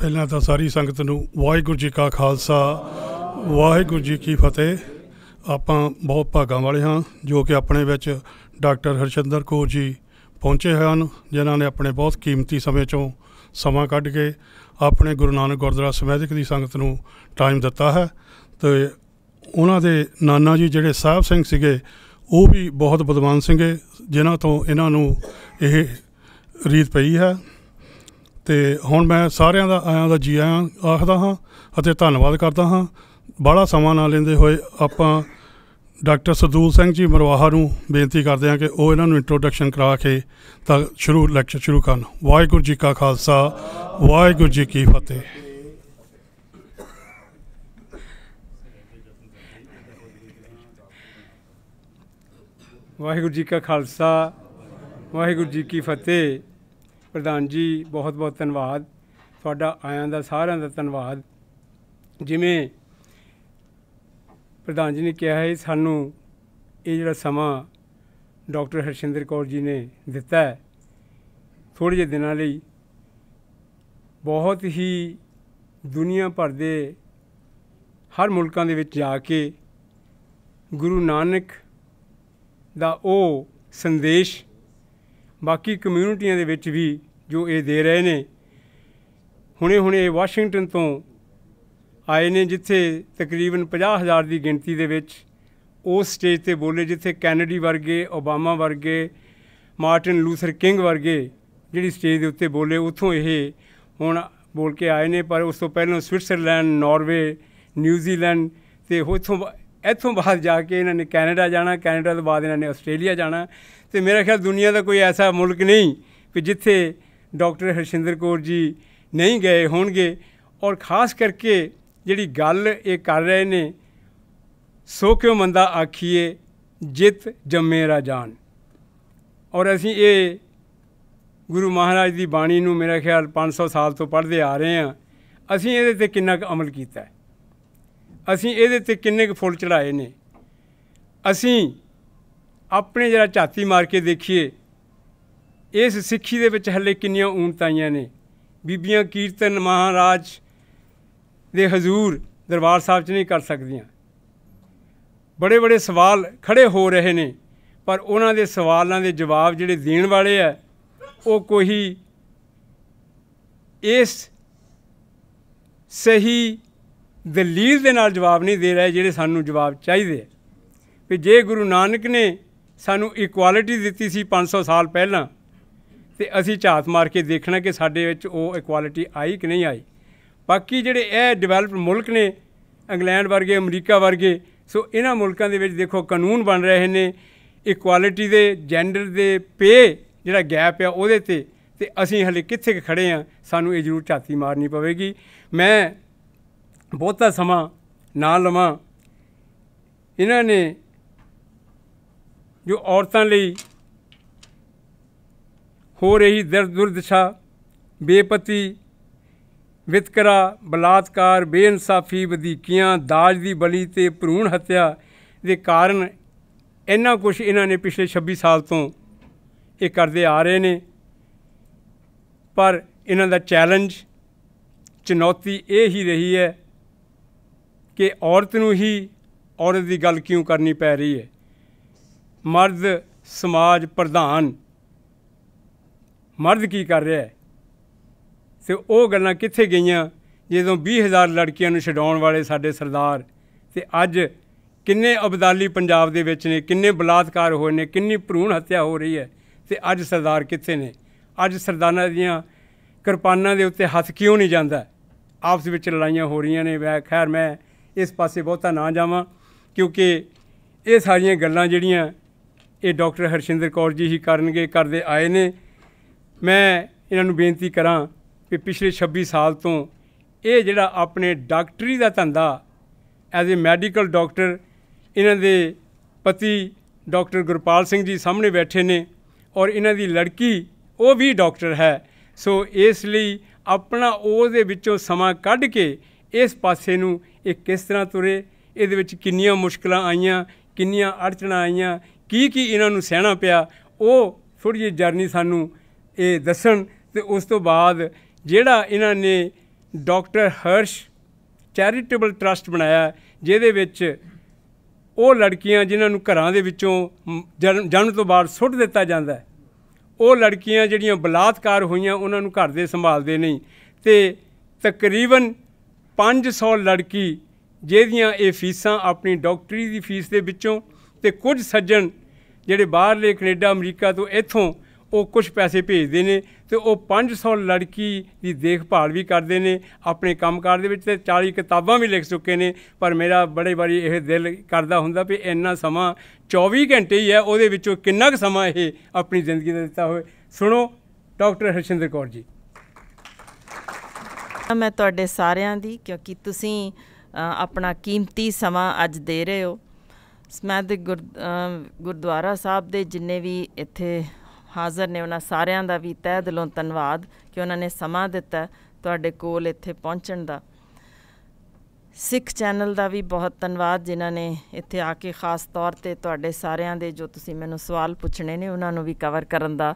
ਪਹਿਲਾਂ ਤਾਂ ਸਾਰੀ ਸੰਗਤ ਨੂੰ ਵਾਹਿਗੁਰੂ ਜੀ ਕਾ ਖਾਲਸਾ ਵਾਹਿਗੁਰੂ ਜੀ ਕੀ ਫਤਿਹ ਆਪਾਂ ਬਹੁਤ ਭਾਗਾਂ ਵਾਲੇ ਹਾਂ ਜੋ ਕਿ ਆਪਣੇ ਵਿੱਚ ਡਾਕਟਰ ਹਰਸ਼ਿੰਦਰ ਕੌਰ ਜੀ ਪਹੁੰਚੇ ਹਨ ਜਿਨ੍ਹਾਂ ਨੇ ਆਪਣੇ ਬਹੁਤ ਕੀਮਤੀ ਸਮੇਂ ਚੋਂ ਸਮਾਂ ਕੱਢ ਕੇ ਆਪਣੇ ਗੁਰੂ ਨਾਨਕ ਗੁਰਦੁਆਰਾ ਸਮੈਦਿਕ ਦੀ ਸੰਗਤ ਨੂੰ ਟਾਈਮ ਦਿੱਤਾ ਹੈ ਤੇ ਉਹਨਾਂ ਦੇ ਨਾਨਾ ਜੀ ਜਿਹੜੇ ਸਾਹਿਬ ਸਿੰਘ ਸੀਗੇ ਉਹ ਵੀ ਬਹੁਤ ਵਿਦਵਾਨ ਸੀਗੇ ਜਿਨ੍ਹਾਂ ਤੋਂ ਇਹਨਾਂ ਨੂੰ ਇਹ ਰੀਤ ਪਈ ਹੈ ਤੇ ਹੁਣ ਮੈਂ ਸਾਰਿਆਂ ਦਾ ਆਇਆਂ ਦਾ ਜੀ ਆਇਆਂ ਆਖਦਾ ਹਾਂ ਅਤੇ ਧੰਨਵਾਦ ਕਰਦਾ ਹਾਂ ਬਾਹਲਾ ਸਮਾਂ ਨਾ ਲੈਂਦੇ ਹੋਏ ਆਪਾਂ ਡਾਕਟਰ ਸਦੂਲ ਸਿੰਘ ਜੀ ਮਰਵਾਹਾ ਨੂੰ ਬੇਨਤੀ ਕਰਦੇ ਹਾਂ ਕਿ ਉਹ ਇਹਨਾਂ ਨੂੰ ਇੰਟਰੋਡਕਸ਼ਨ ਕਰਾ ਕੇ ਤਾਂ ਸ਼ੁਰੂ ਲੈਕਚਰ ਸ਼ੁਰੂ ਕਰਨ ਵਾਹਿਗੁਰੂ ਜੀ ਕਾ ਖਾਲਸਾ ਵਾਹਿਗੁਰੂ ਜੀ ਕੀ ਫਤਿਹ ਵਾਹਿਗੁਰੂ ਜੀ ਕਾ ਖਾਲਸਾ ਵਾਹਿਗੁਰੂ ਜੀ ਕੀ ਫਤਿਹ ਪ੍ਰਧਾਨ ਜੀ ਬਹੁਤ ਬਹੁਤ ਧੰਨਵਾਦ ਤੁਹਾਡਾ ਆਇਆਂ ਦਾ ਸਾਰਿਆਂ ਦਾ ਧੰਨਵਾਦ ਜਿਵੇਂ ਪ੍ਰਧਾਨ ਜੀ ਨੇ ਕਿਹਾ ਹੈ ਸਾਨੂੰ ਇਹ ਜਿਹੜਾ ਸਮਾਂ ਡਾਕਟਰ ਹਰਸ਼ਿੰਦਰ ਕੌਰ ਜੀ ਨੇ ਦਿੱਤਾ ਹੈ ਥੋੜੇ ਜਿਹੇ ਦਿਨਾਂ ਲਈ ਬਹੁਤ ਹੀ ਦੁਨੀਆ ਭਰ ਦੇ ਹਰ ਮੁਲਕਾਂ ਦੇ ਵਿੱਚ ਜਾ ਕੇ ਗੁਰੂ ਨਾਨਕ ਦਾ ਉਹ ਸੰਦੇਸ਼ ਬਾਕੀ ਕਮਿਊਨਿਟੀਆਂ ਦੇ ਵਿੱਚ ਵੀ ਜੋ ਇਹ ਦੇ ਰਹੇ ਨੇ ਹੁਣੇ-ਹੁਣੇ ਵਾਸ਼ਿੰਗਟਨ ਤੋਂ ਆਏ ਨੇ ਜਿੱਥੇ ਤਕਰੀਬਨ 50000 ਦੀ ਗਿਣਤੀ ਦੇ ਵਿੱਚ ਉਸ ਸਟੇਜ ਤੇ ਬੋਲੇ ਜਿੱਥੇ ਕੈਨੇਡੀ ਵਰਗੇ ਓਬਾਮਾ ਵਰਗੇ ਮਾਰਟਿਨ ਲੂਥਰ ਕਿੰਗ ਵਰਗੇ ਜਿਹੜੀ ਸਟੇਜ ਦੇ ਉੱਤੇ ਬੋਲੇ ਉਥੋਂ ਇਹ ਹੁਣ ਬੋਲ ਕੇ ਆਏ ਨੇ ਪਰ ਉਸ ਤੋਂ ਪਹਿਲਾਂ ਸਵਿਟਜ਼ਰਲੈਂਡ ਨਾਰਵੇ ਨਿਊਜ਼ੀਲੈਂਡ ਤੇ ਉਥੋਂ ਇੱਥੋਂ ਬਾਅਦ ਜਾ ਕੇ ਇਹਨਾਂ ਨੇ ਕੈਨੇਡਾ ਜਾਣਾ ਕੈਨੇਡਾ ਤੋਂ ਬਾਅਦ ਇਹਨਾਂ ਨੇ ਆਸਟ੍ਰੇਲੀਆ ਜਾਣਾ ਤੇ ਮੇਰਾ ਖਿਆਲ ਦੁਨੀਆ ਦਾ ਕੋਈ ਐਸਾ ਮੁਲਕ ਨਹੀਂ ਕਿ ਜਿੱਥੇ ਡਾਕਟਰ ਹਰਸ਼ਿੰਦਰ ਕੌਰ ਜੀ ਨਹੀਂ ਗਏ ਹੋਣਗੇ ਔਰ ਖਾਸ ਕਰਕੇ ਜਿਹੜੀ ਗੱਲ ਇਹ ਕਰ ਰਹੇ ਨੇ ਸੋ ਕਿਉਂ ਮੰਦਾ ਆਖੀਏ ਜਿਤ ਜੰਮੇ ਰਾਜਾਨ ਔਰ ਅਸੀਂ ਇਹ ਗੁਰੂ ਮਹਾਰਾਜ ਦੀ ਬਾਣੀ ਨੂੰ ਮੇਰਾ ਖਿਆਲ 500 ਸਾਲ ਤੋਂ ਪੜ੍ਹਦੇ ਆ ਰਹੇ ਹਾਂ ਅਸੀਂ ਇਹਦੇ ਤੇ ਕਿੰਨਾ ਕੁ ਅਮਲ ਕੀਤਾ ਹੈ ਅਸੀਂ ਇਹਦੇ ਤੇ ਕਿੰਨੇ ਕੁ ਫੁੱਲ ਚੜਾਏ ਨੇ ਅਸੀਂ ਆਪਣੇ ਜਿਹੜਾ ਝਾਤੀ ਮਾਰ ਕੇ ਦੇਖੀਏ ਇਸ ਸਿੱਖੀ ਦੇ ਵਿੱਚ ਹੱਲੇ ਕਿੰਨੀਆਂ ਊਣਤਾਈਆਂ ਨੇ ਬੀਬੀਆਂ ਕੀਰਤਨ ਮਹਾਰਾਜ ਦੇ ਹਜ਼ੂਰ ਦਰਬਾਰ ਸਾਹਿਬ 'ਚ ਨਹੀਂ ਕਰ ਸਕਦੀਆਂ ਬੜੇ ਬੜੇ ਸਵਾਲ ਖੜੇ ਹੋ ਰਹੇ ਨੇ ਪਰ ਉਹਨਾਂ ਦੇ ਸਵਾਲਾਂ ਦੇ ਜਵਾਬ ਜਿਹੜੇ ਦੇਣ ਵਾਲੇ ਆ ਉਹ ਕੋਈ ਇਸ ਸਹੀ ਦਲੀਲ ਦੇ ਨਾਲ ਜਵਾਬ ਨਹੀਂ ਦੇ ਰਹੇ ਜਿਹੜੇ ਸਾਨੂੰ ਜਵਾਬ ਚਾਹੀਦੇ ਵੀ ਜੇ ਗੁਰੂ ਨਾਨਕ ਨੇ ਸਾਨੂੰ ਇਕੁਆਲਿਟੀ ਦਿੱਤੀ ਸੀ 500 ਸਾਲ ਪਹਿਲਾਂ ਤੇ ਅਸੀਂ ਝਾਤ ਮਾਰ ਕੇ ਦੇਖਣਾ ਕਿ ਸਾਡੇ ਵਿੱਚ ਉਹ ਇਕੁਆਲਿਟੀ ਆਈ ਕਿ ਨਹੀਂ ਆਈ ਬਾਕੀ ਜਿਹੜੇ ਇਹ ਡਿਵੈਲਪਡ ਮੁਲਕ ਨੇ ਇੰਗਲੈਂਡ ਵਰਗੇ ਅਮਰੀਕਾ ਵਰਗੇ ਸੋ ਇਹਨਾਂ ਮੁਲਕਾਂ ਦੇ ਵਿੱਚ ਦੇਖੋ ਕਾਨੂੰਨ ਬਣ ਰਹੇ ਨੇ ਇਕੁਆਲਿਟੀ ਦੇ ਜੈਂਡਰ ਦੇ ਪੇ ਜਿਹੜਾ ਗੈਪ ਆ ਉਹਦੇ ਤੇ ਤੇ ਅਸੀਂ ਹਲੇ ਕਿੱਥੇ ਖੜੇ ਆ ਸਾਨੂੰ ਇਹ ਜ਼ਰੂਰ ਝਾਤੀ ਮਾਰਨੀ ਪਵੇਗੀ ਮੈਂ ਬਹੁਤਾ ਸਮਾਂ ਨਾ ਲਵਾਂ ਇਹਨਾਂ ਨੇ ਜੋ ਔਰਤਾਂ ਲਈ ਹੋ ਰਹੀ ਦਰਦ ਦੁਰਦਸ਼ਾ ਬੇਪਤੀ ਵਿਤਕਰਾ ਬਲਾਤਕਾਰ ਬੇਇਨਸਾਫੀ ਵਧੀਕੀਆਂ ਦਾਜ ਦੀ ਬਲੀ ਤੇ ਭਰੂਣ ਹੱਤਿਆ ਦੇ ਕਾਰਨ ਇੰਨਾ ਕੁਝ ਇਹਨਾਂ ਨੇ ਪਿਛਲੇ 26 ਸਾਲ ਤੋਂ ਇਹ ਕਰਦੇ ਆ ਰਹੇ ਨੇ ਪਰ ਇਹਨਾਂ ਦਾ ਚੈਲੰਜ ਚੁਣੌਤੀ ਇਹ ਹੀ ਰਹੀ ਹੈ ਕਿ ਔਰਤ ਨੂੰ ਹੀ ਔਰਤ ਦੀ ਗੱਲ ਕਿਉਂ ਕਰਨੀ ਪੈ ਰਹੀ ਹੈ ਮਰਦ ਸਮਾਜ ਪ੍ਰਧਾਨ ਮਰਦ ਕੀ ਕਰ ਰਿਹਾ ਤੇ ਉਹ ਗੱਲਾਂ ਕਿੱਥੇ ਗਈਆਂ ਜਦੋਂ 20000 ਲੜਕੀਆਂ ਨੂੰ ਛਡਾਉਣ ਵਾਲੇ ਸਾਡੇ ਸਰਦਾਰ ਤੇ ਅੱਜ ਕਿੰਨੇ ਅਬਦਾਲੀ ਪੰਜਾਬ ਦੇ ਵਿੱਚ ਨੇ ਕਿੰਨੇ ਬਲਾਤਕਾਰ ਹੋਏ ਨੇ ਕਿੰਨੀ ਭਰੂਣ ਹੱਤਿਆ ਹੋ ਰਹੀ ਹੈ ਤੇ ਅੱਜ ਸਰਦਾਰ ਕਿੱਥੇ ਨੇ ਅੱਜ ਸਰਦਾਰਾਂ ਦੀਆਂ ਕਿਰਪਾਨਾਂ ਦੇ ਉੱਤੇ ਹੱਥ ਕਿਉਂ ਨਹੀਂ ਜਾਂਦਾ ਆਪਸ ਵਿੱਚ ਲੜਾਈਆਂ ਹੋ ਰਹੀਆਂ ਨੇ ਵੈ ਖੈਰ ਮੈਂ ਇਸ ਪਾਸੇ ਬਹੁਤਾ ਨਾ ਜਾਵਾਂ ਕਿਉਂਕਿ ਇਹ ਸਾਰੀਆਂ ਗੱਲਾਂ ਜਿਹੜੀਆਂ ਇਹ ਡਾਕਟਰ ਹਰਸ਼ਿੰਦਰ ਕੌਰ ਜੀ ਹੀ ਕਰਨਗੇ ਕਰਦੇ ਆਏ ਨੇ ਮੈਂ ਇਹਨਾਂ ਨੂੰ ਬੇਨਤੀ ਕਰਾਂ ਕਿ ਪਿਛਲੇ 26 ਸਾਲ ਤੋਂ ਇਹ ਜਿਹੜਾ ਆਪਣੇ ਡਾਕਟਰੀ ਦਾ ਧੰਦਾ ਐਜ਼ ਅ ਮੈਡੀਕਲ ਡਾਕਟਰ ਇਹਨਾਂ ਦੇ ਪਤੀ ਡਾਕਟਰ ਗੁਰਪਾਲ ਸਿੰਘ ਜੀ ਸਾਹਮਣੇ ਬੈਠੇ ਨੇ ਔਰ ਇਹਨਾਂ ਦੀ ਲੜਕੀ ਉਹ ਵੀ ਡਾਕਟਰ ਹੈ ਸੋ ਇਸ ਲਈ ਆਪਣਾ ਉਹਦੇ ਵਿੱਚੋਂ ਸਮਾਂ ਕੱਢ ਕੇ ਇਸ ਪਾਸੇ ਨੂੰ ਇਹ ਕਿਸ ਤਰ੍ਹਾਂ ਤੁਰੇ ਇਹਦੇ ਵਿੱਚ ਕਿੰਨੀਆਂ ਮੁਸ਼ਕਲਾਂ ਆਈਆਂ ਕਿੰਨੀਆਂ ਅੜਚਣਾਂ ਆਈਆਂ ਕੀ ਕੀ ਇਹਨਾਂ ਨੂੰ ਸਹਿਣਾ ਪਿਆ ਉਹ ਥੋੜੀ ਜਿਹੀ ਜਰਨੀ ਸਾਨੂੰ ਇਹ ਦੱਸਣ ਤੇ ਉਸ ਤੋਂ ਬਾਅਦ ਜਿਹੜਾ ਇਹਨਾਂ ਨੇ ਡਾਕਟਰ ਹਰਸ਼ ਚੈਰੀਟੇਬਲ ਟਰਸਟ ਬਣਾਇਆ ਜਿਹਦੇ ਵਿੱਚ ਉਹ ਲੜਕੀਆਂ ਜਿਨ੍ਹਾਂ ਨੂੰ ਘਰਾਂ ਦੇ ਵਿੱਚੋਂ ਜਨਮ ਤੋਂ ਬਾਅਦ ਸੁੱਟ ਦਿੱਤਾ ਜਾਂਦਾ ਹੈ ਉਹ ਲੜਕੀਆਂ ਜਿਹੜੀਆਂ ਬਲਾਤਕਾਰ ਹੋਈਆਂ ਉਹਨਾਂ ਨੂੰ ਘਰ ਦੇ ਸੰਭਾਲਦੇ ਨਹੀਂ ਤੇ ਤਕਰੀਬਨ 500 ਲੜਕੀ ਜਿਹਦੀਆਂ ਇਹ ਫੀਸਾਂ ਆਪਣੀ ਡਾਕਟਰੀ ਦੀ ਫੀਸ ਦੇ ਵਿੱਚੋਂ ਤੇ ਕੁਝ ਸੱਜਣ ਜਿਹੜੇ ਬਾਹਰਲੇ ਕੈਨੇਡਾ ਅਮਰੀਕਾ ਤੋਂ ਇੱਥੋਂ ਉਹ ਕੁਝ ਪੈਸੇ ਭੇਜਦੇ ਨੇ ਤੇ ਉਹ 500 ਲੜਕੀ ਦੀ ਦੇਖਭਾਲ ਵੀ ਕਰਦੇ ਨੇ ਆਪਣੇ ਕੰਮਕਾਰ ਦੇ ਵਿੱਚ ਤੇ 40 ਕਿਤਾਬਾਂ ਵੀ ਲਿਖ ਚੁੱਕੇ ਨੇ ਪਰ ਮੇਰਾ ਬੜੇ ਬੜੀ ਇਹ ਦਿਲ ਕਰਦਾ ਹੁੰਦਾ ਵੀ ਇੰਨਾ ਸਮਾਂ 24 ਘੰਟੇ ਹੀ ਹੈ ਉਹਦੇ ਵਿੱਚੋਂ ਕਿੰਨਾ ਕੁ ਸਮਾਂ ਇਹ ਆਪਣੀ ਜ਼ਿੰਦਗੀ ਦਾ ਦਿੱਤਾ ਹੋਵੇ ਸੁਣੋ ਡਾਕਟਰ ਹਰਸ਼ਿੰਦਰ ਕੌਰ ਜੀ ਮੈਂ ਤੁਹਾਡੇ ਸਾਰਿਆਂ ਦੀ ਕਿਉਂਕਿ ਤੁਸੀਂ ਆਪਣਾ ਕੀਮਤੀ ਸਮਾਂ ਅੱਜ ਦੇ ਰਹੇ ਹੋ ਸਮੈਦ ਗੁਰਦੁਆਰਾ ਸਾਹਿਬ ਦੇ ਜਿੰਨੇ ਵੀ ਇੱਥੇ ਹਾਜ਼ਰ ਨੇ ਉਹਨਾਂ ਸਾਰਿਆਂ ਦਾ ਵੀ ਤਹਿ ਦਿਲੋਂ ਧੰਨਵਾਦ ਕਿ ਉਹਨਾਂ ਨੇ ਸਮਾਂ ਦਿੱਤਾ ਤੁਹਾਡੇ ਕੋਲ ਇੱਥੇ ਪਹੁੰਚਣ ਦਾ ਸਿੱਖ ਚੈਨਲ ਦਾ ਵੀ ਬਹੁਤ ਧੰਨਵਾਦ ਜਿਨ੍ਹਾਂ ਨੇ ਇੱਥੇ ਆ ਕੇ ਖਾਸ ਤੌਰ ਤੇ ਤੁਹਾਡੇ ਸਾਰਿਆਂ ਦੇ ਜੋ ਤੁਸੀਂ ਮੈਨੂੰ ਸਵਾਲ ਪੁੱਛਣੇ ਨੇ ਉਹਨਾਂ ਨੂੰ ਵੀ ਕਵਰ ਕਰਨ ਦਾ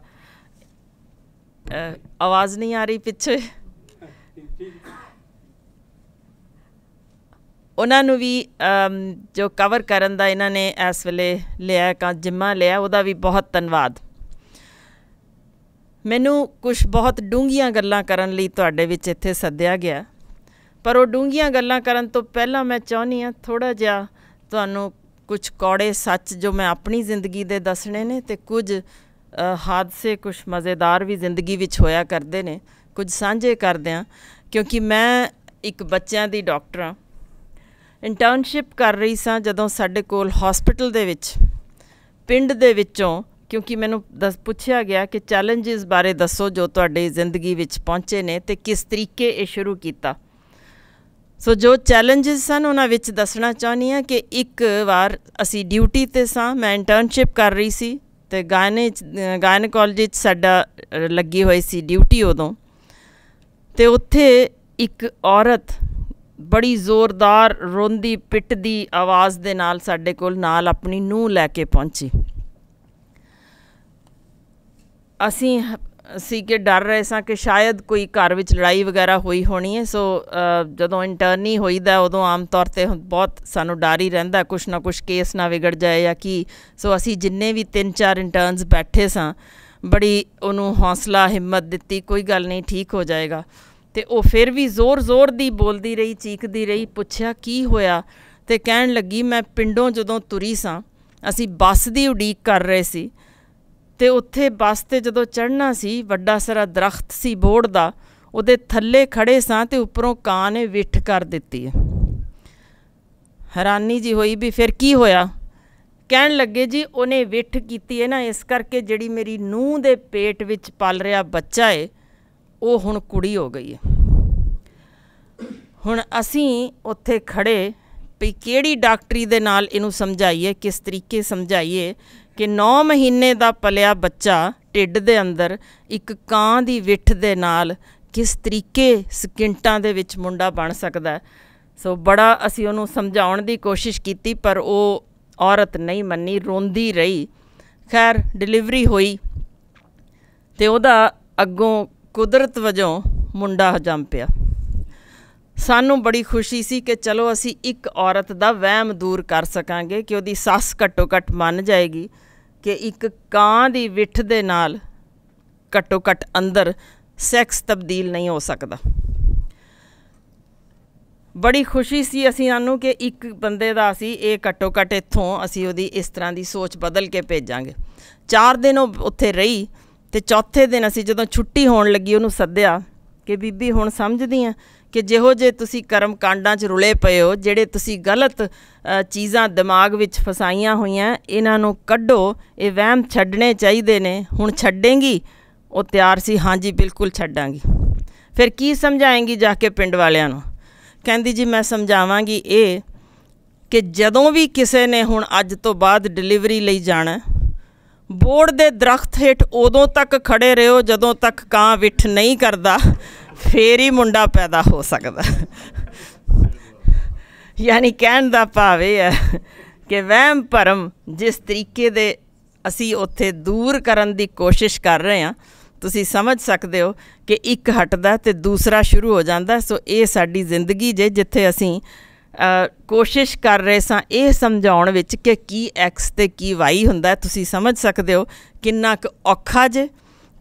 ਆਵਾਜ਼ ਨਹੀਂ ਆ ਰਹੀ ਪਿੱਛੇ ਉਹਨਾਂ ਨੂੰ ਵੀ ਜੋ ਕਵਰ ਕਰਨ ਦਾ ਇਹਨਾਂ ਨੇ ਇਸ ਵੇਲੇ ਲਿਆ ਕਾ ਜਿੰਮਾ ਲਿਆ ਉਹਦਾ ਵੀ ਬਹੁਤ ਧੰਨਵਾਦ ਮੈਨੂੰ ਕੁਝ ਬਹੁਤ ਡੂੰਘੀਆਂ ਗੱਲਾਂ ਕਰਨ ਲਈ ਤੁਹਾਡੇ ਵਿੱਚ ਇੱਥੇ ਸੱਦਿਆ ਗਿਆ ਪਰ ਉਹ ਡੂੰਘੀਆਂ ਗੱਲਾਂ ਕਰਨ ਤੋਂ ਪਹਿਲਾਂ ਮੈਂ ਚਾਹਨੀ ਆ ਥੋੜਾ ਜਿਹਾ ਤੁਹਾਨੂੰ ਕੁਝ ਕੌੜੇ ਸੱਚ ਜੋ ਮੈਂ ਆਪਣੀ ਜ਼ਿੰਦਗੀ ਦੇ ਦੱਸਣੇ ਨੇ ਤੇ ਕੁਝ ਹਾਦਸੇ ਕੁਝ ਮਜ਼ੇਦਾਰ ਵੀ ਜ਼ਿੰਦਗੀ ਵਿੱਚ ਹੋਇਆ ਕਰਦੇ ਨੇ ਕੁਝ ਸਾਂਝੇ ਕਰਦੇ ਆ ਕਿਉਂਕਿ ਮੈਂ ਇੱਕ ਬੱਚਿਆਂ ਦੀ ਡਾਕਟਰ ਆ ਇੰਟਰਨਸ਼ਿਪ ਕਰ ਰਹੀ ਸਾਂ ਜਦੋਂ ਸਾਡੇ ਕੋਲ ਹਸਪੀਟਲ ਦੇ ਵਿੱਚ ਪਿੰਡ ਦੇ ਵਿੱਚੋਂ ਕਿਉਂਕਿ ਮੈਨੂੰ ਦੱਸ ਪੁੱਛਿਆ ਗਿਆ ਕਿ ਚੈਲੰਜਸ ਬਾਰੇ ਦੱਸੋ ਜੋ ਤੁਹਾਡੇ ਜ਼ਿੰਦਗੀ ਵਿੱਚ ਪਹੁੰਚੇ ਨੇ ਤੇ ਕਿਸ ਤਰੀਕੇ ਇਹ ਸ਼ੁਰੂ ਕੀਤਾ ਸੋ ਜੋ ਚੈਲੰਜਸ ਸਨ ਉਹਨਾਂ ਵਿੱਚ ਦੱਸਣਾ ਚਾਹੁੰਦੀ ਆ ਕਿ ਇੱਕ ਵਾਰ ਅਸੀਂ ਡਿਊਟੀ ਤੇ ਸਾਂ ਮੈਂ ਇੰਟਰਨਸ਼ਿਪ ਕਰ ਰਹੀ ਸੀ ਤੇ ਗਾਇਨੇ ਗਾਇਨਕੋਲੋਜੀ ਵਿੱਚ ਸਾਡਾ ਲੱਗੀ ਹੋਈ ਸੀ ਡਿਊਟੀ ਉਦੋਂ ਤੇ ਉੱਥੇ ਇੱਕ ਔਰਤ ਬੜੀ ਜ਼ੋਰਦਾਰ ਰੋਂਦੀ ਪਿੱਟਦੀ ਆਵਾਜ਼ ਦੇ ਨਾਲ ਸਾਡੇ ਕੋਲ ਨਾਲ ਆਪਣੀ ਨੂੰ ਲੈ ਕੇ ਪਹੁੰਚੀ ਅਸੀਂ ਸੀ ਕਿ ਡਰ ਰਹੇ ਸਾਂ ਕਿ ਸ਼ਾਇਦ ਕੋਈ ਘਰ ਵਿੱਚ ਲੜਾਈ ਵਗੈਰਾ ਹੋਈ ਹੋਣੀ ਹੈ ਸੋ ਜਦੋਂ ਇੰਟਰਨੀ ਹੋਈਦਾ ਉਦੋਂ ਆਮ ਤੌਰ ਤੇ ਬਹੁਤ ਸਾਨੂੰ ਡਰ ਹੀ ਰਹਿੰਦਾ ਕੁਛ ਨਾ ਕੁਛ ਕੇਸ ਨਾ ਵਿਗੜ ਜਾਏ ਜਾਂ ਕੀ ਸੋ ਅਸੀਂ ਜਿੰਨੇ ਵੀ ਤਿੰਨ ਚਾਰ ਇੰਟਰਨਸ ਬੈਠੇ ਸਾਂ ਬੜੀ ਉਹਨੂੰ ਹੌਸਲਾ ਹਿੰਮਤ ਦਿੱਤੀ ਕੋਈ ਗੱਲ ਨਹੀਂ ਠੀਕ ਹੋ ਜਾਏਗਾ ਤੇ ਉਹ ਫਿਰ ਵੀ ਜ਼ੋਰ-ਜ਼ੋਰ ਦੀ ਬੋਲਦੀ ਰਹੀ ਚੀਕਦੀ ਰਹੀ ਪੁੱਛਿਆ ਕੀ ਹੋਇਆ ਤੇ ਕਹਿਣ ਲੱਗੀ ਮੈਂ ਪਿੰਡੋਂ ਜਦੋਂ ਤੁਰੀ ਸਾਂ ਅਸੀਂ ਬੱਸ ਦੀ ਉਡੀਕ ਕਰ ਰਹੇ ਸੀ ਤੇ ਉੱਥੇ ਬੱਸ ਤੇ ਜਦੋਂ ਚੜ੍ਹਨਾ ਸੀ ਵੱਡਾ ਸਾਰਾ ਦਰਖਤ ਸੀ ਬੋੜ ਦਾ ਉਹਦੇ ਥੱਲੇ ਖੜੇ ਸਾਂ ਤੇ ਉੱਪਰੋਂ ਕਾਂ ਨੇ ਵਿੱਠ ਕਰ ਦਿੱਤੀ ਹੈਰਾਨੀ ਜੀ ਹੋਈ ਵੀ ਫਿਰ ਕੀ ਹੋਇਆ ਕਹਿਣ ਲੱਗੇ ਜੀ ਉਹਨੇ ਵਿੱਠ ਕੀਤੀ ਹੈ ਨਾ ਇਸ ਕਰਕੇ ਜਿਹੜੀ ਮੇਰੀ ਨੂੰਹ ਦੇ ਪੇਟ ਵਿੱਚ ਪਲ ਰਿਹਾ ਬੱਚਾ ਏ ਉਹ ਹੁਣ ਕੁੜੀ ਹੋ ਗਈ ਹੈ ਹੁਣ ਅਸੀਂ ਉੱਥੇ ਖੜੇ ਵੀ ਕਿਹੜੀ ਡਾਕਟਰੀ ਦੇ ਨਾਲ ਇਹਨੂੰ ਸਮਝਾਈਏ ਕਿਸ ਤਰੀਕੇ ਸਮਝਾਈਏ ਕਿ 9 ਮਹੀਨੇ ਦਾ ਪਲਿਆ ਬੱਚਾ ਢਿੱਡ ਦੇ ਅੰਦਰ ਇੱਕ ਕਾਂ ਦੀ ਵਿੱਠ ਦੇ ਨਾਲ ਕਿਸ ਤਰੀਕੇ ਸਕਿੰਟਾਂ ਦੇ ਵਿੱਚ ਮੁੰਡਾ ਬਣ ਸਕਦਾ ਸੋ ਬੜਾ ਅਸੀਂ ਉਹਨੂੰ ਸਮਝਾਉਣ ਦੀ ਕੋਸ਼ਿਸ਼ ਕੀਤੀ ਪਰ ਉਹ ਔਰਤ ਨਹੀਂ ਮੰਨੀ ਰੋਂਦੀ ਰਹੀ ਖੈਰ ਡਿਲੀਵਰੀ ਹੋਈ ਤੇ ਉਹਦਾ ਅੱਗੋਂ ਕੁਦਰਤ ਵਜੋਂ ਮੁੰਡਾ ਜੰਮ ਪਿਆ ਸਾਨੂੰ ਬੜੀ ਖੁਸ਼ੀ ਸੀ ਕਿ ਚਲੋ ਅਸੀਂ ਇੱਕ ਔਰਤ ਦਾ ਵਹਿਮ ਦੂਰ ਕਰ ਸਕਾਂਗੇ ਕਿ ਉਹਦੀ ਸੱਸ ਘੱਟੋ ਘੱਟ ਮੰਨ ਜਾਏਗੀ ਕਿ ਇੱਕ ਕਾਂ ਦੀ ਵਿੱਠ ਦੇ ਨਾਲ ਘੱਟੋ ਘੱਟ ਅੰਦਰ ਸੈਕਸ ਤਬਦੀਲ ਨਹੀਂ ਹੋ ਸਕਦਾ ਬੜੀ ਖੁਸ਼ੀ ਸੀ ਅਸੀਂ ਸਾਨੂੰ ਕਿ ਇੱਕ ਬੰਦੇ ਦਾ ਅਸੀਂ ਇਹ ਘੱਟੋ ਘੱਟ ਇੱਥੋਂ ਅਸੀਂ ਉਹਦੀ ਇਸ ਤਰ੍ਹਾਂ ਦੀ ਸੋਚ ਬਦਲ ਕੇ ਭੇਜਾਂਗੇ 4 ਦਿਨ ਉਹ ਉੱਥੇ ਰਹੀ ਤੇ ਚੌਥੇ ਦਿਨ ਅਸੀਂ ਜਦੋਂ ਛੁੱਟੀ ਹੋਣ ਲੱਗੀ ਉਹਨੂੰ ਸੱਦਿਆ ਕਿ ਬੀਬੀ ਹੁਣ ਸਮਝਦੀ ਆ ਕਿ ਜਿਹੋ ਜੇ ਤੁਸੀਂ ਕਰਮ ਕਾਂਡਾਂ 'ਚ ਰੁਲੇ ਪਏ ਹੋ ਜਿਹੜੇ ਤੁਸੀਂ ਗਲਤ ਚੀਜ਼ਾਂ ਦਿਮਾਗ ਵਿੱਚ ਫਸਾਈਆਂ ਹੋਈਆਂ ਇਹਨਾਂ ਨੂੰ ਕੱਢੋ ਇਹ ਵਹਿਮ ਛੱਡਣੇ ਚਾਹੀਦੇ ਨੇ ਹੁਣ ਛੱਡੇਂਗੀ ਉਹ ਤਿਆਰ ਸੀ ਹਾਂਜੀ ਬਿਲਕੁਲ ਛੱਡਾਂਗੀ ਫਿਰ ਕੀ ਸਮਝਾਏਂਗੀ ਜਾ ਕੇ ਪਿੰਡ ਵਾਲਿਆਂ ਨੂੰ ਕਹਿੰਦੀ ਜੀ ਮੈਂ ਸਮਝਾਵਾਂਗੀ ਇਹ ਕਿ ਜਦੋਂ ਵੀ ਕਿਸੇ ਨੇ ਹੁਣ ਅੱਜ ਤੋਂ ਬਾਅਦ ਡਿਲੀਵਰੀ ਲਈ ਜਾਣਾ ਬੋੜ ਦੇ ਦਰਖਤ ਹੇਠ ਉਦੋਂ ਤੱਕ ਖੜੇ ਰਹੋ ਜਦੋਂ ਤੱਕ ਕਾਂ ਵਿਠ ਨਹੀਂ ਕਰਦਾ ਫੇਰ ਹੀ ਮੁੰਡਾ ਪੈਦਾ ਹੋ ਸਕਦਾ ਯਾਨੀ ਕਹਿਣ ਦਾ ਭਾਵ ਇਹ ਹੈ ਕਿ ਵਹਿਮ ਭਰਮ ਜਿਸ ਤਰੀਕੇ ਦੇ ਅਸੀਂ ਉੱਥੇ ਦੂਰ ਕਰਨ ਦੀ ਕੋਸ਼ਿਸ਼ ਕਰ ਰਹੇ ਹਾਂ ਤੁਸੀਂ ਸਮਝ ਸਕਦੇ ਹੋ ਕਿ ਇੱਕ ਹਟਦਾ ਤੇ ਦੂਸਰਾ ਸ਼ੁਰੂ ਹੋ ਜਾਂਦਾ ਸੋ ਇਹ ਸਾਡੀ ਜ਼ਿੰਦਗੀ ਜੇ ਜਿੱਥੇ ਅਸੀਂ ਕੋਸ਼ਿਸ਼ ਕਰ ਰਹੇ ਸਾਂ ਇਹ ਸਮਝਾਉਣ ਵਿੱਚ ਕਿ ਕੀ x ਤੇ ਕੀ y ਹੁੰਦਾ ਤੁਸੀਂ ਸਮਝ ਸਕਦੇ ਹੋ ਕਿੰਨਾ ਕੁ ਔਖਾ ਜੇ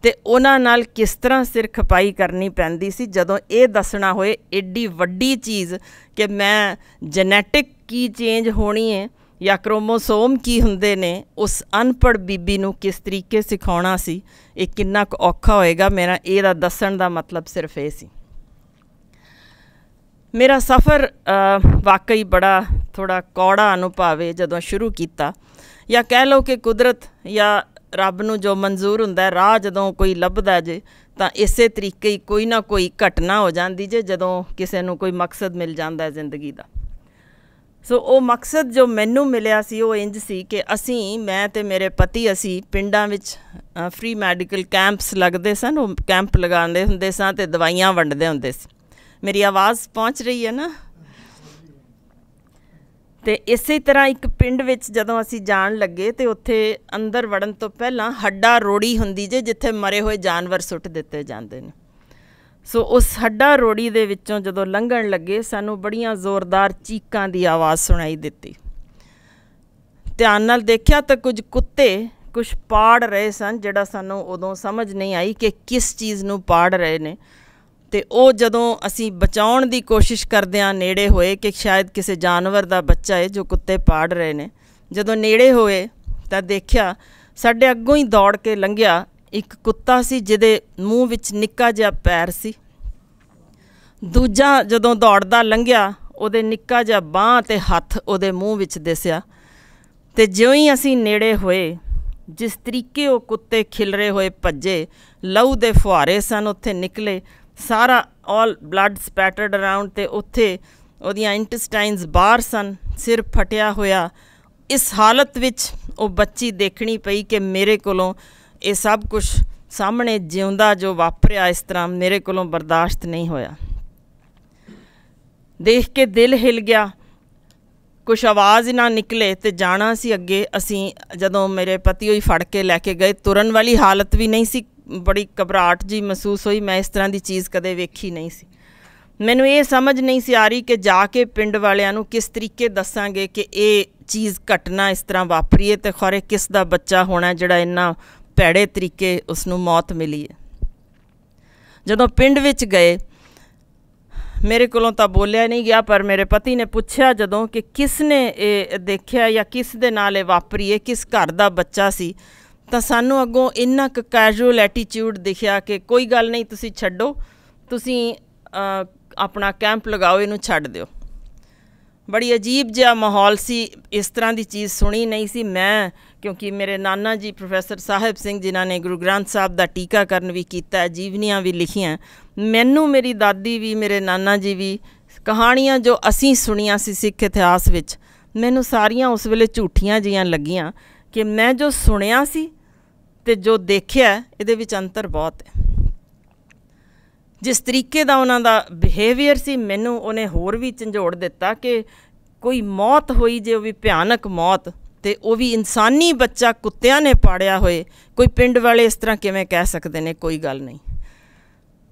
ਤੇ ਉਹਨਾਂ ਨਾਲ ਕਿਸ ਤਰ੍ਹਾਂ ਸਿਰ ਖਪਾਈ ਕਰਨੀ ਪੈਂਦੀ ਸੀ ਜਦੋਂ ਇਹ ਦੱਸਣਾ ਹੋਏ ਏਡੀ ਵੱਡੀ ਚੀਜ਼ ਕਿ ਮੈਂ ਜੈਨੇਟਿਕ ਕੀ ਚੇਂਜ ਹੋਣੀ ਹੈ ਜਾਂ ਕ੍ਰੋਮੋਸੋਮ ਕੀ ਹੁੰਦੇ ਨੇ ਉਸ ਅਨਪੜ ਬੀਬੀ ਨੂੰ ਕਿਸ ਤਰੀਕੇ ਸਿਖਾਉਣਾ ਸੀ ਇਹ ਕਿੰਨਾ ਕੁ ਔਖਾ ਹੋਏਗਾ ਮੇਰਾ ਇਹਦਾ ਦੱਸਣ ਦਾ ਮਤਲਬ ਸਿਰਫ ਇਹ ਸੀ ਮੇਰਾ ਸਫ਼ਰ ਵਾਕਈ ਬੜਾ ਥੋੜਾ ਕੌੜਾ ਅਨੁਭਵ ਹੈ ਜਦੋਂ ਸ਼ੁਰੂ ਕੀਤਾ ਜਾਂ ਕਹਿ ਲਓ ਕਿ ਕੁਦਰਤ ਜਾਂ ਰੱਬ ਨੂੰ ਜੋ ਮਨਜ਼ੂਰ ਹੁੰਦਾ ਰਾਹ ਜਦੋਂ ਕੋਈ ਲੱਭਦਾ ਜੇ ਤਾਂ ਇਸੇ ਤਰੀਕੇ ਹੀ ਕੋਈ ਨਾ ਕੋਈ ਘਟਨਾ ਹੋ ਜਾਂਦੀ ਜੇ ਜਦੋਂ ਕਿਸੇ ਨੂੰ ਕੋਈ ਮਕਸਦ ਮਿਲ ਜਾਂਦਾ ਹੈ ਜ਼ਿੰਦਗੀ ਦਾ ਸੋ ਉਹ ਮਕਸਦ ਜੋ ਮੈਨੂੰ ਮਿਲਿਆ ਸੀ ਉਹ ਇੰਜ ਸੀ ਕਿ ਅਸੀਂ ਮੈਂ ਤੇ ਮੇਰੇ ਪਤੀ ਅਸੀਂ ਪਿੰਡਾਂ ਵਿੱਚ ਫ੍ਰੀ ਮੈਡੀਕਲ ਕੈਂਪਸ ਲੱਗਦੇ ਸਨ ਉਹ ਕੈਂਪ ਲਗਾਉਂਦੇ ਹੁੰਦੇ ਸਾਂ ਤੇ ਦਵਾਈਆਂ ਵੰਡਦੇ ਹੁੰਦੇ ਸੀ ਮੇਰੀ ਆਵਾਜ਼ ਪਹੁੰਚ ਰਹੀ ਹੈ ਨਾ ਤੇ ਇਸੇ ਤਰ੍ਹਾਂ ਇੱਕ ਪਿੰਡ ਵਿੱਚ ਜਦੋਂ ਅਸੀਂ ਜਾਣ ਲੱਗੇ ਤੇ ਉੱਥੇ ਅੰਦਰ ਵੜਨ ਤੋਂ ਪਹਿਲਾਂ ਹੱਡਾ ਰੋੜੀ ਹੁੰਦੀ ਜੇ ਜਿੱਥੇ ਮਰੇ ਹੋਏ ਜਾਨਵਰ ਸੁੱਟ ਦਿੱਤੇ ਜਾਂਦੇ ਨੇ ਸੋ ਉਸ ਹੱਡਾ ਰੋੜੀ ਦੇ ਵਿੱਚੋਂ ਜਦੋਂ ਲੰਘਣ ਲੱਗੇ ਸਾਨੂੰ ਬੜੀਆਂ ਜ਼ੋਰਦਾਰ ਚੀਕਾਂ ਦੀ ਆਵਾਜ਼ ਸੁਣਾਈ ਦਿੱਤੀ ਧਿਆਨ ਨਾਲ ਦੇਖਿਆ ਤਾਂ ਕੁਝ ਕੁੱਤੇ ਕੁਝ ਪਾੜ ਰਹੇ ਸਨ ਜਿਹੜਾ ਸਾਨੂੰ ਉਦੋਂ ਸਮਝ ਨਹੀਂ ਆਈ ਕਿ ਕਿਸ ਚੀਜ਼ ਨੂੰ ਪਾੜ ਰਹੇ ਨੇ ਤੇ ਉਹ ਜਦੋਂ ਅਸੀਂ ਬਚਾਉਣ ਦੀ ਕੋਸ਼ਿਸ਼ ਕਰਦਿਆਂ ਨੇੜੇ ਹੋਏ ਕਿ ਸ਼ਾਇਦ ਕਿਸੇ ਜਾਨਵਰ ਦਾ ਬੱਚਾ ਹੈ ਜੋ ਕੁੱਤੇ ਪਾੜ ਰਹੇ ਨੇ ਜਦੋਂ ਨੇੜੇ ਹੋਏ ਤਾਂ ਦੇਖਿਆ ਸਾਡੇ ਅੱਗੋਂ ਹੀ ਦੌੜ ਕੇ ਲੰਘਿਆ ਇੱਕ ਕੁੱਤਾ ਸੀ ਜਿਹਦੇ ਮੂੰਹ ਵਿੱਚ ਨਿੱਕਾ ਜਿਹਾ ਪੈਰ ਸੀ ਦੂਜਾ ਜਦੋਂ ਦੌੜਦਾ ਲੰਘਿਆ ਉਹਦੇ ਨਿੱਕਾ ਜਿਹਾ ਬਾਹ ਤੇ ਹੱਥ ਉਹਦੇ ਮੂੰਹ ਵਿੱਚ ਦਿਸਿਆ ਤੇ ਜਿਉਂ ਹੀ ਅਸੀਂ ਨੇੜੇ ਹੋਏ ਜਿਸ ਤਰੀਕੇ ਉਹ ਕੁੱਤੇ ਖਿਲਰੇ ਹੋਏ ਭੱਜੇ ਲਹੂ ਦੇ ਫੁਹਾਰੇ ਸਨ ਉੱਥੇ ਨਿਕਲੇ ਸਾਰਾ ਆਲ ਬਲੱਡ ਸਪੈਟਰਡ ਅਰਾਊਂਡ ਤੇ ਉੱਥੇ ਉਹਦੀਆਂ ਇੰਟੈਸਟਾਈਨਸ ਬਾਹਰ ਸਨ ਸਿਰ ਫਟਿਆ ਹੋਇਆ ਇਸ ਹਾਲਤ ਵਿੱਚ ਉਹ ਬੱਚੀ ਦੇਖਣੀ ਪਈ ਕਿ ਮੇਰੇ ਕੋਲੋਂ ਇਹ ਸਭ ਕੁਝ ਸਾਹਮਣੇ ਜਿਉਂਦਾ ਜੋ ਵਾਪਰਿਆ ਇਸ ਤਰ੍ਹਾਂ ਮੇਰੇ ਕੋਲੋਂ ਬਰਦਾਸ਼ਤ ਨਹੀਂ ਹੋਇਆ ਦੇਖ ਕੇ ਦਿਲ ਹਿਲ ਗਿਆ ਕੁਝ ਆਵਾਜ਼ ਨਾ ਨਿਕਲੇ ਤੇ ਜਾਣਾ ਸੀ ਅੱਗੇ ਅਸੀਂ ਜਦੋਂ ਮੇਰੇ ਪਤੀ ਹੋਈ ਫੜ ਕੇ ਲੈ ਕੇ ਗਏ ਤੁਰਨ ਵਾਲੀ ਹਾਲਤ ਵੀ ਨਹੀਂ ਸੀ ਬੜੀ ਘਬਰਾਟ ਜੀ ਮਹਿਸੂਸ ਹੋਈ ਮੈਂ ਇਸ ਤਰ੍ਹਾਂ ਦੀ ਚੀਜ਼ ਕਦੇ ਵੇਖੀ ਨਹੀਂ ਸੀ ਮੈਨੂੰ ਇਹ ਸਮਝ ਨਹੀਂ ਸੀ ਆ ਰਹੀ ਕਿ ਜਾ ਕੇ ਪਿੰਡ ਵਾਲਿਆਂ ਨੂੰ ਕਿਸ ਤਰੀਕੇ ਦੱਸਾਂਗੇ ਕਿ ਇਹ ਚੀਜ਼ ਘਟਨਾ ਇਸ ਤਰ੍ਹਾਂ ਵਾਪਰੀ ਹੈ ਤੇ ਖਰੇ ਕਿਸ ਦਾ ਬੱਚਾ ਹੋਣਾ ਜਿਹੜਾ ਇੰਨਾ ਭੈੜੇ ਤਰੀਕੇ ਉਸ ਨੂੰ ਮੌਤ ਮਿਲੀ ਹੈ ਜਦੋਂ ਪਿੰਡ ਵਿੱਚ ਗਏ ਮੇਰੇ ਕੋਲੋਂ ਤਾਂ ਬੋਲਿਆ ਨਹੀਂ ਗਿਆ ਪਰ ਮੇਰੇ ਪਤੀ ਨੇ ਪੁੱਛਿਆ ਜਦੋਂ ਕਿ ਕਿਸ ਨੇ ਇਹ ਦੇਖਿਆ ਜਾਂ ਕਿਸ ਦੇ ਨਾਲ ਇਹ ਵਾਪਰੀ ਹੈ ਕਿਸ ਘਰ ਦਾ ਬੱਚਾ ਸੀ ਤਾਂ ਸਾਨੂੰ ਅੱਗੋਂ ਇੰਨਾ ਕ ਕੈਜੂਅਲ ਐਟੀਟਿਊਡ ਦਿਖਿਆ ਕਿ ਕੋਈ ਗੱਲ ਨਹੀਂ ਤੁਸੀਂ ਛੱਡੋ ਤੁਸੀਂ ਆਪਣਾ ਕੈਂਪ ਲਗਾਓ ਇਹਨੂੰ ਛੱਡ ਦਿਓ ਬੜੀ ਅਜੀਬ ਜਿਹਾ ਮਾਹੌਲ ਸੀ ਇਸ ਤਰ੍ਹਾਂ ਦੀ ਚੀਜ਼ ਸੁਣੀ ਨਹੀਂ ਸੀ ਮੈਂ ਕਿਉਂਕਿ ਮੇਰੇ ਨਾਨਾ ਜੀ ਪ੍ਰੋਫੈਸਰ ਸਾਹਿਬ ਸਿੰਘ ਜਿਨ੍ਹਾਂ ਨੇ ਗੁਰੂ ਗ੍ਰੰਥ ਸਾਹਿਬ ਦਾ ਟੀਕਾਕਰਨ ਵੀ ਕੀਤਾ ਜੀਵਨੀਆਂ ਵੀ ਲਿਖੀਆਂ ਮੈਨੂੰ ਮੇਰੀ ਦਾਦੀ ਵੀ ਮੇਰੇ ਨਾਨਾ ਜੀ ਵੀ ਕਹਾਣੀਆਂ ਜੋ ਅਸੀਂ ਸੁਣੀਆਂ ਸੀ ਸਿੱਖ ਇਤਿਹਾਸ ਵਿੱਚ ਮੈਨੂੰ ਸਾਰੀਆਂ ਉਸ ਵੇਲੇ ਝੂਠੀਆਂ ਜੀਆਂ ਲੱਗੀਆਂ ਕਿ ਮੈਂ ਜੋ ਸੁਣਿਆ ਸੀ ਤੇ ਜੋ ਦੇਖਿਆ ਇਹਦੇ ਵਿੱਚ ਅੰਤਰ ਬਹੁਤ ਹੈ ਜਿਸ ਤਰੀਕੇ ਦਾ ਉਹਨਾਂ ਦਾ ਬਿਹੇਵੀਅਰ ਸੀ ਮੈਨੂੰ ਉਹਨੇ ਹੋਰ ਵੀ ਝੰਜੋੜ ਦਿੱਤਾ ਕਿ ਕੋਈ ਮੌਤ ਹੋਈ ਜੇ ਉਹ ਵੀ ਭਿਆਨਕ ਮੌਤ ਤੇ ਉਹ ਵੀ ਇਨਸਾਨੀ ਬੱਚਾ ਕੁੱਤਿਆਂ ਨੇ ਪਾੜਿਆ ਹੋਏ ਕੋਈ ਪਿੰਡ ਵਾਲੇ ਇਸ ਤਰ੍ਹਾਂ ਕਿਵੇਂ ਕਹਿ ਸਕਦੇ ਨੇ ਕੋਈ ਗੱਲ ਨਹੀਂ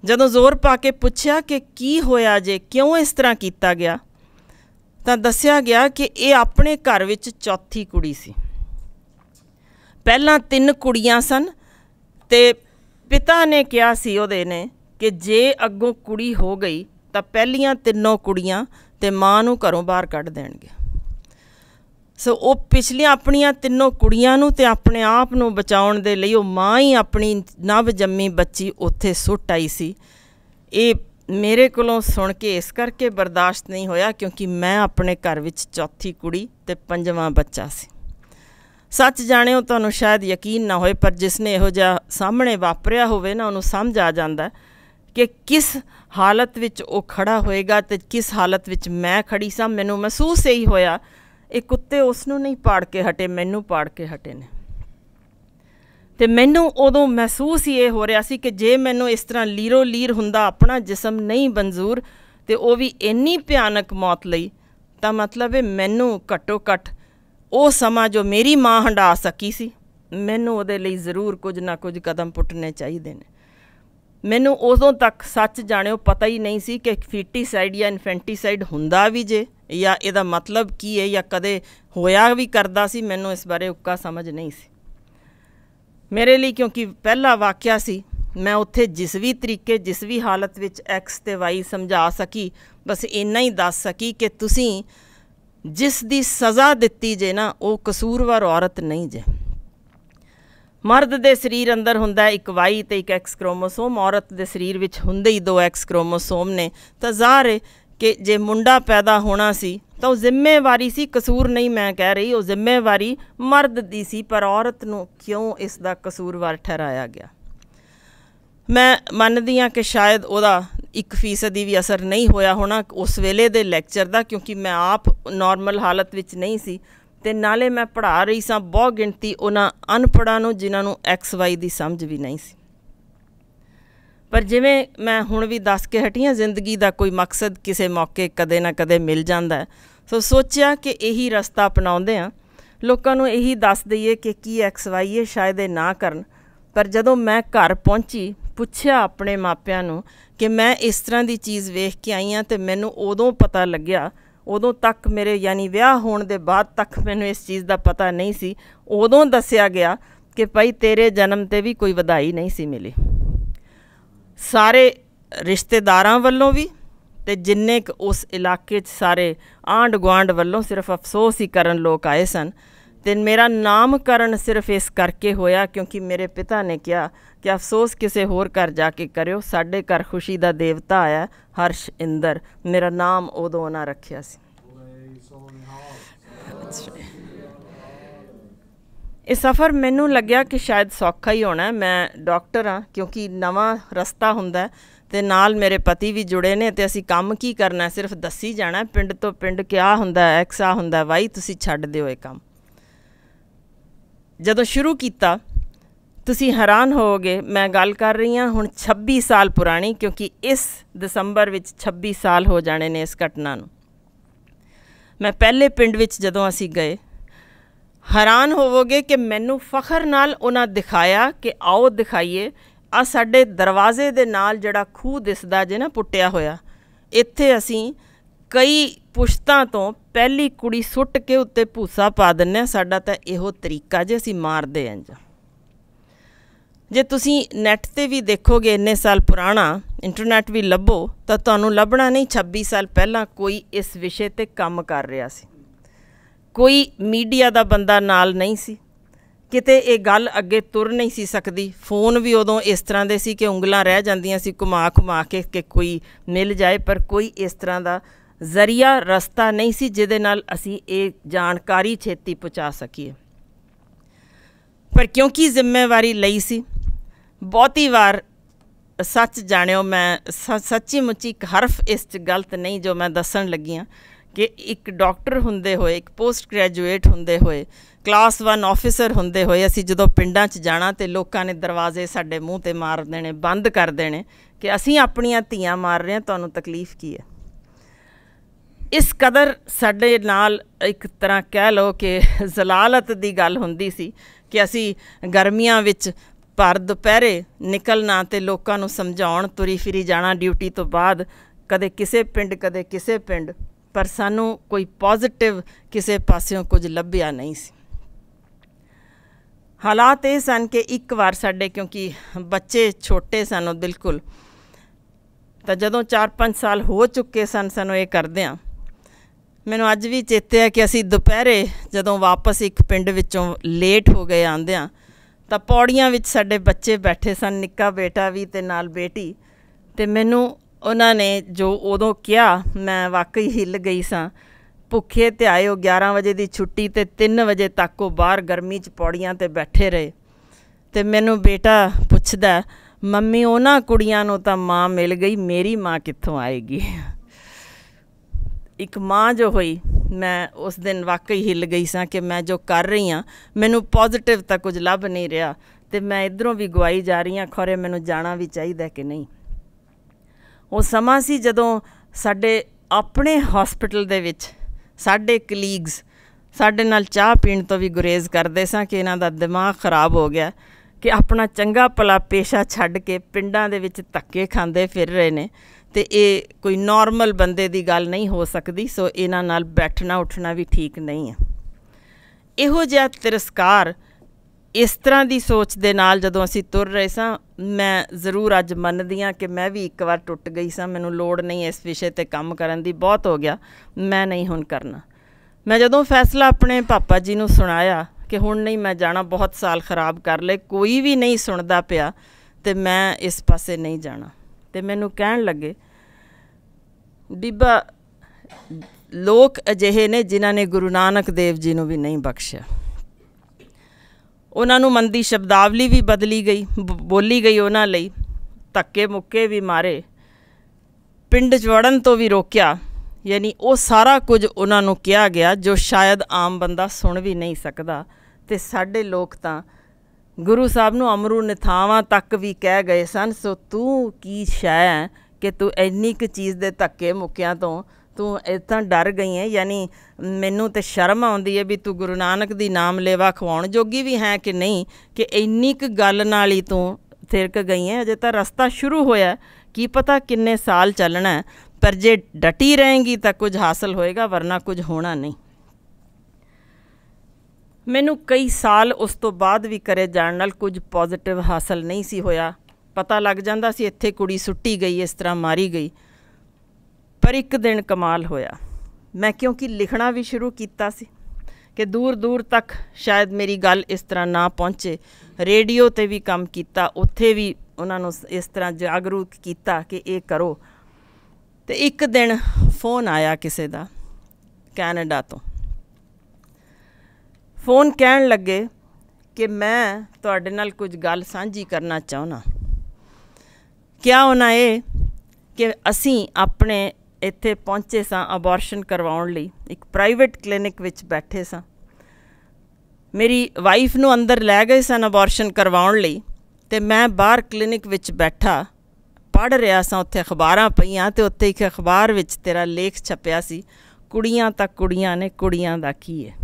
ਜਦੋਂ ਜ਼ੋਰ ਪਾ ਕੇ ਪੁੱਛਿਆ ਕਿ ਕੀ ਹੋਇਆ ਜੇ ਕਿਉਂ ਇਸ ਤਰ੍ਹਾਂ ਕੀਤਾ ਗਿਆ ਤਾਂ ਦੱਸਿਆ ਗਿਆ ਕਿ ਇਹ ਆਪਣੇ ਘਰ ਵਿੱਚ ਚੌਥੀ ਕੁੜੀ ਸੀ ਪਹਿਲਾਂ ਤਿੰਨ ਕੁੜੀਆਂ ਸਨ ਤੇ ਪਿਤਾ ਨੇ ਕਿਹਾ ਸੀ ਉਹਦੇ ਨੇ ਕਿ ਜੇ ਅੱਗੋਂ ਕੁੜੀ ਹੋ ਗਈ ਤਾਂ ਪਹਿਲੀਆਂ ਤਿੰਨੋਂ ਕੁੜੀਆਂ ਤੇ ਮਾਂ ਨੂੰ ਘਰੋਂ ਬਾਹਰ ਕੱਢ ਦੇਣਗੇ ਸੋ ਉਹ ਪਿਛਲੀਆਂ ਆਪਣੀਆਂ ਤਿੰਨੋਂ ਕੁੜੀਆਂ ਨੂੰ ਤੇ ਆਪਣੇ ਆਪ ਨੂੰ ਬਚਾਉਣ ਦੇ ਲਈ ਉਹ ਮਾਂ ਹੀ ਆਪਣੀ ਨਵ ਜੰਮੀ ਬੱਚੀ ਉੱਥੇ ਸੁੱਟ ਆਈ ਸੀ ਇਹ ਮੇਰੇ ਕੋਲੋਂ ਸੁਣ ਕੇ ਇਸ ਕਰਕੇ ਬਰਦਾਸ਼ਤ ਨਹੀਂ ਹੋਇਆ ਕਿਉਂਕਿ ਮੈਂ ਆਪਣੇ ਘਰ ਵਿੱਚ ਚੌਥੀ ਕੁੜੀ ਤੇ ਪੰਜਵਾਂ ਬੱਚਾ ਸੀ ਸੱਚ ਜਾਣਿਓ ਤੁਹਾਨੂੰ ਸ਼ਾਇਦ ਯਕੀਨ ਨਾ ਹੋਏ ਪਰ ਜਿਸ ਨੇ ਇਹੋ ਜਿਹਾ ਸਾਹਮਣੇ ਵਾਪਰਿਆ ਹੋਵੇ ਨਾ ਉਹਨੂੰ ਸਮਝ ਆ ਜਾਂਦਾ ਕਿ ਕਿਸ ਹਾਲਤ ਵਿੱਚ ਉਹ ਖੜਾ ਹੋਏਗਾ ਤੇ ਕਿਸ ਹਾਲਤ ਵਿੱਚ ਮੈਂ ਖੜੀ ਸਾਂ ਮੈਨੂੰ ਮਹਿਸੂਸ ਹੀ ਹੋਇਆ ਇਹ ਕੁੱਤੇ ਉਸ ਨੂੰ ਨਹੀਂ ਪਾੜ ਕੇ ਹਟੇ ਮੈਨੂੰ ਪਾੜ ਕੇ ਹਟੇ ਨੇ ਤੇ ਮੈਨੂੰ ਉਦੋਂ ਮਹਿਸੂਸ ਹੀ ਇਹ ਹੋ ਰਿਹਾ ਸੀ ਕਿ ਜੇ ਮੈਨੂੰ ਇਸ ਤਰ੍ਹਾਂ ਲੀਰੋ ਲੀਰ ਹੁੰਦਾ ਆਪਣਾ ਜਿਸਮ ਨਹੀਂ ਮਨਜ਼ੂਰ ਤੇ ਉਹ ਵੀ ਇੰਨੀ ਭਿਆਨਕ ਮੌਤ ਲਈ ਤਾਂ ਮਤਲਬ ਇਹ ਮੈਨੂੰ ਘਟੋ ਘਟ ਉਹ ਸਮਾਂ ਜੋ ਮੇਰੀ ਮਾਂ ਹੰਡਾ ਸਕੀ ਸੀ ਮੈਨੂੰ ਉਹਦੇ ਲਈ ਜ਼ਰੂਰ ਕੁਝ ਨਾ ਕੁਝ ਕਦਮ ਪੁੱਟਨੇ ਚਾਹੀਦੇ ਨੇ ਮੈਨੂੰ ਉਦੋਂ ਤੱਕ ਸੱਚ ਜਾਣਿਓ ਪਤਾ ਹੀ ਨਹੀਂ ਸੀ ਕਿ ਫੀਟੀਸਾਈਡ ਜਾਂ ਇਨਫੈਂਟੀਸਾਈਡ ਹੁੰਦਾ ਵੀ ਜੇ ਜਾਂ ਇਹਦਾ ਮਤਲਬ ਕੀ ਹੈ ਜਾਂ ਕਦੇ ਹੋਇਆ ਵੀ ਕਰਦਾ ਸੀ ਮੈਨੂੰ ਇਸ ਬਾਰੇ ਉੱਕਾ ਸਮਝ ਨਹੀਂ ਸੀ ਮੇਰੇ ਲਈ ਕਿਉਂਕਿ ਪਹਿਲਾ ਵਾਕਿਆ ਸੀ ਮੈਂ ਉੱਥੇ ਜਿਸ ਵੀ ਤਰੀਕੇ ਜਿਸ ਵੀ ਹਾਲਤ ਵਿੱਚ ਐਕਸ ਤੇ ਵਾਈ ਸਮਝਾ ਸਕੀ ਬਸ ਇੰਨਾ ਹੀ ਦੱਸ ਸਕੀ ਕਿ ਤੁਸੀਂ ਜਿਸ ਦੀ ਸਜ਼ਾ ਦਿੱਤੀ ਜੇ ਨਾ ਉਹ ਕਸੂਰਵਾਰ ਔਰਤ ਨਹੀਂ ਜੇ ਮਰਦ ਦੇ ਸਰੀਰ ਅੰਦਰ ਹੁੰਦਾ ਇੱਕ ਵਾਈ ਤੇ ਇੱਕ ਐਕਸ ਕ੍ਰੋਮੋਸੋਮ ਔਰਤ ਦੇ ਸਰੀਰ ਵਿੱਚ ਹੁੰਦੇ ਹੀ ਦੋ ਐਕਸ ਕ੍ਰੋਮੋਸੋਮ ਨੇ ਤਾਂ ਜ਼ਾਹਰ ਹੈ ਕਿ ਜੇ ਮੁੰਡਾ ਪੈਦਾ ਹੋਣਾ ਸੀ ਤਾਂ ਉਹ ਜ਼ਿੰਮੇਵਾਰੀ ਸੀ ਕਸੂਰ ਨਹੀਂ ਮੈਂ ਕਹਿ ਰਹੀ ਉਹ ਜ਼ਿੰਮੇਵਾਰੀ ਮਰਦ ਦੀ ਸੀ ਪਰ ਔਰਤ ਨੂੰ ਕਿਉਂ ਇਸ ਦਾ ਕਸੂਰਵਾਰ ਠਹਿਰਾਇਆ ਗਿਆ ਮੈਂ ਮੰਨਦੀ ਹਾਂ ਕਿ ਸ਼ਾਇਦ ਉਹਦਾ 1% ਦੀ ਵੀ ਅਸਰ ਨਹੀਂ ਹੋਇਆ ਹੋਣਾ ਉਸ ਵੇਲੇ ਦੇ ਲੈਕਚਰ ਦਾ ਕਿਉਂਕਿ ਮੈਂ ਆਪ ਨਾਰਮਲ ਹਾਲਤ ਵਿੱਚ ਨਹੀਂ ਸੀ ਤੇ ਨਾਲੇ ਮੈਂ ਪੜ੍ਹਾ ਰਹੀ ਸਾਂ ਬਹੁਤ ਗਿਣਤੀ ਉਹਨਾਂ ਅਨਪੜਾਂ ਨੂੰ ਜਿਨ੍ਹਾਂ ਨੂੰ ਐਕਸ ਵਾਈ ਦੀ ਸਮਝ ਵੀ ਨਹੀਂ ਸੀ ਪਰ ਜਿਵੇਂ ਮੈਂ ਹੁਣ ਵੀ ਦੱਸ ਕੇ ਹਟੀਆਂ ਜ਼ਿੰਦਗੀ ਦਾ ਕੋਈ ਮਕਸਦ ਕਿਸੇ ਮੌਕੇ ਕਦੇ ਨਾ ਕਦੇ ਮਿਲ ਜਾਂਦਾ ਹੈ ਸੋ ਸੋਚਿਆ ਕਿ ਇਹੀ ਰਸਤਾ ਅਪਣਾਉਂਦੇ ਆ ਲੋਕਾਂ ਨੂੰ ਇਹੀ ਦੱਸ ਦਈਏ ਕਿ ਕੀ ਐਕਸ ਵਾਈ ਇਹ ਸ਼ਾਇਦ ਇਹ ਨਾ ਕਰਨ ਪਰ ਜਦੋਂ ਮੈਂ ਘਰ ਪਹੁੰਚੀ ਪੁੱਛਿਆ ਆਪਣੇ ਮਾਪਿਆਂ ਨੂੰ ਕਿ ਮੈਂ ਇਸ ਤਰ੍ਹਾਂ ਦੀ ਚੀਜ਼ ਵੇਖ ਕੇ ਆਈ ਆ ਤੇ ਮੈਨੂੰ ਉਦੋਂ ਪਤਾ ਲੱਗਿਆ ਉਦੋਂ ਤੱਕ ਮੇਰੇ ਯਾਨੀ ਵਿਆਹ ਹੋਣ ਦੇ ਬਾਅਦ ਤੱਕ ਮੈਨੂੰ ਇਸ ਚੀਜ਼ ਦਾ ਪਤਾ ਨਹੀਂ ਸੀ ਉਦੋਂ ਦੱਸਿਆ ਗਿਆ ਕਿ ਭਾਈ ਤੇਰੇ ਜਨਮ ਤੇ ਵੀ ਕੋਈ ਵਧਾਈ ਨਹੀਂ ਸੀ ਮਿਲੀ ਸਾਰੇ ਰਿਸ਼ਤੇਦਾਰਾਂ ਵੱਲੋਂ ਵੀ ਤੇ ਜਿੰਨੇ ਕ ਉਸ ਇਲਾਕੇ 'ਚ ਸਾਰੇ ਆਂਡ ਗਵਾਂਡ ਵੱਲੋਂ ਸਿਰਫ ਅਫਸੋਸ ਹੀ ਕਰਨ ਲੋਕ ਆਏ ਸਨ ਤੇ ਮੇਰਾ ਨਾਮਕਰਨ ਸਿਰਫ ਇਸ ਕਰਕੇ ਹੋਇਆ ਕਿਉਂਕਿ ਮੇਰੇ ਪਿਤਾ ਨੇ ਕਿਹਾ ਕਿ ਅਫਸੋਸ ਕਿਸੇ ਹੋਰ ਘਰ ਜਾ ਕੇ ਕਰਿਓ ਸਾਡੇ ਘਰ ਖੁਸ਼ੀ ਦਾ ਦੇਵਤਾ ਆਇਆ ਹਰਸ਼ ਇੰਦਰ ਮੇਰਾ ਨਾਮ ਉਦੋਂ ਉਹਨਾਂ ਰੱਖਿਆ ਸੀ ਇਹ ਸਫ਼ਰ ਮੈਨੂੰ ਲੱਗਿਆ ਕਿ ਸ਼ਾਇਦ ਸੌਖਾ ਹੀ ਹੋਣਾ ਮੈਂ ਡਾਕਟਰ ਹਾਂ ਕਿਉਂਕਿ ਨਵਾਂ ਰਸਤਾ ਹੁੰਦਾ ਤੇ ਨਾਲ ਮੇਰੇ ਪਤੀ ਵੀ ਜੁੜੇ ਨੇ ਤੇ ਅਸੀਂ ਕੰਮ ਕੀ ਕਰਨਾ ਸਿਰਫ ਦੱਸੀ ਜਾਣਾ ਪਿੰਡ ਤੋਂ ਪਿੰਡ ਕਿਆ ਹੁੰਦਾ ਐਕਸਾ ਹੁੰਦਾ ਵਾਈ ਤੁਸੀਂ ਛੱਡ ਦਿਓ ਇਹ ਕੰਮ ਜਦੋਂ ਸ਼ੁਰੂ ਕੀਤਾ ਤੁਸੀਂ ਹੈਰਾਨ ਹੋਵੋਗੇ ਮੈਂ ਗੱਲ ਕਰ ਰਹੀ ਹਾਂ ਹੁਣ 26 ਸਾਲ ਪੁਰਾਣੀ ਕਿਉਂਕਿ ਇਸ ਦਸੰਬਰ ਵਿੱਚ 26 ਸਾਲ ਹੋ ਜਾਣੇ ਨੇ ਇਸ ਘਟਨਾ ਨੂੰ ਮੈਂ ਪਹਿਲੇ ਪਿੰਡ ਵਿੱਚ ਜਦੋਂ ਅਸੀਂ ਗਏ ਹੈਰਾਨ ਹੋਵੋਗੇ ਕਿ ਮੈਨੂੰ ਫਖਰ ਨਾਲ ਉਹਨਾਂ ਦਿਖਾਇਆ ਕਿ ਆਓ ਦਿਖਾਈਏ ਆ ਸਾਡੇ ਦਰਵਾਜ਼ੇ ਦੇ ਨਾਲ ਜਿਹੜਾ ਖੂਹ ਦਿਸਦਾ ਜੇ ਨਾ ਪੁੱਟਿਆ ਹੋਇਆ ਇੱਥੇ ਅਸੀਂ ਕਈ ਪੁਸ਼ਤਾਂ ਤੋਂ ਪਹਿਲੀ ਕੁੜੀ ਸੁੱਟ ਕੇ ਉੱਤੇ ਭੂਸਾ ਪਾ ਦਿੰਨੇ ਸਾਡਾ ਤਾਂ ਇਹੋ ਤਰੀਕਾ ਜੇ ਅਸੀਂ ਮਾਰਦੇ ਆਂ ਜੀ ਜੇ ਤੁਸੀਂ ਨੈਟ ਤੇ ਵੀ ਦੇਖੋਗੇ ਇੰਨੇ ਸਾਲ ਪੁਰਾਣਾ ਇੰਟਰਨੈਟ ਵੀ ਲੱਭੋ ਤਾਂ ਤੁਹਾਨੂੰ ਲੱਭਣਾ ਨਹੀਂ 26 ਸਾਲ ਪਹਿਲਾਂ ਕੋਈ ਇਸ ਵਿਸ਼ੇ ਤੇ ਕੰਮ ਕਰ ਰਿਹਾ ਸੀ ਕੋਈ ਮੀਡੀਆ ਦਾ ਬੰਦਾ ਨਾਲ ਨਹੀਂ ਸੀ ਕਿਤੇ ਇਹ ਗੱਲ ਅੱਗੇ ਤੁਰ ਨਹੀਂ ਸੀ ਸਕਦੀ ਫੋਨ ਵੀ ਉਦੋਂ ਇਸ ਤਰ੍ਹਾਂ ਦੇ ਸੀ ਕਿ ਉਂਗਲਾਂ ਰਹਿ ਜਾਂਦੀਆਂ ਸੀ ਘੁਮਾ ਘੁਮਾ ਕੇ ਕਿ ਕੋਈ ਮਿਲ ਜਾਏ ਪਰ ਕੋਈ ਇਸ ਤਰ੍ਹਾਂ ਦਾ ਜ਼ਰੀਆ ਰਸਤਾ ਨਹੀਂ ਸੀ ਜਿਹਦੇ ਨਾਲ ਅਸੀਂ ਇਹ ਜਾਣਕਾਰੀ ਛੇਤੀ ਪਹੁੰਚਾ ਸਕੀਏ ਪਰ ਕਿਉਂਕਿ ਜ਼ਿੰਮੇਵਾਰੀ ਲਈ ਸੀ ਬਹੁਤੀ ਵਾਰ ਸੱਚ ਜਾਣਿਓ ਮੈਂ ਸੱਚੀ ਮੁੱਚੀ ਇੱਕ ਹਰਫ ਇਸ ਚ ਗਲਤ ਨਹੀਂ ਜੋ ਮੈਂ ਦੱਸਣ ਲੱਗੀ ਆ ਕਿ ਇੱਕ ਡਾਕਟਰ ਹੁੰਦੇ ਹੋਏ ਇੱਕ ਪੋਸਟ ਗ੍ਰੈਜੂਏਟ ਹੁੰਦੇ ਹੋਏ ਕਲਾਸ 1 ਆਫੀਸਰ ਹੁੰਦੇ ਹੋਏ ਅਸੀਂ ਜਦੋਂ ਪਿੰਡਾਂ 'ਚ ਜਾਣਾ ਤੇ ਲੋਕਾਂ ਨੇ ਦਰਵਾਜ਼ੇ ਸਾਡੇ ਮੂੰਹ ਤੇ ਮਾਰ ਦੇਣੇ ਬੰਦ ਕਰ ਦੇਣੇ ਕਿ ਅਸੀਂ ਆਪਣੀਆਂ ਧੀਆਂ ਮਾਰ ਰਹੇ ਹਾਂ ਤੁਹਾਨੂੰ ਤਕਲੀਫ ਕੀ ਹੈ ਇਸ ਕਦਰ ਸਾਡੇ ਨਾਲ ਇੱਕ ਤਰ੍ਹਾਂ ਕਹਿ ਲਓ ਕਿ ਜ਼ਲਾਲਤ ਦੀ ਗੱਲ ਹੁੰਦੀ ਸੀ ਕਿ ਅਸੀਂ ਗਰਮੀਆਂ ਵਿੱਚ ਪਰ ਦੁਪਹਿਰੇ ਨਿਕਲਣਾ ਤੇ ਲੋਕਾਂ ਨੂੰ ਸਮਝਾਉਣ ਤੁਰੀ ਫਿਰੀ ਜਾਣਾ ਡਿਊਟੀ ਤੋਂ ਬਾਅਦ ਕਦੇ ਕਿਸੇ ਪਿੰਡ ਕਦੇ ਕਿਸੇ ਪਿੰਡ ਪਰ ਸਾਨੂੰ ਕੋਈ ਪੋਜ਼ਿਟਿਵ ਕਿਸੇ ਪਾਸਿਓਂ ਕੁਝ ਲੱਭਿਆ ਨਹੀਂ ਸੀ ਹਾਲਾਤ ਇਹ ਸਨ ਕਿ ਇੱਕ ਵਾਰ ਸਾਡੇ ਕਿਉਂਕਿ ਬੱਚੇ ਛੋਟੇ ਸਨ ਉਹ ਬਿਲਕੁਲ ਤਾਂ ਜਦੋਂ 4-5 ਸਾਲ ਹੋ ਚੁੱਕੇ ਸਨ ਸਾਨੂੰ ਇਹ ਕਰਦੇ ਆ ਮੈਨੂੰ ਅੱਜ ਵੀ ਚੇਤੇ ਆ ਕਿ ਅਸੀਂ ਦੁਪਹਿਰੇ ਜਦੋਂ ਵਾਪਸ ਇੱਕ ਪਿੰਡ ਵਿੱਚੋਂ ਲੇਟ ਹੋ ਗਏ ਆਂਦੇ ਆ ਤਾਂ ਪੌੜੀਆਂ ਵਿੱਚ ਸਾਡੇ ਬੱਚੇ ਬੈਠੇ ਸਨ ਨਿੱਕਾ ਬੇਟਾ ਵੀ ਤੇ ਨਾਲ ਬੇਟੀ ਤੇ ਮੈਨੂੰ ਉਹਨਾਂ ਨੇ ਜੋ ਉਦੋਂ ਕਿਹਾ ਮੈਂ ਵਾਕਈ ਹਿੱਲ ਗਈ ਸਾਂ ਭੁੱਖੇ ਤੇ ਆਏ ਉਹ 11 ਵਜੇ ਦੀ ਛੁੱਟੀ ਤੇ 3 ਵਜੇ ਤੱਕ ਉਹ ਬਾਹਰ ਗਰਮੀ 'ਚ ਪੌੜੀਆਂ ਤੇ ਬੈਠੇ ਰਹੇ ਤੇ ਮੈਨੂੰ ਬੇਟਾ ਪੁੱਛਦਾ ਮੰਮੀ ਉਹਨਾਂ ਕੁੜੀਆਂ ਨੂੰ ਤਾਂ ਮਾਂ ਮਿਲ ਗਈ ਮੇਰੀ ਮਾਂ ਕਿੱਥੋਂ ਆਏਗੀ ਇੱਕ ਮਾਂ ਜੋ ਹੋਈ ਮੈਂ ਉਸ ਦਿਨ ਵਾਕਈ ਹਿੱਲ ਗਈ ਸਾਂ ਕਿ ਮੈਂ ਜੋ ਕਰ ਰਹੀ ਹਾਂ ਮੈਨੂੰ ਪੋਜ਼ਿਟਿਵ ਤਾਂ ਕੁਝ ਲੱਭ ਨਹੀਂ ਰਿਹਾ ਤੇ ਮੈਂ ਇਧਰੋਂ ਵੀ ਗਵਾਈ ਜਾ ਰਹੀ ਹਾਂ ਖਰੇ ਮੈਨੂੰ ਜਾਣਾ ਵੀ ਚਾਹੀਦਾ ਕਿ ਨਹੀਂ ਉਹ ਸਮਾਂ ਸੀ ਜਦੋਂ ਸਾਡੇ ਆਪਣੇ ਹਸਪੀਟਲ ਦੇ ਵਿੱਚ ਸਾਡੇ ਕਲੀਗਸ ਸਾਡੇ ਨਾਲ ਚਾਹ ਪੀਣ ਤੋਂ ਵੀ ਗੁਰੇਜ਼ ਕਰਦੇ ਸਾਂ ਕਿ ਇਹਨਾਂ ਦਾ ਦਿਮਾਗ ਖਰਾਬ ਹੋ ਗਿਆ ਕਿ ਆਪਣਾ ਚੰਗਾ ਪਲਾ ਪੇਸ਼ਾ ਛੱਡ ਕੇ ਪਿੰਡਾਂ ਦੇ ਵਿੱਚ ਧੱਕੇ ਖਾਂਦੇ ਫਿਰ ਰਹੇ ਨੇ ਤੇ ਇਹ ਕੋਈ ਨਾਰਮਲ ਬੰਦੇ ਦੀ ਗੱਲ ਨਹੀਂ ਹੋ ਸਕਦੀ ਸੋ ਇਹਨਾਂ ਨਾਲ ਬੈਠਣਾ ਉੱਠਣਾ ਵੀ ਠੀਕ ਨਹੀਂ ਹੈ ਇਹੋ ਜਿਹਾ ਤਿਰਸਕਾਰ ਇਸ ਤਰ੍ਹਾਂ ਦੀ ਸੋਚ ਦੇ ਨਾਲ ਜਦੋਂ ਅਸੀਂ ਤੁਰ ਰਹੇ ਸਾਂ ਮੈਂ ਜ਼ਰੂਰ ਅੱਜ ਮੰਨਦੀ ਆ ਕਿ ਮੈਂ ਵੀ ਇੱਕ ਵਾਰ ਟੁੱਟ ਗਈ ਸਾਂ ਮੈਨੂੰ ਲੋੜ ਨਹੀਂ ਇਸ ਵਿਸ਼ੇ ਤੇ ਕੰਮ ਕਰਨ ਦੀ ਬਹੁਤ ਹੋ ਗਿਆ ਮੈਂ ਨਹੀਂ ਹੁਣ ਕਰਨਾ ਮੈਂ ਜਦੋਂ ਫੈਸਲਾ ਆਪਣੇ ਪਾਪਾ ਜੀ ਨੂੰ ਸੁਣਾਇਆ ਕਿ ਹੁਣ ਨਹੀਂ ਮੈਂ ਜਾਣਾ ਬਹੁਤ ਸਾਲ ਖਰਾਬ ਕਰ ਲਏ ਕੋਈ ਵੀ ਨਹੀਂ ਸੁਣਦਾ ਪਿਆ ਤੇ ਮੈਂ ਇਸ ਪਾਸੇ ਨਹੀਂ ਜਾਣਾ ਤੇ ਮੈਨੂੰ ਕਹਿਣ ਲੱਗੇ ਬੀਬਾ ਲੋਕ ਅਜਿਹੇ ਨੇ ਜਿਨ੍ਹਾਂ ਨੇ ਗੁਰੂ ਨਾਨਕ ਦੇਵ ਜੀ ਨੂੰ ਵੀ ਨਹੀਂ ਬਖਸ਼ਿਆ ਉਹਨਾਂ ਨੂੰ ਮੰਦੀ ਸ਼ਬਦਾਵਲੀ ਵੀ ਬਦਲੀ ਗਈ ਬੋਲੀ ਗਈ ਉਹਨਾਂ ਲਈ ਤੱਕੇ ਮੁੱਕੇ ਵੀ ਮਾਰੇ ਪਿੰਡ ਜਵੜਨ ਤੋਂ ਵੀ ਰੋਕਿਆ ਯਾਨੀ ਉਹ ਸਾਰਾ ਕੁਝ ਉਹਨਾਂ ਨੂੰ ਕਿਹਾ ਗਿਆ ਜੋ ਸ਼ਾਇਦ ਆਮ ਬੰਦਾ ਸੁਣ ਵੀ ਨਹੀਂ ਸਕਦਾ ਤੇ ਸਾਡੇ ਲੋਕ ਤਾਂ ਗੁਰੂ ਸਾਹਿਬ ਨੂੰ ਅਮਰੂ ਨਿਥਾਵਾਂ ਤੱਕ ਵੀ ਕਹਿ ਗਏ ਸਨ ਸੋ ਤੂੰ ਕੀ ਸ਼ੈ ਕਿ ਤੂੰ ਇੰਨੀ ਕੁ ਚੀਜ਼ ਦੇ ਧੱਕੇ ਮੁੱਕਿਆਂ ਤੋਂ ਤੂੰ ਇਤਾਂ ਡਰ ਗਈ ਹੈ ਯਾਨੀ ਮੈਨੂੰ ਤੇ ਸ਼ਰਮ ਆਉਂਦੀ ਹੈ ਵੀ ਤੂੰ ਗੁਰੂ ਨਾਨਕ ਦੀ ਨਾਮ ਲੇਵਾ ਖਵਾਉਣ ਜੋਗੀ ਵੀ ਹੈ ਕਿ ਨਹੀਂ ਕਿ ਇੰਨੀ ਕੁ ਗੱਲ ਨਾਲ ਹੀ ਤੂੰ ਥਿਰਕ ਗਈ ਹੈ ਅਜੇ ਤਾਂ ਰਸਤਾ ਸ਼ੁਰੂ ਹੋਇਆ ਕੀ ਪਤਾ ਕਿੰਨੇ ਸਾਲ ਚੱਲਣਾ ਪਰ ਜੇ ਡਟੀ ਰਹੇਗੀ ਤਾਂ ਕੁਝ ਹਾਸਲ ਹੋਏਗਾ ਵਰਨਾ ਕੁਝ ਹੋਣਾ ਨਹੀਂ ਮੈਨੂੰ ਕਈ ਸਾਲ ਉਸ ਤੋਂ ਬਾਅਦ ਵੀ ਕਰੇ ਜਾਣ ਨਾਲ ਕੁਝ ਪੋਜ਼ਿਟਿਵ ਹਾਸਲ ਨਹੀਂ ਸੀ ਹੋਇਆ ਪਤਾ ਲੱਗ ਜਾਂਦਾ ਸੀ ਇੱਥੇ ਕੁੜੀ ਸੁੱਟੀ ਗਈ ਇਸ ਤਰ੍ਹਾਂ ਮਾਰੀ ਗਈ ਪਰ ਇੱਕ ਦਿਨ ਕਮਾਲ ਹੋਇਆ ਮੈਂ ਕਿਉਂਕਿ ਲਿਖਣਾ ਵੀ ਸ਼ੁਰੂ ਕੀਤਾ ਸੀ ਕਿ ਦੂਰ ਦੂਰ ਤੱਕ ਸ਼ਾਇਦ ਮੇਰੀ ਗੱਲ ਇਸ ਤਰ੍ਹਾਂ ਨਾ ਪਹੁੰਚੇ ਰੇਡੀਓ ਤੇ ਵੀ ਕੰਮ ਕੀਤਾ ਉੱਥੇ ਵੀ ਉਹਨਾਂ ਨੂੰ ਇਸ ਤਰ੍ਹਾਂ ਜਾਗਰੂਕ ਕੀਤਾ ਕਿ ਇਹ ਕਰੋ ਤੇ ਇੱਕ ਦਿਨ ਫੋਨ ਆਇਆ ਕਿਸੇ ਦਾ ਕੈਨੇਡਾ ਤੋਂ ਫੋਨ ਕਹਿਣ ਲੱਗੇ ਕਿ ਮੈਂ ਤੁਹਾਡੇ ਨਾਲ ਕੁਝ ਗੱਲ ਸਾਂਝੀ ਕਰਨਾ ਚਾਹਣਾ ਕਿਆ ਹੋਣਾ ਇਹ ਕਿ ਅਸੀਂ ਆਪਣੇ ਇੱਥੇ ਪਹੁੰਚੇ ਸਾਂ ਅਬੋਰਸ਼ਨ ਕਰਵਾਉਣ ਲਈ ਇੱਕ ਪ੍ਰਾਈਵੇਟ ਕਲੀਨਿਕ ਵਿੱਚ ਬੈਠੇ ਸਾਂ ਮੇਰੀ ਵਾਈਫ ਨੂੰ ਅੰਦਰ ਲੈ ਗਏ ਸਨ ਅਬੋਰਸ਼ਨ ਕਰਵਾਉਣ ਲਈ ਤੇ ਮੈਂ ਬਾਹਰ ਕਲੀਨਿਕ ਵਿੱਚ ਬੈਠਾ ਪੜ ਰਿਹਾ ਸਾਂ ਉੱਥੇ ਅਖਬਾਰਾਂ ਪਈਆਂ ਤੇ ਉੱਤੇ ਇੱਕ ਅਖਬਾਰ ਵਿੱਚ ਤੇਰਾ ਲੇਖ ਛਪਿਆ ਸੀ ਕੁੜੀਆਂ ਤਾਂ ਕੁੜੀਆਂ ਨੇ ਕੁੜੀਆਂ ਦਾ ਕੀ ਹੈ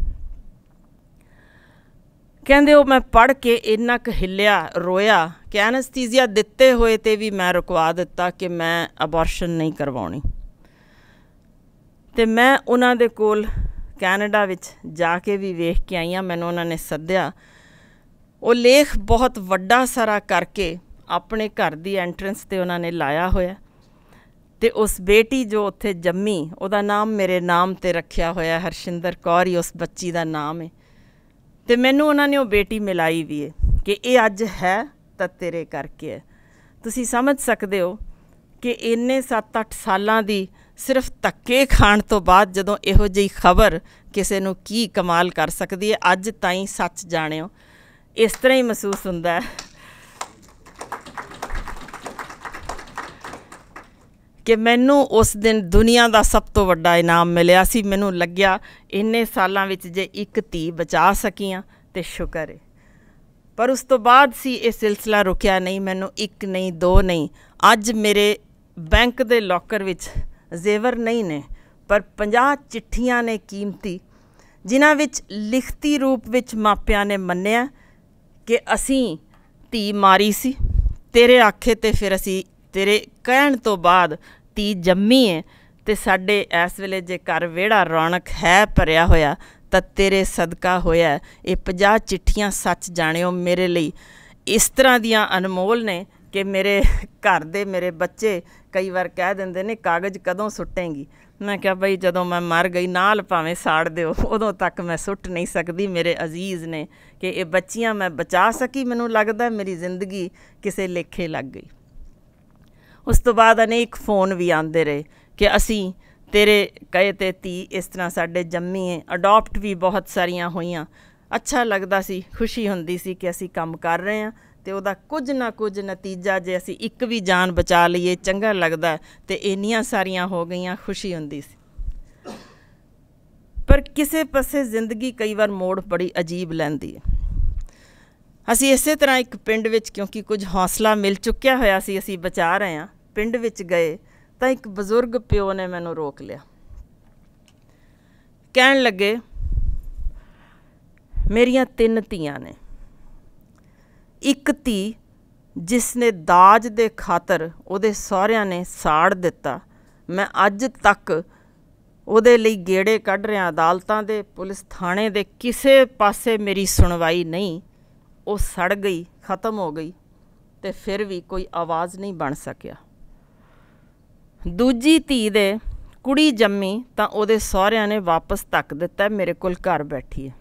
ਕਹਿੰਦੇ ਉਹ ਮੈਂ ਪੜ ਕੇ ਇੰਨਾ ਕੁ ਹਿੱਲਿਆ ਰੋਇਆ ਕਿ ਐਨਸਥੀਸੀਆ ਦਿੱਤੇ ਹੋਏ ਤੇ ਵੀ ਮੈਂ ਰੁਕਵਾ ਦਿੱਤਾ ਕਿ ਮੈਂ ਅਬੋਰਸ਼ਨ ਨਹੀਂ ਕਰਵਾਉਣੀ ਤੇ ਮੈਂ ਉਹਨਾਂ ਦੇ ਕੋਲ ਕੈਨੇਡਾ ਵਿੱਚ ਜਾ ਕੇ ਵੀ ਵੇਖ ਕੇ ਆਈਆਂ ਮੈਨੂੰ ਉਹਨਾਂ ਨੇ ਸੱਦਿਆ ਉਹ ਲੇਖ ਬਹੁਤ ਵੱਡਾ ਸਾਰਾ ਕਰਕੇ ਆਪਣੇ ਘਰ ਦੀ ਐਂਟਰੈਂਸ ਤੇ ਉਹਨਾਂ ਨੇ ਲਾਇਆ ਹੋਇਆ ਤੇ ਉਸ ਬੇਟੀ ਜੋ ਉੱਥੇ ਜੰਮੀ ਉਹਦਾ ਨਾਮ ਮੇਰੇ ਨਾਮ ਤੇ ਰੱਖਿਆ ਹੋਇਆ ਹਰਸ਼ਿੰਦਰ ਕੌਰ ਹੀ ਉਸ ਬੱਚੀ ਦਾ ਨਾਮ ਹੈ ਤੇ ਮੈਨੂੰ ਉਹਨਾਂ ਨੇ ਉਹ ਬੇਟੀ ਮਿਲਾਈ ਵੀ ਏ ਕਿ ਇਹ ਅੱਜ ਹੈ ਤਾਂ ਤੇਰੇ ਕਰਕੇ ਹੈ ਤੁਸੀਂ ਸਮਝ ਸਕਦੇ ਹੋ ਕਿ ਇੰਨੇ 7-8 ਸਾਲਾਂ ਦੀ ਸਿਰਫ ਧੱਕੇ ਖਾਣ ਤੋਂ ਬਾਅਦ ਜਦੋਂ ਇਹੋ ਜਿਹੀ ਖਬਰ ਕਿਸੇ ਨੂੰ ਕੀ ਕਮਾਲ ਕਰ ਸਕਦੀ ਹੈ ਅੱਜ ਤਾਈਂ ਸੱਚ ਜਾਣਿਓ ਇਸ ਤਰ੍ਹਾਂ ਹੀ ਮਹਿਸੂਸ ਹੁੰਦਾ ਹੈ ਕਿ ਮੈਨੂੰ ਉਸ ਦਿਨ ਦੁਨੀਆ ਦਾ ਸਭ ਤੋਂ ਵੱਡਾ ਇਨਾਮ ਮਿਲਿਆ ਸੀ ਮੈਨੂੰ ਲੱਗਿਆ ਇੰਨੇ ਸਾਲਾਂ ਵਿੱਚ ਜੇ ਇੱਕ ਧੀ ਬਚਾ ਸਕੀਆਂ ਤੇ ਸ਼ੁਕਰ ਹੈ ਪਰ ਉਸ ਤੋਂ ਬਾਅਦ ਸੀ ਇਹ ਸਿਲਸਿਲਾ ਰੁਕਿਆ ਨਹੀਂ ਮੈਨੂੰ ਇੱਕ ਨਹੀਂ ਦੋ ਨਹੀਂ ਅੱਜ ਮੇਰੇ ਬੈਂਕ ਦੇ ਲੋਕਰ ਵਿੱਚ ਜ਼ੇਵਰ ਨਹੀਂ ਨੇ ਪਰ 50 ਚਿੱਠੀਆਂ ਨੇ ਕੀਮਤੀ ਜਿਨ੍ਹਾਂ ਵਿੱਚ ਲਿਖਤੀ ਰੂਪ ਵਿੱਚ ਮਾਪਿਆਂ ਨੇ ਮੰਨਿਆ ਕਿ ਅਸੀਂ ਧੀ ਮਾਰੀ ਸੀ ਤੇਰੇ ਆਖੇ ਤੇ ਫਿਰ ਅਸੀਂ ਤੇਰੇ ਕਹਿਣ ਤੋਂ ਬਾਅਦ ਧੀ ਜੰਮੀ ਏ ਤੇ ਸਾਡੇ ਇਸ ਵੇਲੇ ਜੇ ਘਰ ਵਿਹੜਾ ਰੌਣਕ ਹੈ ਭਰਿਆ ਹੋਇਆ ਤਾਂ ਤੇਰੇ ਸਦਕਾ ਹੋਇਆ ਇਹ 50 ਚਿੱਠੀਆਂ ਸੱਚ ਜਾਣਿਓ ਮੇਰੇ ਲਈ ਇਸ ਤਰ੍ਹਾਂ ਦੀਆਂ ਅਨਮੋਲ ਨੇ ਕਿ ਮੇਰੇ ਘਰ ਦੇ ਮੇਰੇ ਬੱਚੇ ਕਈ ਵਾਰ ਕਹਿ ਦਿੰਦੇ ਨੇ ਕਾਗਜ਼ ਕਦੋਂ ਸੁੱਟੇਂਗੀ ਮੈਂ ਕਿਹਾ ਬਈ ਜਦੋਂ ਮੈਂ ਮਰ ਗਈ ਨਾਲ ਭਾਵੇਂ ਸਾੜ ਦਿਓ ਉਦੋਂ ਤੱਕ ਮੈਂ ਸੁੱਟ ਨਹੀਂ ਸਕਦੀ ਮੇਰੇ ਅਜ਼ੀਜ਼ ਨੇ ਕਿ ਇਹ ਬੱਚੀਆਂ ਮੈਂ ਬਚਾ ਸਕੀ ਮੈਨੂੰ ਲੱਗਦਾ ਮੇਰੀ ਜ਼ਿੰਦਗੀ ਕਿਸੇ ਲੇਖੇ ਲੱਗ ਗਈ ਉਸ ਤੋਂ ਬਾਅਦ ਅਨੇਕ ਫੋਨ ਵੀ ਆਉਂਦੇ ਰਹੇ ਕਿ ਅਸੀਂ ਤੇਰੇ ਕਹੇ ਤੇ ਤੀ ਇਸ ਤਰ੍ਹਾਂ ਸਾਡੇ ਜੰਮੀ ਹੈ ਅਡਾਪਟ ਵੀ ਬਹੁਤ ਸਾਰੀਆਂ ਹੋਈਆਂ ਅੱਛਾ ਲੱਗਦਾ ਸੀ ਖੁਸ਼ੀ ਹੁੰਦੀ ਸੀ ਕਿ ਅਸੀਂ ਕੰਮ ਕਰ ਰਹੇ ਹਾਂ ਤੇ ਉਹਦਾ ਕੁਝ ਨਾ ਕੁਝ ਨਤੀਜਾ ਜੇ ਅਸੀਂ ਇੱਕ ਵੀ ਜਾਨ ਬਚਾ ਲਈਏ ਚੰਗਾ ਲੱਗਦਾ ਤੇ ਇੰਨੀਆਂ ਸਾਰੀਆਂ ਹੋ ਗਈਆਂ ਖੁਸ਼ੀ ਹੁੰਦੀ ਸੀ ਪਰ ਕਿਸੇ ਪਾਸੇ ਜ਼ਿੰਦਗੀ ਕਈ ਵਾਰ ਮੋੜ ਬੜੀ ਅਜੀਬ ਲੈਂਦੀ ਹੈ ਅਸੀਂ ਇਸੇ ਤਰ੍ਹਾਂ ਇੱਕ ਪਿੰਡ ਵਿੱਚ ਕਿਉਂਕਿ ਕੁਝ ਹੌਸਲਾ ਮਿਲ ਚੁੱਕਿਆ ਹੋਇਆ ਸੀ ਅਸੀਂ ਬਚਾ ਰਹੇ ਹਾਂ ਪਿੰਡ ਵਿੱਚ ਗਏ ਤਾਂ ਇੱਕ ਬਜ਼ੁਰਗ ਪਿਓ ਨੇ ਮੈਨੂੰ ਰੋਕ ਲਿਆ ਕਹਿਣ ਲੱਗੇ ਮੇਰੀਆਂ ਤਿੰਨ ਧੀਆਂ ਨੇ ਇੱਕ ਧੀ ਜਿਸ ਨੇ ਦਾਜ ਦੇ ਖਾਤਰ ਉਹਦੇ ਸਹੁਰਿਆਂ ਨੇ ਸਾੜ ਦਿੱਤਾ ਮੈਂ ਅੱਜ ਤੱਕ ਉਹਦੇ ਲਈ ਗੇੜੇ ਕੱਢ ਰਿਆਂ ਅਦਾਲਤਾਂ ਦੇ ਪੁਲਿਸ ਥਾਣੇ ਦੇ ਕਿਸੇ ਪਾਸੇ ਮੇਰੀ ਸੁਣਵਾਈ ਨਹੀਂ ਉਹ ਸੜ ਗਈ ਖਤਮ ਹੋ ਗਈ ਤੇ ਫਿਰ ਵੀ ਕੋਈ ਆਵਾਜ਼ ਨਹੀਂ ਬਣ ਸਕਿਆ ਦੂਜੀ ਧੀ ਦੇ ਕੁੜੀ ਜੰਮੀ ਤਾਂ ਉਹਦੇ ਸਹੁਰਿਆਂ ਨੇ ਵਾਪਸ ਧੱਕ ਦਿੱਤਾ ਮੇਰੇ ਕੋਲ ਘਰ ਬੈਠੀ ਹੈ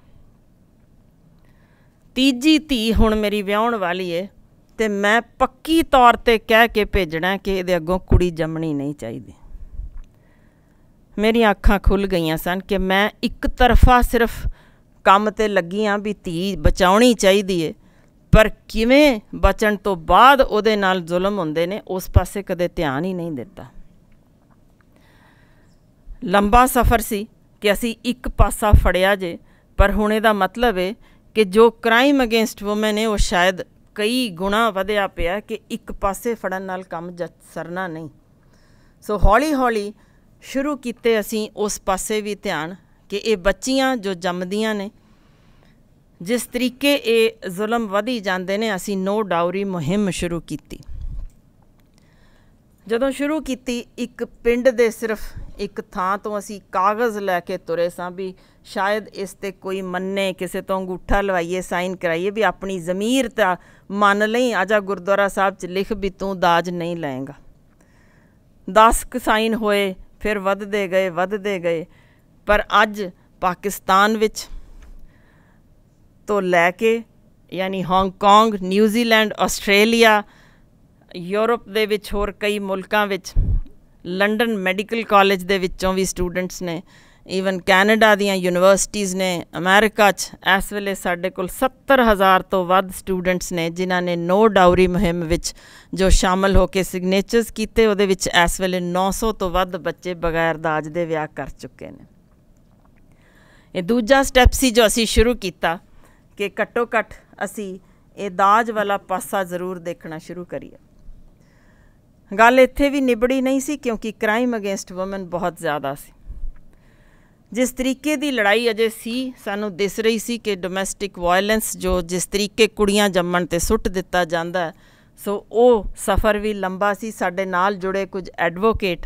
ਤੀਜੀ ਧੀ ਹੁਣ ਮੇਰੀ ਵਿਆਹਣ ਵਾਲੀ ਹੈ ਤੇ ਮੈਂ ਪੱਕੀ ਤੌਰ ਤੇ ਕਹਿ ਕੇ ਭੇਜਣਾ ਕਿ ਇਹਦੇ ਅੱਗੋਂ ਕੁੜੀ ਜੰਮਣੀ ਨਹੀਂ ਚਾਹੀਦੀ ਮੇਰੀਆਂ ਅੱਖਾਂ ਖੁੱਲ ਗਈਆਂ ਸਨ ਕਿ ਮੈਂ ਇੱਕ ਤਰਫਾ ਸਿਰਫ ਕੰਮ ਤੇ ਲੱਗੀ ਆ ਵੀ ਧੀ ਬਚਾਉਣੀ ਚਾਹੀਦੀ ਏ ਪਰ ਕਿਵੇਂ ਬਚਣ ਤੋਂ ਬਾਅਦ ਉਹਦੇ ਨਾਲ ਜ਼ੁਲਮ ਹੁੰਦੇ ਨੇ ਉਸ ਪਾਸੇ ਕਦੇ ਧਿਆਨ ਹੀ ਨਹੀਂ ਦਿੱਤਾ ਲੰਬਾ ਸਫ਼ਰ ਸੀ ਕਿ ਅਸੀਂ ਇੱਕ ਪਾਸਾ ਫੜਿਆ ਜੇ ਪਰ ਹੁਣ ਇਹਦਾ ਮਤਲਬ ਹੈ ਕਿ ਜੋ ਕ੍ਰਾਈਮ ਅਗੇਂਸਟ ਔਮਨ ਹੈ ਉਹ ਸ਼ਾਇਦ ਕਈ ਗੁਣਾ ਵਧਿਆ ਪਿਆ ਕਿ ਇੱਕ ਪਾਸੇ ਫੜਨ ਨਾਲ ਕੰਮ ਜਸਰਨਾ ਨਹੀਂ ਸੋ ਹੌਲੀ ਹੌਲੀ ਸ਼ੁਰੂ ਕੀਤੇ ਅਸੀਂ ਉਸ ਪਾਸੇ ਵੀ ਧਿਆਨ ਕਿ ਇਹ ਬੱਚੀਆਂ ਜੋ ਜੰਮਦੀਆਂ ਨੇ ਜਿਸ ਤਰੀਕੇ ਇਹ ਜ਼ੁਲਮ ਵਧੀ ਜਾਂਦੇ ਨੇ ਅਸੀਂ ਨੋ ਡਾਊਰੀ ਮੁਹਿੰਮ ਸ਼ੁਰੂ ਕੀਤੀ ਜਦੋਂ ਸ਼ੁਰੂ ਕੀਤੀ ਇੱਕ ਪਿੰਡ ਦੇ ਸਿਰਫ ਇੱਕ ਥਾਂ ਤੋਂ ਅਸੀਂ ਕਾਗਜ਼ ਲੈ ਕੇ ਤੁਰੇ ਸਾਂ ਵੀ ਸ਼ਾਇਦ ਇਸ ਤੇ ਕੋਈ ਮੰਨੇ ਕਿਸੇ ਤੋਂ ਅੰਗੂਠਾ ਲਵਾਈਏ ਸਾਈਨ ਕਰਾਈਏ ਵੀ ਆਪਣੀ ਜ਼ਮੀਰ ਤਾਂ ਮੰਨ ਲਈ ਆਜਾ ਗੁਰਦੁਆਰਾ ਸਾਹਿਬ 'ਚ ਲਿਖ ਵੀ ਤੂੰ ਦਾਜ ਨਹੀਂ ਲਏਗਾ 10 ਕ ਸਾਈਨ ਹੋਏ ਫਿਰ ਵੱਧਦੇ ਗਏ ਵੱਧਦੇ ਗਏ ਪਰ ਅੱਜ ਪਾਕਿਸਤਾਨ ਵਿੱਚ ਤੋਂ ਲੈ ਕੇ ਯਾਨੀ ਹਾਂਗਕਾਂਗ ਨਿਊਜ਼ੀਲੈਂਡ ਆਸਟ੍ਰੇਲੀਆ ਯੂਰਪ ਦੇ ਵਿੱਚ ਹੋਰ ਕਈ ਮੁਲਕਾਂ ਵਿੱਚ ਲੰਡਨ ਮੈਡੀਕਲ ਕਾਲਜ ਦੇ ਵਿੱਚੋਂ ਵੀ ਸਟੂਡੈਂਟਸ ਨੇ ਈਵਨ ਕੈਨੇਡਾ ਦੀਆਂ ਯੂਨੀਵਰਸਿਟੀਆਂ ਨੇ ਅਮਰੀਕਾ 'ਚ ਇਸ ਵੇਲੇ ਸਾਡੇ ਕੋਲ 70000 ਤੋਂ ਵੱਧ ਸਟੂਡੈਂਟਸ ਨੇ ਜਿਨ੍ਹਾਂ ਨੇ ਨੋ ਡਾਊਰੀ ਮੁਹਿੰਮ ਵਿੱਚ ਜੋ ਸ਼ਾਮਲ ਹੋ ਕੇ ਸਿਗਨੇਚਰਸ ਕੀਤੇ ਉਹਦੇ ਵਿੱਚ ਇਸ ਵੇਲੇ 900 ਤੋਂ ਵੱਧ ਬੱਚੇ ਬਗੈਰ ਦਾਜ ਦੇ ਵਿਆਹ ਕਰ ਚੁੱਕੇ ਨੇ ਇਹ ਦੂਜਾ ਸਟੈਪ ਸੀ ਜੋ ਅਸੀਂ ਸ਼ੁਰੂ ਕੀਤਾ ਕਿ ਘੱਟੋ ਘੱਟ ਅਸੀਂ ਇਹ ਦਾਜ ਵਾਲਾ ਪਾਸਾ ਜ਼ਰੂਰ ਦੇਖਣਾ ਸ਼ੁਰੂ ਕਰੀਏ ਗੱਲ ਇੱਥੇ ਵੀ ਨਿਬੜੀ ਨਹੀਂ ਸੀ ਕਿਉਂਕਿ ਕ੍ਰਾਈਮ ਅਗੇਂਸਟ ਔਮਨ ਬਹੁਤ ਜ਼ਿਆਦਾ ਸੀ ਜਿਸ ਤਰੀਕੇ ਦੀ ਲੜਾਈ ਅਜੇ ਸੀ ਸਾਨੂੰ ਦਿਸ ਰਹੀ ਸੀ ਕਿ ਡੋਮੈਸਟਿਕ ਵਾਇਲੈਂਸ ਜੋ ਜਿਸ ਤਰੀਕੇ ਕੁੜੀਆਂ ਜੰਮਣ ਤੇ ਸੁੱਟ ਦਿੱਤਾ ਜਾਂਦਾ ਸੋ ਉਹ ਸਫ਼ਰ ਵੀ ਲੰਬਾ ਸੀ ਸਾਡੇ ਨਾਲ ਜੁੜੇ ਕੁਝ ਐਡਵੋਕੇਟ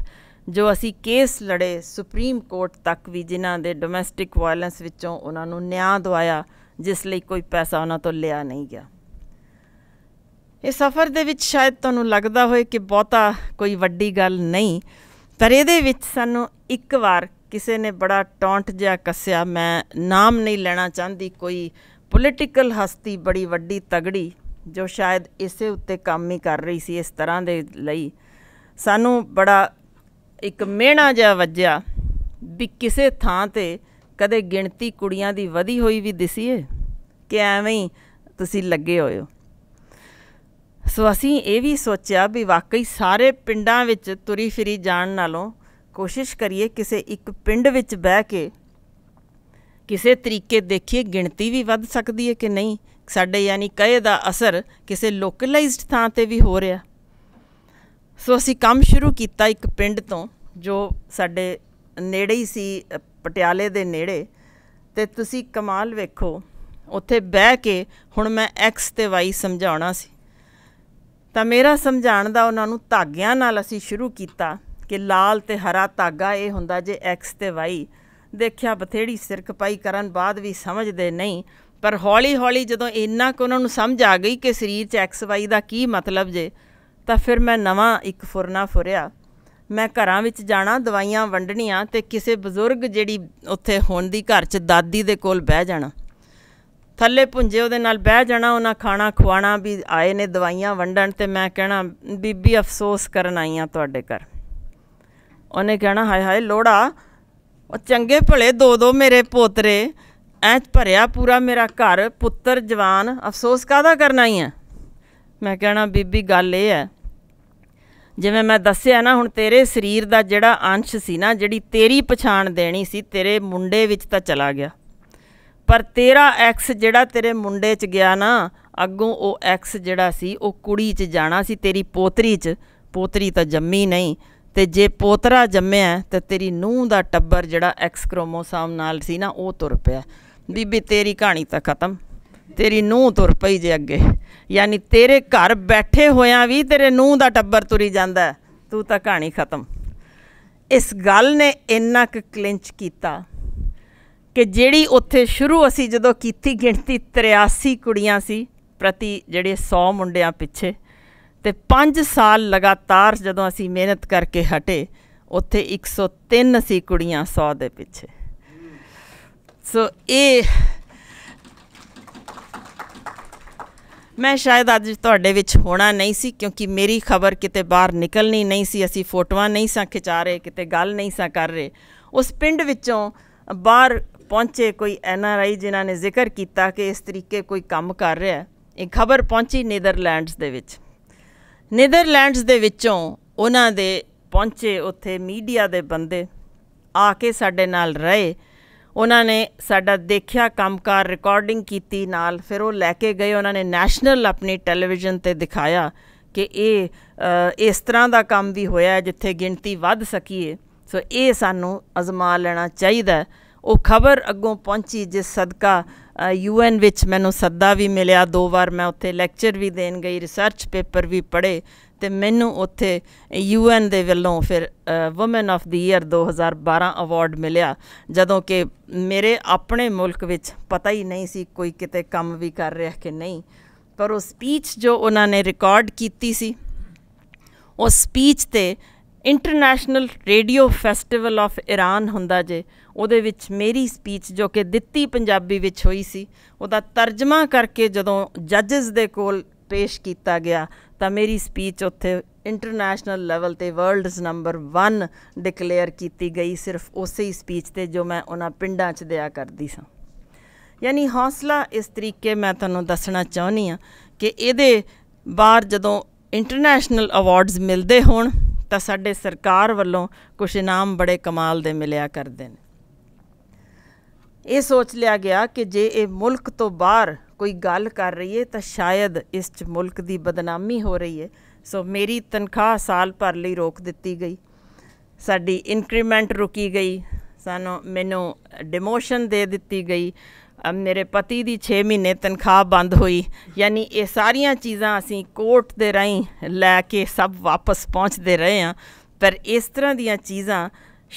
ਜੋ ਅਸੀਂ ਕੇਸ ਲੜੇ ਸੁਪਰੀਮ ਕੋਰਟ ਤੱਕ ਵੀ ਜਿਨ੍ਹਾਂ ਦੇ ਡੋਮੈਸਟਿਕ ਵਾਇਲੈਂਸ ਵਿੱਚੋਂ ਉਹਨਾਂ ਨੂੰ ਨਿਆਂ ਦਵਾਇਆ ਜਿਸ ਲਈ ਕੋਈ ਪੈਸਾ ਉਹਨਾਂ ਤੋਂ ਲਿਆ ਨਹੀਂ ਗਿਆ ਇਹ ਸਫ਼ਰ ਦੇ ਵਿੱਚ ਸ਼ਾਇਦ ਤੁਹਾਨੂੰ ਲੱਗਦਾ ਹੋਵੇ ਕਿ ਬਹੁਤਾ ਕੋਈ ਵੱਡੀ ਗੱਲ ਨਹੀਂ ਪਰ ਇਹਦੇ ਵਿੱਚ ਸਾਨੂੰ ਇੱਕ ਵਾਰ ਕਿਸੇ ਨੇ ਬੜਾ ਟੌਂਟ ਜਿਹਾ ਕੱਸਿਆ ਮੈਂ ਨਾਮ ਨਹੀਂ ਲੈਣਾ ਚਾਹੁੰਦੀ ਕੋਈ ਪੋਲਿਟੀਕਲ ਹਸਤੀ ਬੜੀ ਵੱਡੀ ਤਗੜੀ ਜੋ ਸ਼ਾਇਦ ਇਸੇ ਉੱਤੇ ਕੰਮ ਹੀ ਕਰ ਰਹੀ ਸੀ ਇਸ ਤਰ੍ਹਾਂ ਦੇ ਲਈ ਸਾਨੂੰ ਬੜਾ ਇੱਕ ਮਿਹਣਾ ਜਿਹਾ ਵੱਜਿਆ ਵੀ ਕਿਸੇ ਥਾਂ ਤੇ ਕਦੇ ਗਿਣਤੀ ਕੁੜੀਆਂ ਦੀ ਵਧੀ ਹੋਈ ਵੀ ਦਿਸੀਏ ਕਿ ਐਵੇਂ ਹੀ ਤੁਸੀਂ ਲੱਗੇ ਹੋਏ ਹੋ ਸੋ ਅਸੀਂ ਇਹ ਵੀ ਸੋਚਿਆ ਵੀ ਵਾਕਈ ਸਾਰੇ ਪਿੰਡਾਂ ਵਿੱਚ ਤੁਰੀ ਫਿਰੀ ਜਾਣ ਨਾਲੋਂ ਕੋਸ਼ਿਸ਼ ਕਰੀਏ ਕਿਸੇ ਇੱਕ ਪਿੰਡ ਵਿੱਚ ਬਹਿ ਕੇ ਕਿਸੇ ਤਰੀਕੇ ਦੇਖੀਏ ਗਿਣਤੀ ਵੀ ਵੱਧ ਸਕਦੀ ਹੈ ਕਿ ਨਹੀਂ ਸਾਡੇ ਯਾਨੀ ਕਹੇ ਦਾ ਅਸਰ ਕਿਸੇ ਲੋਕਲਾਈਜ਼ਡ ਥਾਂ ਤੇ ਵੀ ਹੋ ਰਿਹਾ ਸੋ ਅਸੀਂ ਕੰਮ ਸ਼ੁਰੂ ਕੀਤਾ ਇੱਕ ਪਿੰਡ ਤੋਂ ਜੋ ਸਾਡੇ ਨੇੜੇ ਹੀ ਸੀ ਪਟਿਆਲੇ ਦੇ ਨੇੜੇ ਤੇ ਤੁਸੀਂ ਕਮਾਲ ਵੇਖੋ ਉੱਥੇ ਬਹਿ ਕੇ ਹੁਣ ਮੈਂ x ਤੇ y ਸਮਝਾਉਣਾ ਸੀ ਤਾਂ ਮੇਰਾ ਸਮਝਾਣ ਦਾ ਉਹਨਾਂ ਨੂੰ ਧਾਗਿਆਂ ਨਾਲ ਅਸੀਂ ਸ਼ੁਰੂ ਕੀਤਾ ਕਿ ਲਾਲ ਤੇ ਹਰਾ ਧਾਗਾ ਇਹ ਹੁੰਦਾ ਜੇ x ਤੇ y ਦੇਖਿਆ ਬਥੇੜੀ ਸਿਰਕਪਾਈ ਕਰਨ ਬਾਅਦ ਵੀ ਸਮਝਦੇ ਨਹੀਂ ਪਰ ਹੌਲੀ ਹੌਲੀ ਜਦੋਂ ਇੰਨਾ ਕੁ ਉਹਨਾਂ ਨੂੰ ਸਮਝ ਆ ਗਈ ਕਿ ਸਰੀਰ 'ਚ ਐਕਸ ਵਾਈ ਦਾ ਕੀ ਮਤਲਬ ਜੇ ਤਾਂ ਫਿਰ ਮੈਂ ਨਵਾਂ ਇੱਕ ਫੁਰਨਾ ਫੁਰਿਆ ਮੈਂ ਘਰਾਂ ਵਿੱਚ ਜਾਣਾ ਦਵਾਈਆਂ ਵੰਡਣੀਆਂ ਤੇ ਕਿਸੇ ਬਜ਼ੁਰਗ ਜਿਹੜੀ ਉੱਥੇ ਹੋਣ ਦੀ ਘਰ 'ਚ ਦਾਦੀ ਦੇ ਕੋਲ ਬਹਿ ਜਾਣਾ ਥੱਲੇ ਪੁੰਜੇ ਉਹਦੇ ਨਾਲ ਬਹਿ ਜਾਣਾ ਉਹਨਾਂ ਖਾਣਾ ਖਵਾਣਾ ਵੀ ਆਏ ਨੇ ਦਵਾਈਆਂ ਵੰਡਣ ਤੇ ਮੈਂ ਕਹਿਣਾ ਬੀਬੀ ਅਫਸੋਸ ਕਰਨ ਆਈਆਂ ਤੁਹਾਡੇ ਘਰ ਉਹਨੇ ਕਹਿਣਾ ਹਾਏ ਹਾਏ ਲੋੜਾ ਉਹ ਚੰਗੇ ਭਲੇ ਦੋ ਦੋ ਮੇਰੇ ਪੋਤਰੇ ਐ ਭਰਿਆ ਪੂਰਾ ਮੇਰਾ ਘਰ ਪੁੱਤਰ ਜਵਾਨ ਅਫਸੋਸ ਕਾਦਾ ਕਰਨਾ ਹੀ ਮੈਂ ਕਹਿਣਾ ਬੀਬੀ ਗੱਲ ਇਹ ਹੈ ਜਿਵੇਂ ਮੈਂ ਦੱਸਿਆ ਨਾ ਹੁਣ ਤੇਰੇ ਸਰੀਰ ਦਾ ਜਿਹੜਾ ਅੰਸ਼ ਸੀ ਨਾ ਜਿਹੜੀ ਤੇਰੀ ਪਛਾਣ ਦੇਣੀ ਸੀ ਤੇਰੇ ਮੁੰਡੇ ਵਿੱਚ ਤਾਂ ਚਲਾ ਗਿਆ ਪਰ ਤੇਰਾ ਐਕਸ ਜਿਹੜਾ ਤੇਰੇ ਮੁੰਡੇ 'ਚ ਗਿਆ ਨਾ ਅੱਗੋਂ ਉਹ ਐਕਸ ਜਿਹੜਾ ਸੀ ਉਹ ਕੁੜੀ 'ਚ ਜਾਣਾ ਸੀ ਤੇਰੀ ਪੋਤਰੀ 'ਚ ਪੋਤਰੀ ਤਾਂ ਜੰਮੀ ਨਹੀਂ ਤੇ ਜੇ ਪੋਤਰਾ ਜੰਮਿਆ ਤਾਂ ਤੇਰੀ ਨੂੰਹ ਦਾ ਟੱਬਰ ਜਿਹੜਾ ਐਕਸ ਕ੍ਰੋਮੋਸੋਮ ਨਾਲ ਸੀ ਨਾ ਉਹ ਤੁਰ ਪਿਆ ਬੀਬੀ ਤੇਰੀ ਕਹਾਣੀ ਤਾਂ ਖਤਮ ਤੇਰੀ ਨੂੰਹ ਤੁਰ ਪਈ ਜੇ ਅੱਗੇ ਯਾਨੀ ਤੇਰੇ ਘਰ ਬੈਠੇ ਹੋਇਆਂ ਵੀ ਤੇਰੇ ਨੂੰਹ ਦਾ ਟੱਬਰ ਤੁਰੀ ਜਾਂਦਾ ਤੂੰ ਤਾਂ ਕਹਾਣੀ ਖਤਮ ਇਸ ਗੱਲ ਨੇ ਇੰਨਾ ਕੁ ਕਲਿੰਚ ਕੀਤਾ ਕਿ ਜਿਹੜੀ ਉੱਥੇ ਸ਼ੁਰੂ ਅਸੀਂ ਜਦੋਂ ਕੀਤੀ ਗਿਣਤੀ 83 ਕੁੜੀਆਂ ਸੀ ਪ੍ਰਤੀ ਜਿਹੜੇ 100 ਮੁੰਡਿਆਂ ਪਿੱਛੇ ਤੇ 5 ਸਾਲ ਲਗਾਤਾਰ ਜਦੋਂ ਅਸੀਂ ਮਿਹਨਤ ਕਰਕੇ ਹਟੇ ਉੱਥੇ 103 ਸੀ ਕੁੜੀਆਂ 100 ਦੇ ਪਿੱਛੇ ਸੋ ਇਹ ਮੈਂ ਸ਼ਾਇਦ ਅੱਜ ਤੁਹਾਡੇ ਵਿੱਚ ਹੋਣਾ ਨਹੀਂ ਸੀ ਕਿਉਂਕਿ ਮੇਰੀ ਖਬਰ ਕਿਤੇ ਬਾਹਰ ਨਿਕਲਣੀ ਨਹੀਂ ਸੀ ਅਸੀਂ ਫੋਟੋਆਂ ਨਹੀਂ ਸਾਂ ਖਿਚਾ ਰਹੇ ਕਿਤੇ ਗੱਲ ਨਹੀਂ ਸਾਂ ਕਰ ਰਹੇ ਉਸ ਪਿੰਡ ਵਿੱਚੋਂ ਬਾਹਰ ਪਹੁੰਚੇ ਕੋਈ ਐਨਆਰਆਈ ਜਿਨ੍ਹਾਂ ਨੇ ਜ਼ਿਕਰ ਕੀਤਾ ਕਿ ਇਸ ਤਰੀਕੇ ਕੋਈ ਕੰਮ ਕਰ ਰਿਹਾ ਇਹ ਖਬਰ ਪਹੁੰਚੀ ਨੀਦਰਲੈਂਡਸ ਦੇ ਵਿੱਚ ਨੀਦਰਲੈਂਡਸ ਦੇ ਵਿੱਚੋਂ ਉਹਨਾਂ ਦੇ ਪਹੁੰਚੇ ਉੱਥੇ ਮੀਡੀਆ ਦੇ ਬੰਦੇ ਆ ਕੇ ਸਾਡੇ ਨਾਲ ਰਹੇ ਉਹਨਾਂ ਨੇ ਸਾਡਾ ਦੇਖਿਆ ਕੰਮਕਾਰ ਰਿਕਾਰਡਿੰਗ ਕੀਤੀ ਨਾਲ ਫਿਰ ਉਹ ਲੈ ਕੇ ਗਏ ਉਹਨਾਂ ਨੇ ਨੈਸ਼ਨਲ ਆਪਣੀ ਟੈਲੀਵਿਜ਼ਨ ਤੇ ਦਿਖਾਇਆ ਕਿ ਇਹ ਇਸ ਤਰ੍ਹਾਂ ਦਾ ਕੰਮ ਵੀ ਹੋਇਆ ਜਿੱਥੇ ਗਿਣਤੀ ਵੱਧ ਸਕੀਏ ਸੋ ਇਹ ਸਾਨੂੰ ਅਜ਼ਮਾ ਲੈਣਾ ਚਾਹੀਦਾ ਉਹ ਖਬਰ ਅੱਗੋਂ ਪਹੁੰਚੀ ਜਿਸ ਸਦਕਾ ਯੂਐਨ ਵਿੱਚ ਮੈਨੂੰ ਸੱਦਾ ਵੀ ਮਿਲਿਆ ਦੋ ਵਾਰ ਮੈਂ ਉੱਥੇ ਲੈਕਚਰ ਵੀ ਦੇਣ ਗਈ ਰਿਸਰਚ ਪੇਪਰ ਵੀ ਪੜ੍ਹੇ ਤੇ ਮੈਨੂੰ ਉੱਥੇ ਯੂਐਨ ਦੇ ਵੱਲੋਂ ਫਿਰ woman of the year 2012 award ਮਿਲਿਆ ਜਦੋਂ ਕਿ ਮੇਰੇ ਆਪਣੇ ਮੁਲਕ ਵਿੱਚ ਪਤਾ ਹੀ ਨਹੀਂ ਸੀ ਕੋਈ ਕਿਤੇ ਕੰਮ ਵੀ ਕਰ ਰਿਹਾ ਕਿ ਨਹੀਂ ਪਰ ਉਹ ਸਪੀਚ ਜੋ ਉਹਨਾਂ ਨੇ ਰਿਕਾਰਡ ਕੀਤੀ ਸੀ ਉਹ ਸਪੀਚ ਤੇ international radio festival of Iran ਹੁੰਦਾ ਜੇ ਉਹਦੇ ਵਿੱਚ ਮੇਰੀ ਸਪੀਚ ਜੋ ਕਿ ਦਿੱਤੀ ਪੰਜਾਬੀ ਵਿੱਚ ਹੋਈ ਸੀ ਉਹਦਾ ਤਰਜਮਾ ਕਰਕੇ ਜਦੋਂ ਜੱਜਸ ਦੇ ਕੋਲ ਪੇਸ਼ ਕੀਤਾ ਗਿਆ ਤਾਂ ਮੇਰੀ ਸਪੀਚ ਉੱਥੇ ਇੰਟਰਨੈਸ਼ਨਲ ਲੈਵਲ ਤੇ ਵਰਲਡਸ ਨੰਬਰ 1 ਡਿਕਲੇਅਰ ਕੀਤੀ ਗਈ ਸਿਰਫ ਉਸੇ ਹੀ ਸਪੀਚ ਤੇ ਜੋ ਮੈਂ ਉਹਨਾਂ ਪਿੰਡਾਂ 'ਚ ਦਿਆ ਕਰਦੀ ਸਾਂ ਯਾਨੀ ਹੌਸਲਾ ਇਸ ਤਰੀਕੇ ਮੈਂ ਤੁਹਾਨੂੰ ਦੱਸਣਾ ਚਾਹੁੰਦੀ ਆ ਕਿ ਇਹਦੇ ਬਾਹਰ ਜਦੋਂ ਇੰਟਰਨੈਸ਼ਨਲ ਅਵਾਰਡਸ ਮਿਲਦੇ ਹੋਣ ਤਾਂ ਸਾਡੇ ਸਰਕਾਰ ਵੱਲੋਂ ਕੁਝ ਇਨਾਮ ਬੜੇ ਕਮਾਲ ਦੇ ਮਿਲਿਆ ਕਰਦੇ ਨੇ ਇਹ ਸੋਚ ਲਿਆ ਗਿਆ ਕਿ ਜੇ ਇਹ ਮੁਲਕ ਤੋਂ ਬਾਹਰ ਕੋਈ ਗੱਲ ਕਰ ਰਹੀ ਹੈ ਤਾਂ ਸ਼ਾਇਦ ਇਸ ਚ ਮੁਲਕ ਦੀ ਬਦਨਾਮੀ ਹੋ ਰਹੀ ਹੈ ਸੋ ਮੇਰੀ ਤਨਖਾਹ ਸਾਲ ਭਰ ਲਈ ਰੋਕ ਦਿੱਤੀ ਗਈ ਸਾਡੀ ਇਨਕਰੀਮੈਂਟ ਰੁਕੀ ਗਈ ਸਾਨੂੰ ਮੈਨੂੰ ਡਿਮੋਸ਼ਨ ਦੇ ਦਿੱਤੀ ਗਈ ਮੇਰੇ ਪਤੀ ਦੀ 6 ਮਹੀਨੇ ਤਨਖਾਹ ਬੰਦ ਹੋਈ ਯਾਨੀ ਇਹ ਸਾਰੀਆਂ ਚੀਜ਼ਾਂ ਅਸੀਂ ਕੋਰਟ ਦੇ ਰਹੀ ਲੈ ਕੇ ਸਭ ਵਾਪਸ ਪਹੁੰਚਦੇ ਰਹੇ ਹਾਂ ਪਰ ਇਸ ਤਰ੍ਹਾਂ ਦੀਆਂ ਚੀਜ਼ਾਂ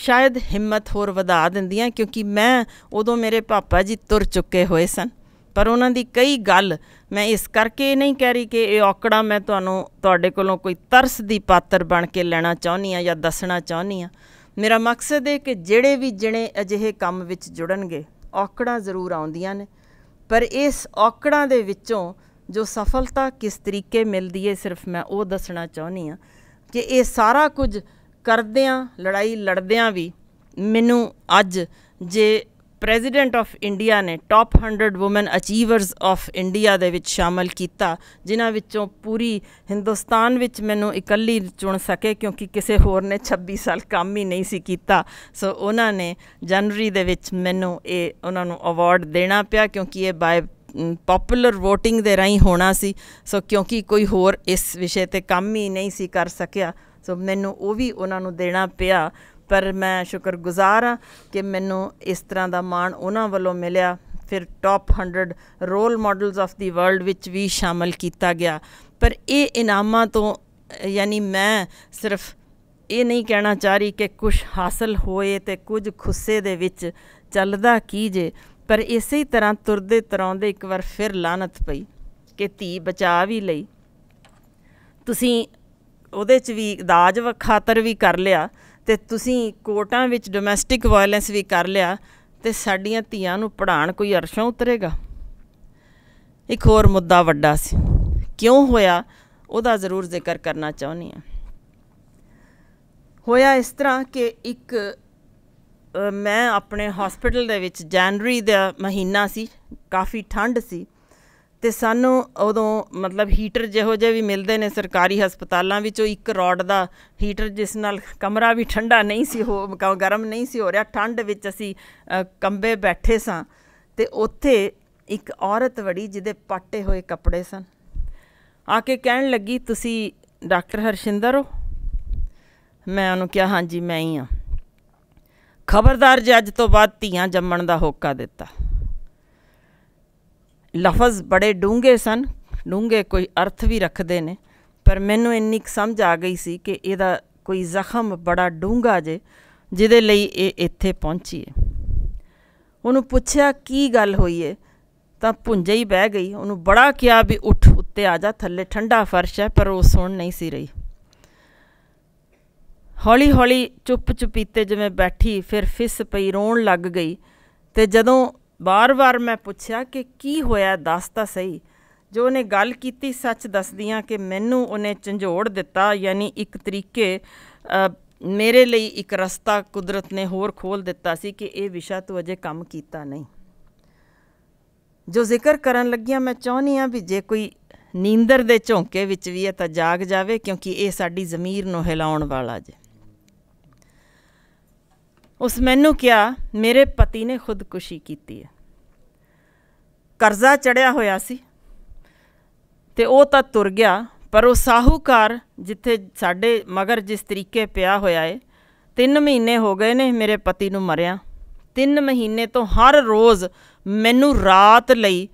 ਸ਼ਾਇਦ ਹਿੰਮਤ ਹੋਰ ਵਧਾ ਦਿੰਦੀਆਂ ਕਿਉਂਕਿ ਮੈਂ ਉਦੋਂ ਮੇਰੇ ਪਾਪਾ ਜੀ ਤੁਰ ਚੁੱਕੇ ਹੋਏ ਸਨ ਪਰ ਉਹਨਾਂ ਦੀ ਕਈ ਗੱਲ ਮੈਂ ਇਸ ਕਰਕੇ ਨਹੀਂ ਕਹਿ ਰਹੀ ਕਿ ਇਹ ਔਕੜਾ ਮੈਂ ਤੁਹਾਨੂੰ ਤੁਹਾਡੇ ਕੋਲੋਂ ਕੋਈ ਤਰਸ ਦੀ ਪਾਤਰ ਬਣ ਕੇ ਲੈਣਾ ਚਾਹੁੰਦੀ ਆ ਜਾਂ ਦੱਸਣਾ ਚਾਹੁੰਦੀ ਆ ਮੇਰਾ ਮਕਸਦ ਹੈ ਕਿ ਜਿਹੜੇ ਵੀ ਜਣੇ ਅਜਿਹੇ ਕੰਮ ਵਿੱਚ ਜੁੜਨਗੇ ਔਕੜਾਂ ਜ਼ਰੂਰ ਆਉਂਦੀਆਂ ਨੇ ਪਰ ਇਸ ਔਕੜਾਂ ਦੇ ਵਿੱਚੋਂ ਜੋ ਸਫਲਤਾ ਕਿਸ ਤਰੀਕੇ ਮਿਲਦੀ ਹੈ ਸਿਰਫ ਮੈਂ ਉਹ ਦੱਸਣਾ ਚਾਹੁੰਦੀ ਆ ਕਿ ਇਹ ਸਾਰਾ ਕੁਝ ਕਰਦਿਆਂ ਲੜਾਈ ਲੜਦਿਆਂ ਵੀ ਮੈਨੂੰ ਅੱਜ ਜੇ ਪ੍ਰੈਜ਼ੀਡੈਂਟ ਆਫ ਇੰਡੀਆ ਨੇ top 100 woman achievers of India ਦੇ ਵਿੱਚ ਸ਼ਾਮਲ ਕੀਤਾ ਜਿਨ੍ਹਾਂ ਵਿੱਚੋਂ ਪੂਰੀ ਹਿੰਦੁਸਤਾਨ ਵਿੱਚ ਮੈਨੂੰ ਇਕੱਲੀ ਚੁਣ ਸਕੇ ਕਿਉਂਕਿ ਕਿਸੇ ਹੋਰ ਨੇ 26 ਸਾਲ ਕੰਮ ਹੀ ਨਹੀਂ ਸੀ ਕੀਤਾ ਸੋ ਉਹਨਾਂ ਨੇ ਜਨਵਰੀ ਦੇ ਵਿੱਚ ਮੈਨੂੰ ਇਹ ਉਹਨਾਂ ਨੂੰ ਅਵਾਰਡ ਦੇਣਾ ਪਿਆ ਕਿਉਂਕਿ ਇਹ ਬਾਈ ਪਪੂਲਰ VOTING ਦੇ ਰਾਹੀਂ ਹੋਣਾ ਸੀ ਸੋ ਕਿਉਂਕਿ ਕੋਈ ਹੋਰ ਇਸ ਵਿਸ਼ੇ ਤੇ ਕੰਮ ਹੀ ਨਹੀਂ ਸੀ ਕਰ ਸਕਿਆ ਸੋ ਮੈਨੂੰ ਉਹ ਵੀ ਉਹਨਾਂ ਨੂੰ ਦੇਣਾ ਪਿਆ ਪਰ ਮੈਂ ਸ਼ੁਕਰਗੁਜ਼ਾਰ ਹਾਂ ਕਿ ਮੈਨੂੰ ਇਸ ਤਰ੍ਹਾਂ ਦਾ ਮਾਣ ਉਹਨਾਂ ਵੱਲੋਂ ਮਿਲਿਆ ਫਿਰ top 100 role models of the world ਵਿੱਚ ਵੀ ਸ਼ਾਮਲ ਕੀਤਾ ਗਿਆ ਪਰ ਇਹ ਇਨਾਮਾਂ ਤੋਂ ਯਾਨੀ ਮੈਂ ਸਿਰਫ ਇਹ ਨਹੀਂ ਕਹਿਣਾ ਚਾਹ ਰਹੀ ਕਿ ਕੁਝ ਹਾਸਲ ਹੋਏ ਤੇ ਕੁਝ ਖੁੱਸੇ ਦੇ ਵਿੱਚ ਚੱਲਦਾ ਕੀ ਜੇ ਪਰ ਇਸੇ ਹੀ ਤਰ੍ਹਾਂ ਤੁਰਦੇ ਤਰਾਉਂਦੇ ਇੱਕ ਵਾਰ ਫਿਰ ਲਾਨਤ ਪਈ ਕਿ ਧੀ ਬਚਾ ਵੀ ਲਈ ਤੁਸੀਂ ਉਹਦੇ 'ਚ ਵੀ ਦਾਜ ਖਾਤਰ ਵੀ ਕਰ ਲਿਆ ਤੇ ਤੁਸੀਂ ਕੋਟਾਂ ਵਿੱਚ ਡੋਮੈਸਟਿਕ ਵਾਇਲੈਂਸ ਵੀ ਕਰ ਲਿਆ ਤੇ ਸਾਡੀਆਂ ਧੀਆਂ ਨੂੰ ਪੜਾਣ ਕੋਈ ਅਰਸ਼ਾਂ ਉਤਰੇਗਾ ਇੱਕ ਹੋਰ ਮੁੱਦਾ ਵੱਡਾ ਸੀ ਕਿਉਂ ਹੋਇਆ ਉਹਦਾ ਜ਼ਰੂਰ ਜ਼ਿਕਰ ਕਰਨਾ ਚਾਹੁੰਦੀ ਹਾਂ ਹੋਇਆ ਇਸ ਤਰ੍ਹਾਂ ਕਿ ਇੱਕ ਮੈਂ ਆਪਣੇ ਹਸਪੀਟਲ ਦੇ ਵਿੱਚ ਜਨਵਰੀ ਦਾ ਮਹੀਨਾ ਸੀ ਕਾਫੀ ਠੰਡ ਸੀ ਤੇ ਸਾਨੂੰ ਉਦੋਂ ਮਤਲਬ ਹੀਟਰ ਜਿਹੋ ਜਿਹੇ ਵੀ ਮਿਲਦੇ ਨੇ ਸਰਕਾਰੀ ਹਸਪਤਾਲਾਂ ਵਿੱਚੋਂ ਇੱਕ ਰੋਡ ਦਾ ਹੀਟਰ ਜਿਸ ਨਾਲ ਕਮਰਾ ਵੀ ਠੰਡਾ ਨਹੀਂ ਸੀ ਹੋ ਗਰਮ ਨਹੀਂ ਸੀ ਹੋ ਰਿਹਾ ਠੰਡ ਵਿੱਚ ਅਸੀਂ ਕੰਬੇ ਬੈਠੇ ਸਾਂ ਤੇ ਉੱਥੇ ਇੱਕ ਔਰਤ ਵੜੀ ਜਿਹਦੇ ਪਾਟੇ ਹੋਏ ਕੱਪੜੇ ਸਨ ਆ ਕੇ ਕਹਿਣ ਲੱਗੀ ਤੁਸੀਂ ਡਾਕਟਰ ਹਰਸ਼ਿੰਦਰ ਹੋ ਮੈਂ ਉਹਨੂੰ ਕਿਹਾ ਹਾਂਜੀ ਮੈਂ ਹੀ ਆ ਖਬਰਦਾਰ ਜੇ ਅੱਜ ਤੋਂ ਬਾਅਦ ਧੀਆਂ ਜੰਮਣ ਦਾ ਹੋਕਾ ਦਿੱਤਾ ਲਫ਼ਜ਼ ਬੜੇ ਡੂੰਘੇ ਸਨ ਡੂੰਘੇ ਕੋਈ ਅਰਥ ਵੀ ਰੱਖਦੇ ਨੇ ਪਰ ਮੈਨੂੰ ਇੰਨੀ ਸਮਝ ਆ ਗਈ ਸੀ ਕਿ ਇਹਦਾ ਕੋਈ ਜ਼ਖਮ ਬੜਾ ਡੂੰਘਾ ਜੇ ਜਿਹਦੇ ਲਈ ਇਹ ਇੱਥੇ ਪਹੁੰਚੀ ਹੈ ਉਹਨੂੰ ਪੁੱਛਿਆ ਕੀ ਗੱਲ ਹੋਈ ਹੈ ਤਾਂ ਪੁੰਝੇ ਹੀ ਬਹਿ ਗਈ ਉਹਨੂੰ ਬੜਾ ਕਿਹਾ ਵੀ ਉੱਠ ਉੱਤੇ ਆ ਜਾ ਥੱਲੇ ਠੰਡਾ ਫਰਸ਼ ਹੈ ਪਰ ਉਹ ਸੁਣ ਨਹੀਂ ਸੀ ਰਹੀ ਹੌਲੀ ਹੌਲੀ ਚੁੱਪ ਚੁਪੀਤੇ ਜਿਵੇਂ ਬੈਠੀ ਫਿਰ ਫਿਸ ਪਈ ਰੋਣ ਲੱਗ ਗਈ ਤੇ ਜਦੋਂ ਬਾਰ-ਬਾਰ ਮੈਂ ਪੁੱਛਿਆ ਕਿ ਕੀ ਹੋਇਆ ਦੱਸ ਤਾਂ ਸਹੀ ਜੋ ਉਹਨੇ ਗੱਲ ਕੀਤੀ ਸੱਚ ਦੱਸਦੀਆਂ ਕਿ ਮੈਨੂੰ ਉਹਨੇ ਝੰਜੋੜ ਦਿੱਤਾ ਯਾਨੀ ਇੱਕ ਤਰੀਕੇ ਮੇਰੇ ਲਈ ਇੱਕ ਰਸਤਾ ਕੁਦਰਤ ਨੇ ਹੋਰ ਖੋਲ ਦਿੱਤਾ ਸੀ ਕਿ ਇਹ ਵਿਸ਼ਾ ਤੂੰ ਅਜੇ ਕੰਮ ਕੀਤਾ ਨਹੀਂ ਜੋ ਜ਼ਿਕਰ ਕਰਨ ਲੱਗੀਆਂ ਮੈਂ ਚਾਹੁੰਦੀ ਆ ਵੀ ਜੇ ਕੋਈ ਨੀਂਦਰ ਦੇ ਝੋਂਕੇ ਵਿੱਚ ਵੀ ਹੈ ਤਾਂ ਜਾਗ ਜਾਵੇ ਕਿਉਂਕਿ ਇਹ ਸਾਡੀ ਜ਼ਮੀਰ ਨੂੰ ਹਿਲਾਉਣ ਵਾਲਾ ਜੇ ਉਸ ਮੈਨੂੰ ਕਿਹਾ ਮੇਰੇ ਪਤੀ ਨੇ ਖੁਦਕੁਸ਼ੀ ਕੀਤੀ ਹੈ ਕਰਜ਼ਾ ਚੜਿਆ ਹੋਇਆ ਸੀ ਤੇ ਉਹ ਤਾਂ ਤੁਰ ਗਿਆ ਪਰ ਉਹ ਸਾਹੂਕਾਰ ਜਿੱਥੇ ਸਾਡੇ ਮਗਰ ਜਿਸ ਤਰੀਕੇ ਪਿਆ ਹੋਇਆ ਏ 3 ਮਹੀਨੇ ਹੋ ਗਏ ਨੇ ਮੇਰੇ ਪਤੀ ਨੂੰ ਮਰਿਆ 3 ਮਹੀਨੇ ਤੋਂ ਹਰ ਰੋਜ਼ ਮੈਨੂੰ ਰਾਤ ਲਈ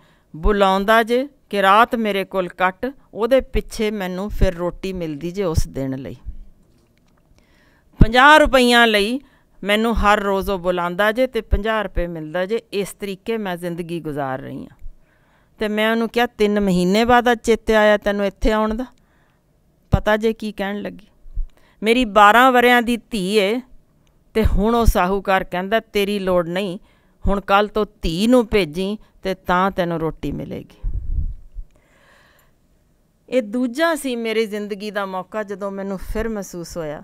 ਬੁਲਾਉਂਦਾ ਜੇ ਕਿ ਰਾਤ ਮੇਰੇ ਕੋਲ ਕੱਟ ਉਹਦੇ ਪਿੱਛੇ ਮੈਨੂੰ ਫਿਰ ਰੋਟੀ ਮਿਲਦੀ ਜੇ ਉਸ ਦਿਨ ਲਈ 50 ਰੁਪਈਆ ਲਈ ਮੈਨੂੰ ਹਰ ਰੋਜ਼ ਉਹ ਬੁਲਾਉਂਦਾ ਜੇ ਤੇ 50 ਰੁਪਏ ਮਿਲਦਾ ਜੇ ਇਸ ਤਰੀਕੇ ਮੈਂ ਜ਼ਿੰਦਗੀ ਗੁਜ਼ਾਰ ਰਹੀ ਹਾਂ ਤੇ ਮੈਂ ਉਹਨੂੰ ਕਿਹਾ 3 ਮਹੀਨੇ ਬਾਅਦ ਚੇਤੇ ਆਇਆ ਤੈਨੂੰ ਇੱਥੇ ਆਉਣ ਦਾ ਪਤਾ ਜੇ ਕੀ ਕਹਿਣ ਲੱਗੀ ਮੇਰੀ 12 ਵਰਿਆਂ ਦੀ ਧੀ ਏ ਤੇ ਹੁਣ ਉਹ ਸਾਹੂਕਾਰ ਕਹਿੰਦਾ ਤੇਰੀ ਲੋੜ ਨਹੀਂ ਹੁਣ ਕੱਲ ਤੋਂ ਧੀ ਨੂੰ ਭੇਜੀ ਤੇ ਤਾਂ ਤੈਨੂੰ ਰੋਟੀ ਮਿਲੇਗੀ ਇਹ ਦੂਜਾ ਸੀ ਮੇਰੀ ਜ਼ਿੰਦਗੀ ਦਾ ਮੌਕਾ ਜਦੋਂ ਮੈਨੂੰ ਫਿਰ ਮਹਿਸੂਸ ਹੋਇਆ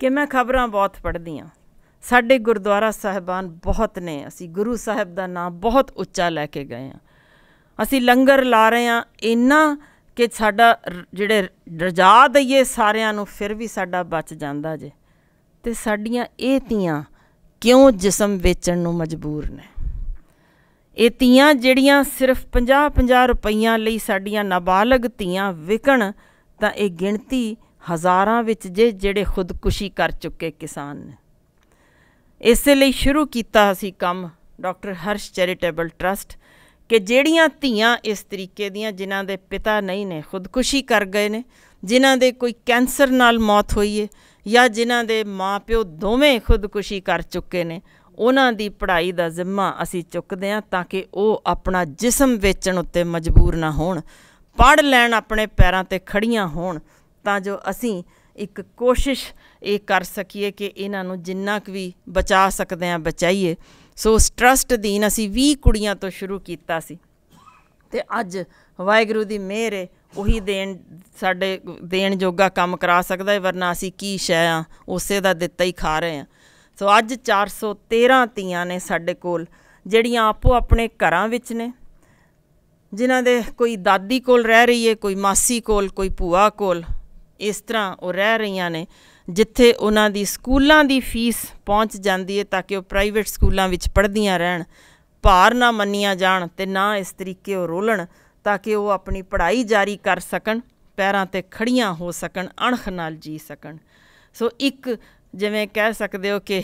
ਕਿ ਮੈਂ ਖਬਰਾਂ ਬਹੁਤ ਪੜ੍ਹਦੀ ਆ ਸਾਡੇ ਗੁਰਦੁਆਰਾ ਸਾਹਿਬਾਨ ਬਹੁਤ ਨੇ ਅਸੀਂ ਗੁਰੂ ਸਾਹਿਬ ਦਾ ਨਾਮ ਬਹੁਤ ਉੱਚਾ ਲੈ ਕੇ ਗਏ ਆ ਅਸੀਂ ਲੰਗਰ ਲਾ ਰਹੇ ਆ ਇੰਨਾ ਕਿ ਸਾਡਾ ਜਿਹੜੇ ਰਜਾ ਦਈਏ ਸਾਰਿਆਂ ਨੂੰ ਫਿਰ ਵੀ ਸਾਡਾ ਬਚ ਜਾਂਦਾ ਜੇ ਤੇ ਸਾਡੀਆਂ ਇਹ ਤੀਆਂ ਕਿਉਂ ਜਿਸਮ ਵੇਚਣ ਨੂੰ ਮਜਬੂਰ ਨੇ ਇਹ ਤੀਆਂ ਜਿਹੜੀਆਂ ਸਿਰਫ 50-50 ਰੁਪਈਆਂ ਲਈ ਸਾਡੀਆਂ ਨਾਬਾਲਗ ਤੀਆਂ ਵਿਕਣ ਤਾਂ ਇਹ ਗਿਣਤੀ ਹਜ਼ਾਰਾਂ ਵਿੱਚ ਜੇ ਜਿਹੜੇ ਖੁਦਕੁਸ਼ੀ ਕਰ ਚੁੱਕੇ ਕਿਸਾਨ ਨੇ ਇਸੇ ਲਈ ਸ਼ੁਰੂ ਕੀਤਾ ਅਸੀਂ ਕੰਮ ਡਾਕਟਰ ਹਰਸ਼ ਚੈਰੀਟੇਬਲ ਟਰਸਟ ਕਿ ਜਿਹੜੀਆਂ ਧੀਆਂ ਇਸ ਤਰੀਕੇ ਦੀਆਂ ਜਿਨ੍ਹਾਂ ਦੇ ਪਿਤਾ ਨਹੀਂ ਨੇ ਖੁਦਕੁਸ਼ੀ ਕਰ ਗਏ ਨੇ ਜਿਨ੍ਹਾਂ ਦੇ ਕੋਈ ਕੈਂਸਰ ਨਾਲ ਮੌਤ ਹੋਈ ਹੈ ਜਾਂ ਜਿਨ੍ਹਾਂ ਦੇ ਮਾਪਿਓ ਦੋਵੇਂ ਖੁਦਕੁਸ਼ੀ ਕਰ ਚੁੱਕੇ ਨੇ ਉਹਨਾਂ ਦੀ ਪੜ੍ਹਾਈ ਦਾ ਜ਼ਿੰਮਾ ਅਸੀਂ ਚੁੱਕਦੇ ਹਾਂ ਤਾਂ ਕਿ ਉਹ ਆਪਣਾ ਜਿਸਮ ਵੇਚਣ ਉੱਤੇ ਮਜਬੂਰ ਨਾ ਹੋਣ ਪੜ੍ਹ ਲੈਣ ਆਪਣੇ ਪੈਰਾਂ ਤੇ ਖੜੀਆਂ ਹੋਣ ਤਾਂ ਜੋ ਅਸੀਂ ਇੱਕ ਕੋਸ਼ਿਸ਼ ਇਹ ਕਰ ਸਕੀਏ ਕਿ ਇਹਨਾਂ ਨੂੰ ਜਿੰਨਾ ਕੁ ਵੀ ਬਚਾ ਸਕਦੇ ਆ ਬਚਾਈਏ ਸੋ ਸਟਰਸਟ ਦੀਨ ਅਸੀਂ 20 ਕੁੜੀਆਂ ਤੋਂ ਸ਼ੁਰੂ ਕੀਤਾ ਸੀ ਤੇ ਅੱਜ ਵਾਹਿਗੁਰੂ ਦੀ ਮਿਹਰ ਹੈ ਉਹੀ ਦੇਣ ਸਾਡੇ ਦੇਣ ਜੋਗਾ ਕੰਮ ਕਰਾ ਸਕਦਾ ਹੈ ਵਰਨਾ ਅਸੀਂ ਕੀ ਸ਼ੈ ਆ ਉਸੇ ਦਾ ਦਿੱਤਾ ਹੀ ਖਾ ਰਹੇ ਆ ਸੋ ਅੱਜ 413 ਤੀਆਂ ਨੇ ਸਾਡੇ ਕੋਲ ਜਿਹੜੀਆਂ ਆਪੋ ਆਪਣੇ ਘਰਾਂ ਵਿੱਚ ਨੇ ਜਿਨ੍ਹਾਂ ਦੇ ਕੋਈ ਦਾਦੀ ਕੋਲ ਰਹਿ ਰਹੀ ਏ ਕੋਈ ਮਾਸੀ ਕੋਲ ਕੋਈ ਭੂਆ ਕੋਲ ਇਸ ਤਰ੍ਹਾਂ ਉਹ ਰਹਿ ਰਹੀਆਂ ਨੇ ਜਿੱਥੇ ਉਹਨਾਂ ਦੀ ਸਕੂਲਾਂ ਦੀ ਫੀਸ ਪਹੁੰਚ ਜਾਂਦੀ ਹੈ ਤਾਂ ਕਿ ਉਹ ਪ੍ਰਾਈਵੇਟ ਸਕੂਲਾਂ ਵਿੱਚ ਪੜ੍ਹਦੀਆਂ ਰਹਿਣ ਭਾਰ ਨਾ ਮੰਨੀਆਂ ਜਾਣ ਤੇ ਨਾ ਇਸ ਤਰੀਕੇ ਉਹ ਰੋਲਣ ਤਾਂ ਕਿ ਉਹ ਆਪਣੀ ਪੜ੍ਹਾਈ ਜਾਰੀ ਕਰ ਸਕਣ ਪੈਰਾਂ ਤੇ ਖੜੀਆਂ ਹੋ ਸਕਣ ਅਣਖ ਨਾਲ ਜੀ ਸਕਣ ਸੋ ਇੱਕ ਜਿਵੇਂ ਕਹਿ ਸਕਦੇ ਹੋ ਕਿ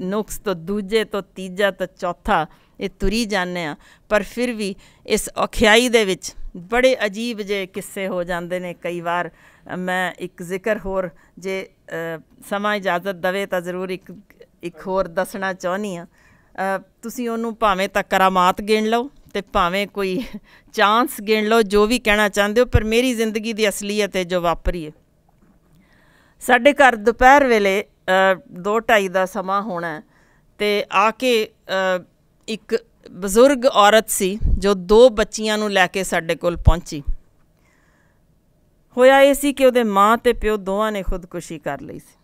ਨੁਕਸ ਤੋਂ ਦੂਜੇ ਤੋਂ ਤੀਜਾ ਤੋਂ ਚੌਥਾ ਇਹ ਤੁਰੀ ਜਾਂਦੇ ਆ ਪਰ ਫਿਰ ਵੀ ਇਸ ਔਖਿਆਈ ਦੇ ਵਿੱਚ ਬੜੇ ਅਜੀਬ ਜੇ ਕਿੱਸੇ ਹੋ ਜਾਂਦੇ ਨੇ ਕਈ ਵਾਰ ਮੈਂ ਇੱਕ ਜ਼ਿਕਰ ਹੋਰ ਜੇ ਸਮਾਂ ਇਜਾਜ਼ਤ ਦਵੇ ਤਾਂ ਜ਼ਰੂਰ ਇੱਕ ਇੱਕ ਹੋਰ ਦੱਸਣਾ ਚਾਹਨੀ ਆ ਤੁਸੀਂ ਉਹਨੂੰ ਭਾਵੇਂ ਤਾਂ ਕਰਾਮਾਤ ਗਿਣ ਲਓ ਤੇ ਭਾਵੇਂ ਕੋਈ ਚਾਂਸ ਗਿਣ ਲਓ ਜੋ ਵੀ ਕਹਿਣਾ ਚਾਹੁੰਦੇ ਹੋ ਪਰ ਮੇਰੀ ਜ਼ਿੰਦਗੀ ਦੀ ਅਸਲੀਅਤ ਹੈ ਜੋ ਵਾਪਰੀ ਹੈ ਸਾਡੇ ਘਰ ਦੁਪਹਿਰ ਵੇਲੇ 2:30 ਦਾ ਸਮਾਂ ਹੋਣਾ ਤੇ ਆ ਕੇ ਇੱਕ ਬਜ਼ੁਰਗ ਔਰਤ ਸੀ ਜੋ ਦੋ ਬੱਚੀਆਂ ਨੂੰ ਲੈ ਕੇ ਸਾਡੇ ਕੋਲ ਪਹੁੰਚੀ ਹੋਇਆ ਇਹ ਸੀ ਕਿ ਉਹਦੇ ਮਾਂ ਤੇ ਪਿਓ ਦੋਵਾਂ ਨੇ ਖੁਦਕੁਸ਼ੀ ਕਰ ਲਈ ਸੀ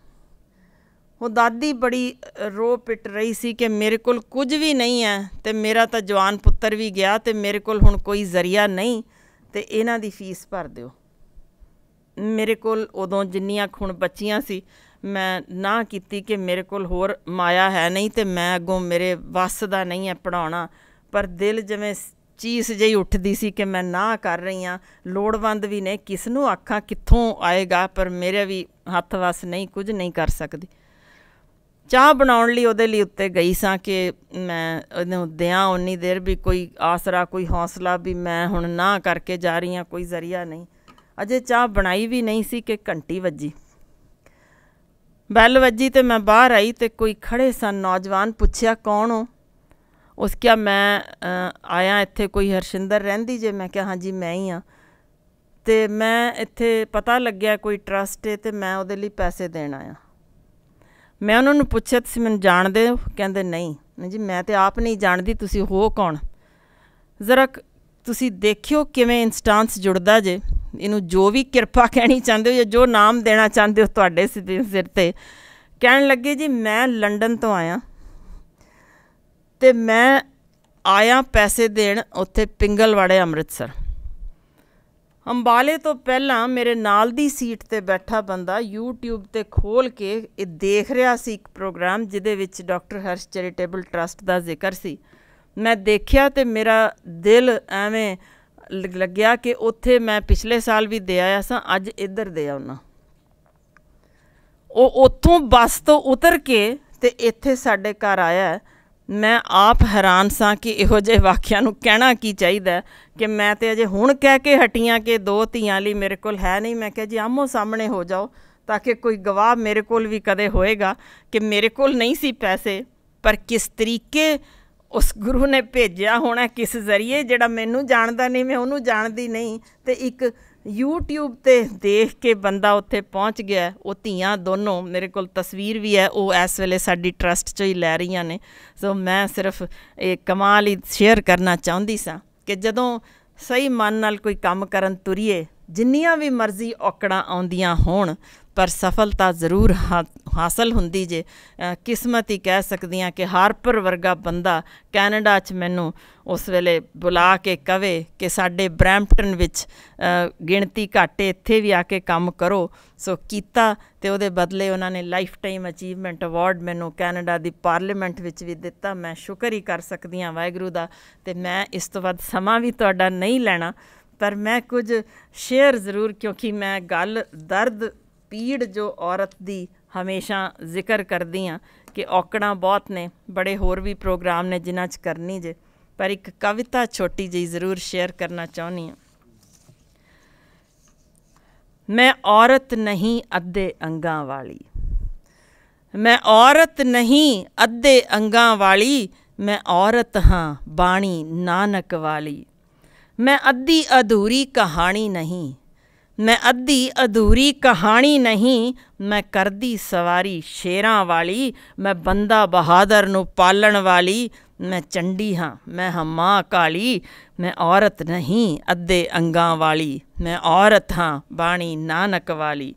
ਉਹ ਦਾਦੀ ਬੜੀ ਰੋ ਪਿਟ ਰਹੀ ਸੀ ਕਿ ਮੇਰੇ ਕੋਲ ਕੁਝ ਵੀ ਨਹੀਂ ਹੈ ਤੇ ਮੇਰਾ ਤਾਂ ਜਵਾਨ ਪੁੱਤਰ ਵੀ ਗਿਆ ਤੇ ਮੇਰੇ ਕੋਲ ਹੁਣ ਕੋਈ ਜ਼ਰੀਆ ਨਹੀਂ ਤੇ ਇਹਨਾਂ ਦੀ ਫੀਸ ਭਰ ਦਿਓ ਮੇਰੇ ਕੋਲ ਉਦੋਂ ਜਿੰਨੀਆਂ ਖੁਣ ਬੱਚੀਆਂ ਸੀ ਮੈਂ ਨਾ ਕੀਤੀ ਕਿ ਮੇਰੇ ਕੋਲ ਹੋਰ ਮਾਇਆ ਹੈ ਨਹੀਂ ਤੇ ਮੈਂ ਅੱਗੋਂ ਮੇਰੇ ਵੱਸ ਦਾ ਨਹੀਂ ਹੈ ਪੜਾਉਣਾ ਪਰ ਦਿਲ ਜਿਵੇਂ ਚੀਸ ਜਿਹੀ ਉੱਠਦੀ ਸੀ ਕਿ ਮੈਂ ਨਾ ਕਰ ਰਹੀ ਆ ਲੋੜਵੰਦ ਵੀ ਨੇ ਕਿਸ ਨੂੰ ਆਖਾਂ ਕਿੱਥੋਂ ਆਏਗਾ ਪਰ ਮੇਰੇ ਵੀ ਹੱਥ ਵਸ ਨਹੀਂ ਕੁਝ ਨਹੀਂ ਕਰ ਸਕਦੀ ਚਾਹ ਬਣਾਉਣ ਲਈ ਉਹਦੇ ਲਈ ਉੱਤੇ ਗਈ ਸਾਂ ਕਿ ਮੈਂ ਉਹਨੂੰ ਦਿਆਂ ਉਨੀ ਦੇਰ ਵੀ ਕੋਈ ਆਸਰਾ ਕੋਈ ਹੌਸਲਾ ਵੀ ਮੈਂ ਹੁਣ ਨਾ ਕਰਕੇ ਜਾ ਰਹੀ ਆ ਕੋਈ ਜ਼ਰੀਆ ਨਹੀਂ ਅਜੇ ਚਾਹ ਬਣਾਈ ਵੀ ਨਹੀਂ ਸੀ ਕਿ ਘੰਟੀ ਵੱਜੀ ਬੈਲ ਵੱਜੀ ਤੇ ਮੈਂ ਬਾਹਰ ਆਈ ਤੇ ਕੋਈ ਖੜੇ ਸਨ ਨੌਜਵਾਨ ਪੁੱਛਿਆ ਕੌਣ ਹੋ ਉਸ ਕਿਹਾ ਮੈਂ ਆਇਆ ਇੱਥੇ ਕੋਈ ਹਰਸ਼ਿੰਦਰ ਰਹਿੰਦੀ ਜੇ ਮੈਂ ਕਿਹਾ ਹਾਂਜੀ ਮੈਂ ਹੀ ਆ ਤੇ ਮੈਂ ਇੱਥੇ ਪਤਾ ਲੱਗਿਆ ਕੋਈ ਟਰਸਟ ਹੈ ਤੇ ਮੈਂ ਉਹਦੇ ਲਈ ਪੈਸੇ ਦੇਣ ਆਇਆ ਮੈਂ ਉਹਨਾਂ ਨੂੰ ਪੁੱਛਿਆ ਤੁਸੀਂ ਮੈਨੂੰ ਜਾਣਦੇ ਹੋ ਕਹਿੰਦੇ ਨਹੀਂ ਜੀ ਮੈਂ ਤੇ ਆਪ ਨਹੀਂ ਜਾਣਦੀ ਤੁਸੀਂ ਹੋ ਕੌਣ ਜ਼ਰਾ ਤੁਸੀਂ ਦੇਖਿਓ ਕਿਵੇਂ ਇਨਸਟੈਂਸ ਜੁੜਦਾ ਜੇ ਇਹਨੂੰ ਜੋ ਵੀ ਕਿਰਪਾ ਕਹਿਣੀ ਚਾਹੁੰਦੇ ਹੋ ਜਾਂ ਜੋ ਨਾਮ ਦੇਣਾ ਚਾਹੁੰਦੇ ਹੋ ਤੁਹਾਡੇ ਸਿਰ ਤੇ ਕਹਿਣ ਲੱਗੇ ਜੀ ਮੈਂ ਲੰਡਨ ਤੋਂ ਆਇਆ ਤੇ ਮੈਂ ਆਇਆ ਪੈਸੇ ਦੇਣ ਉੱਥੇ ਪਿੰਗਲਵਾੜੇ ਅੰਮ੍ਰਿਤਸਰ ਅੰਬਾਲੇ ਤੋਂ ਪਹਿਲਾਂ ਮੇਰੇ ਨਾਲ ਦੀ ਸੀਟ ਤੇ ਬੈਠਾ ਬੰਦਾ YouTube ਤੇ ਖੋਲ ਕੇ ਇਹ ਦੇਖ ਰਿਹਾ ਸੀ ਇੱਕ ਪ੍ਰੋਗਰਾਮ ਜਿਹਦੇ ਵਿੱਚ ਡਾਕਟਰ ਹਰਸ਼ ਚੈਰੀਟੇਬਲ ਟਰਸਟ ਦਾ ਜ਼ਿਕਰ ਸੀ ਮੈਂ ਦੇਖਿਆ ਤੇ ਮੇਰਾ ਦਿਲ ਐਵੇਂ ਲੱਗਿਆ ਕਿ ਉੱਥੇ ਮੈਂ ਪਿਛਲੇ ਸਾਲ ਵੀ ਦੇ ਆਇਆ ਸਾਂ ਅੱਜ ਇੱਧਰ ਦੇ ਆਉਣਾ ਉਹ ਉੱਥੋਂ ਬੱਸ ਤੋਂ ਉਤਰ ਕੇ ਤੇ ਇੱਥੇ ਸਾਡੇ ਘਰ ਆਇਆ ਮੈਂ ਆਪ ਹੈਰਾਨ ਸਾਂ ਕਿ ਇਹੋ ਜਿਹੇ ਵਾਕਿਆ ਨੂੰ ਕਹਿਣਾ ਕੀ ਚਾਹੀਦਾ ਕਿ ਮੈਂ ਤੇ ਅਜੇ ਹੁਣ ਕਹਿ ਕੇ ਹਟੀਆਂ ਕਿ ਦੋ ਧੀਆਂ ਲਈ ਮੇਰੇ ਕੋਲ ਹੈ ਨਹੀਂ ਮੈਂ ਕਿਹਾ ਜੀ ਆਮੋ ਸਾਹਮਣੇ ਹੋ ਜਾਓ ਤਾਂ ਕਿ ਕੋਈ ਗਵਾਹ ਮੇਰੇ ਕੋਲ ਵੀ ਕਦੇ ਹੋਏਗਾ ਕਿ ਮੇਰੇ ਕੋਲ ਨਹੀਂ ਸੀ ਪੈਸੇ ਪਰ ਕਿਸ ਤਰੀਕੇ ਉਸ ਗੁਰੂ ਨੇ ਭੇਜਿਆ ਹੋਣਾ ਕਿਸ ਜ਼ਰੀਏ ਜਿਹੜਾ ਮੈਨੂੰ ਜਾਣਦਾ ਨਹੀਂ ਮੈਂ ਉਹਨੂੰ ਜਾਣਦੀ ਨਹੀਂ ਤੇ ਇੱਕ YouTube ਤੇ ਦੇਖ ਕੇ ਬੰਦਾ ਉੱਥੇ ਪਹੁੰਚ ਗਿਆ ਉਹ ਧੀਆਂ ਦੋਨੋਂ ਮੇਰੇ ਕੋਲ ਤਸਵੀਰ ਵੀ ਹੈ ਉਹ ਇਸ ਵੇਲੇ ਸਾਡੀ ਟਰਸਟ ਚੋਂ ਹੀ ਲੈ ਰਹੀਆਂ ਨੇ ਸੋ ਮੈਂ ਸਿਰਫ ਇਹ ਕਮਾਲ ਹੀ ਸ਼ੇਅਰ ਕਰਨਾ ਚਾਹੁੰਦੀ ਸਾਂ ਕਿ ਜਦੋਂ ਸਹੀ ਮਨ ਨਾਲ ਕੋਈ ਕੰਮ ਕਰਨ ਤੁਰੀਏ ਜਿੰਨੀਆਂ ਵੀ ਮਰਜ਼ੀ ਔਕੜਾਂ ਆਉਂਦੀਆਂ ਹੋਣ ਪਰ ਸਫਲਤਾ ਜ਼ਰੂਰ ਹਾਸਲ ਹੁੰਦੀ ਜੇ ਕਿਸਮਤ ਹੀ ਕਹਿ ਸਕਦੀ ਆ ਕਿ ਹਾਰਪਰ ਵਰਗਾ ਬੰਦਾ ਕੈਨੇਡਾ 'ਚ ਮੈਨੂੰ ਉਸ ਵੇਲੇ ਬੁਲਾ ਕੇ ਕਵੇ ਕਿ ਸਾਡੇ ਬ੍ਰੈਂਪਟਨ ਵਿੱਚ ਗਿਣਤੀ ਘਾਟੇ ਇੱਥੇ ਵੀ ਆ ਕੇ ਕੰਮ ਕਰੋ ਸੋ ਕੀਤਾ ਤੇ ਉਹਦੇ ਬਦਲੇ ਉਹਨਾਂ ਨੇ ਲਾਈਫ ਟਾਈਮ ਅਚੀਵਮੈਂਟ ਅਵਾਰਡ ਮੈਨੂੰ ਕੈਨੇਡਾ ਦੀ ਪਾਰਲੀਮੈਂਟ ਵਿੱਚ ਵੀ ਦਿੱਤਾ ਮੈਂ ਸ਼ੁਕਰ ਹੀ ਕਰ ਸਕਦੀ ਆ ਵਾਹਿਗੁਰੂ ਦਾ ਤੇ ਮੈਂ ਇਸ ਤੋਂ ਵੱਧ ਸਮਾਂ ਵੀ ਤੁਹਾਡਾ ਨਹੀਂ ਲੈਣਾ ਪਰ ਮੈਂ ਕੁਝ ਸ਼ੇਅਰ ਜ਼ਰੂਰ ਕਿਉਂਕਿ ਮੈਂ ਗੱਲ ਦਰਦ ਪੀੜ ਜੋ ਔਰਤ ਦੀ ਹਮੇਸ਼ਾ ਜ਼ਿਕਰ ਕਰਦੀ ਆ ਕਿ ਔਕੜਾਂ ਬਹੁਤ ਨੇ ਬੜੇ ਹੋਰ ਵੀ ਪ੍ਰੋਗਰਾਮ ਨੇ ਜਿਨ੍ਹਾਂ 'ਚ ਕਰਨੀ ਜੇ ਪਰ ਇੱਕ ਕਵਿਤਾ ਛੋਟੀ ਜਿਹੀ ਜ਼ਰੂਰ ਸ਼ੇਅਰ ਕਰਨਾ ਚਾਹੁੰਦੀ ਆ ਮੈਂ ਔਰਤ ਨਹੀਂ ਅੱਧੇ ਅੰਗਾਂ ਵਾਲੀ ਮੈਂ ਔਰਤ ਨਹੀਂ ਅੱਧੇ ਅੰਗਾਂ ਵਾਲੀ ਮੈਂ ਔਰਤ ਹਾਂ ਬਾਣੀ ਨਾਨਕ ਵਾਲੀ ਮੈਂ ਅੱਧੀ ਅਧੂਰੀ ਕਹਾਣੀ ਨਹੀਂ ਮੈਂ ਅੱਧੀ ਅਧੂਰੀ ਕਹਾਣੀ ਨਹੀਂ ਮੈਂ ਕਰਦੀ ਸਵਾਰੀ ਸ਼ੇਰਾਂ ਵਾਲੀ ਮੈਂ ਬੰਦਾ ਬਹਾਦਰ ਨੂੰ ਪਾਲਣ ਵਾਲੀ ਮੈਂ ਚੰਡੀ ਹਾਂ ਮੈਂ ਹਮਾ ਕਾਲੀ ਮੈਂ ਔਰਤ ਨਹੀਂ ਅੱਧੇ ਅੰਗਾਂ ਵਾਲੀ ਮੈਂ ਔਰਤ ਹਾਂ ਬਾਣੀ ਨਾਨਕ ਵਾਲੀ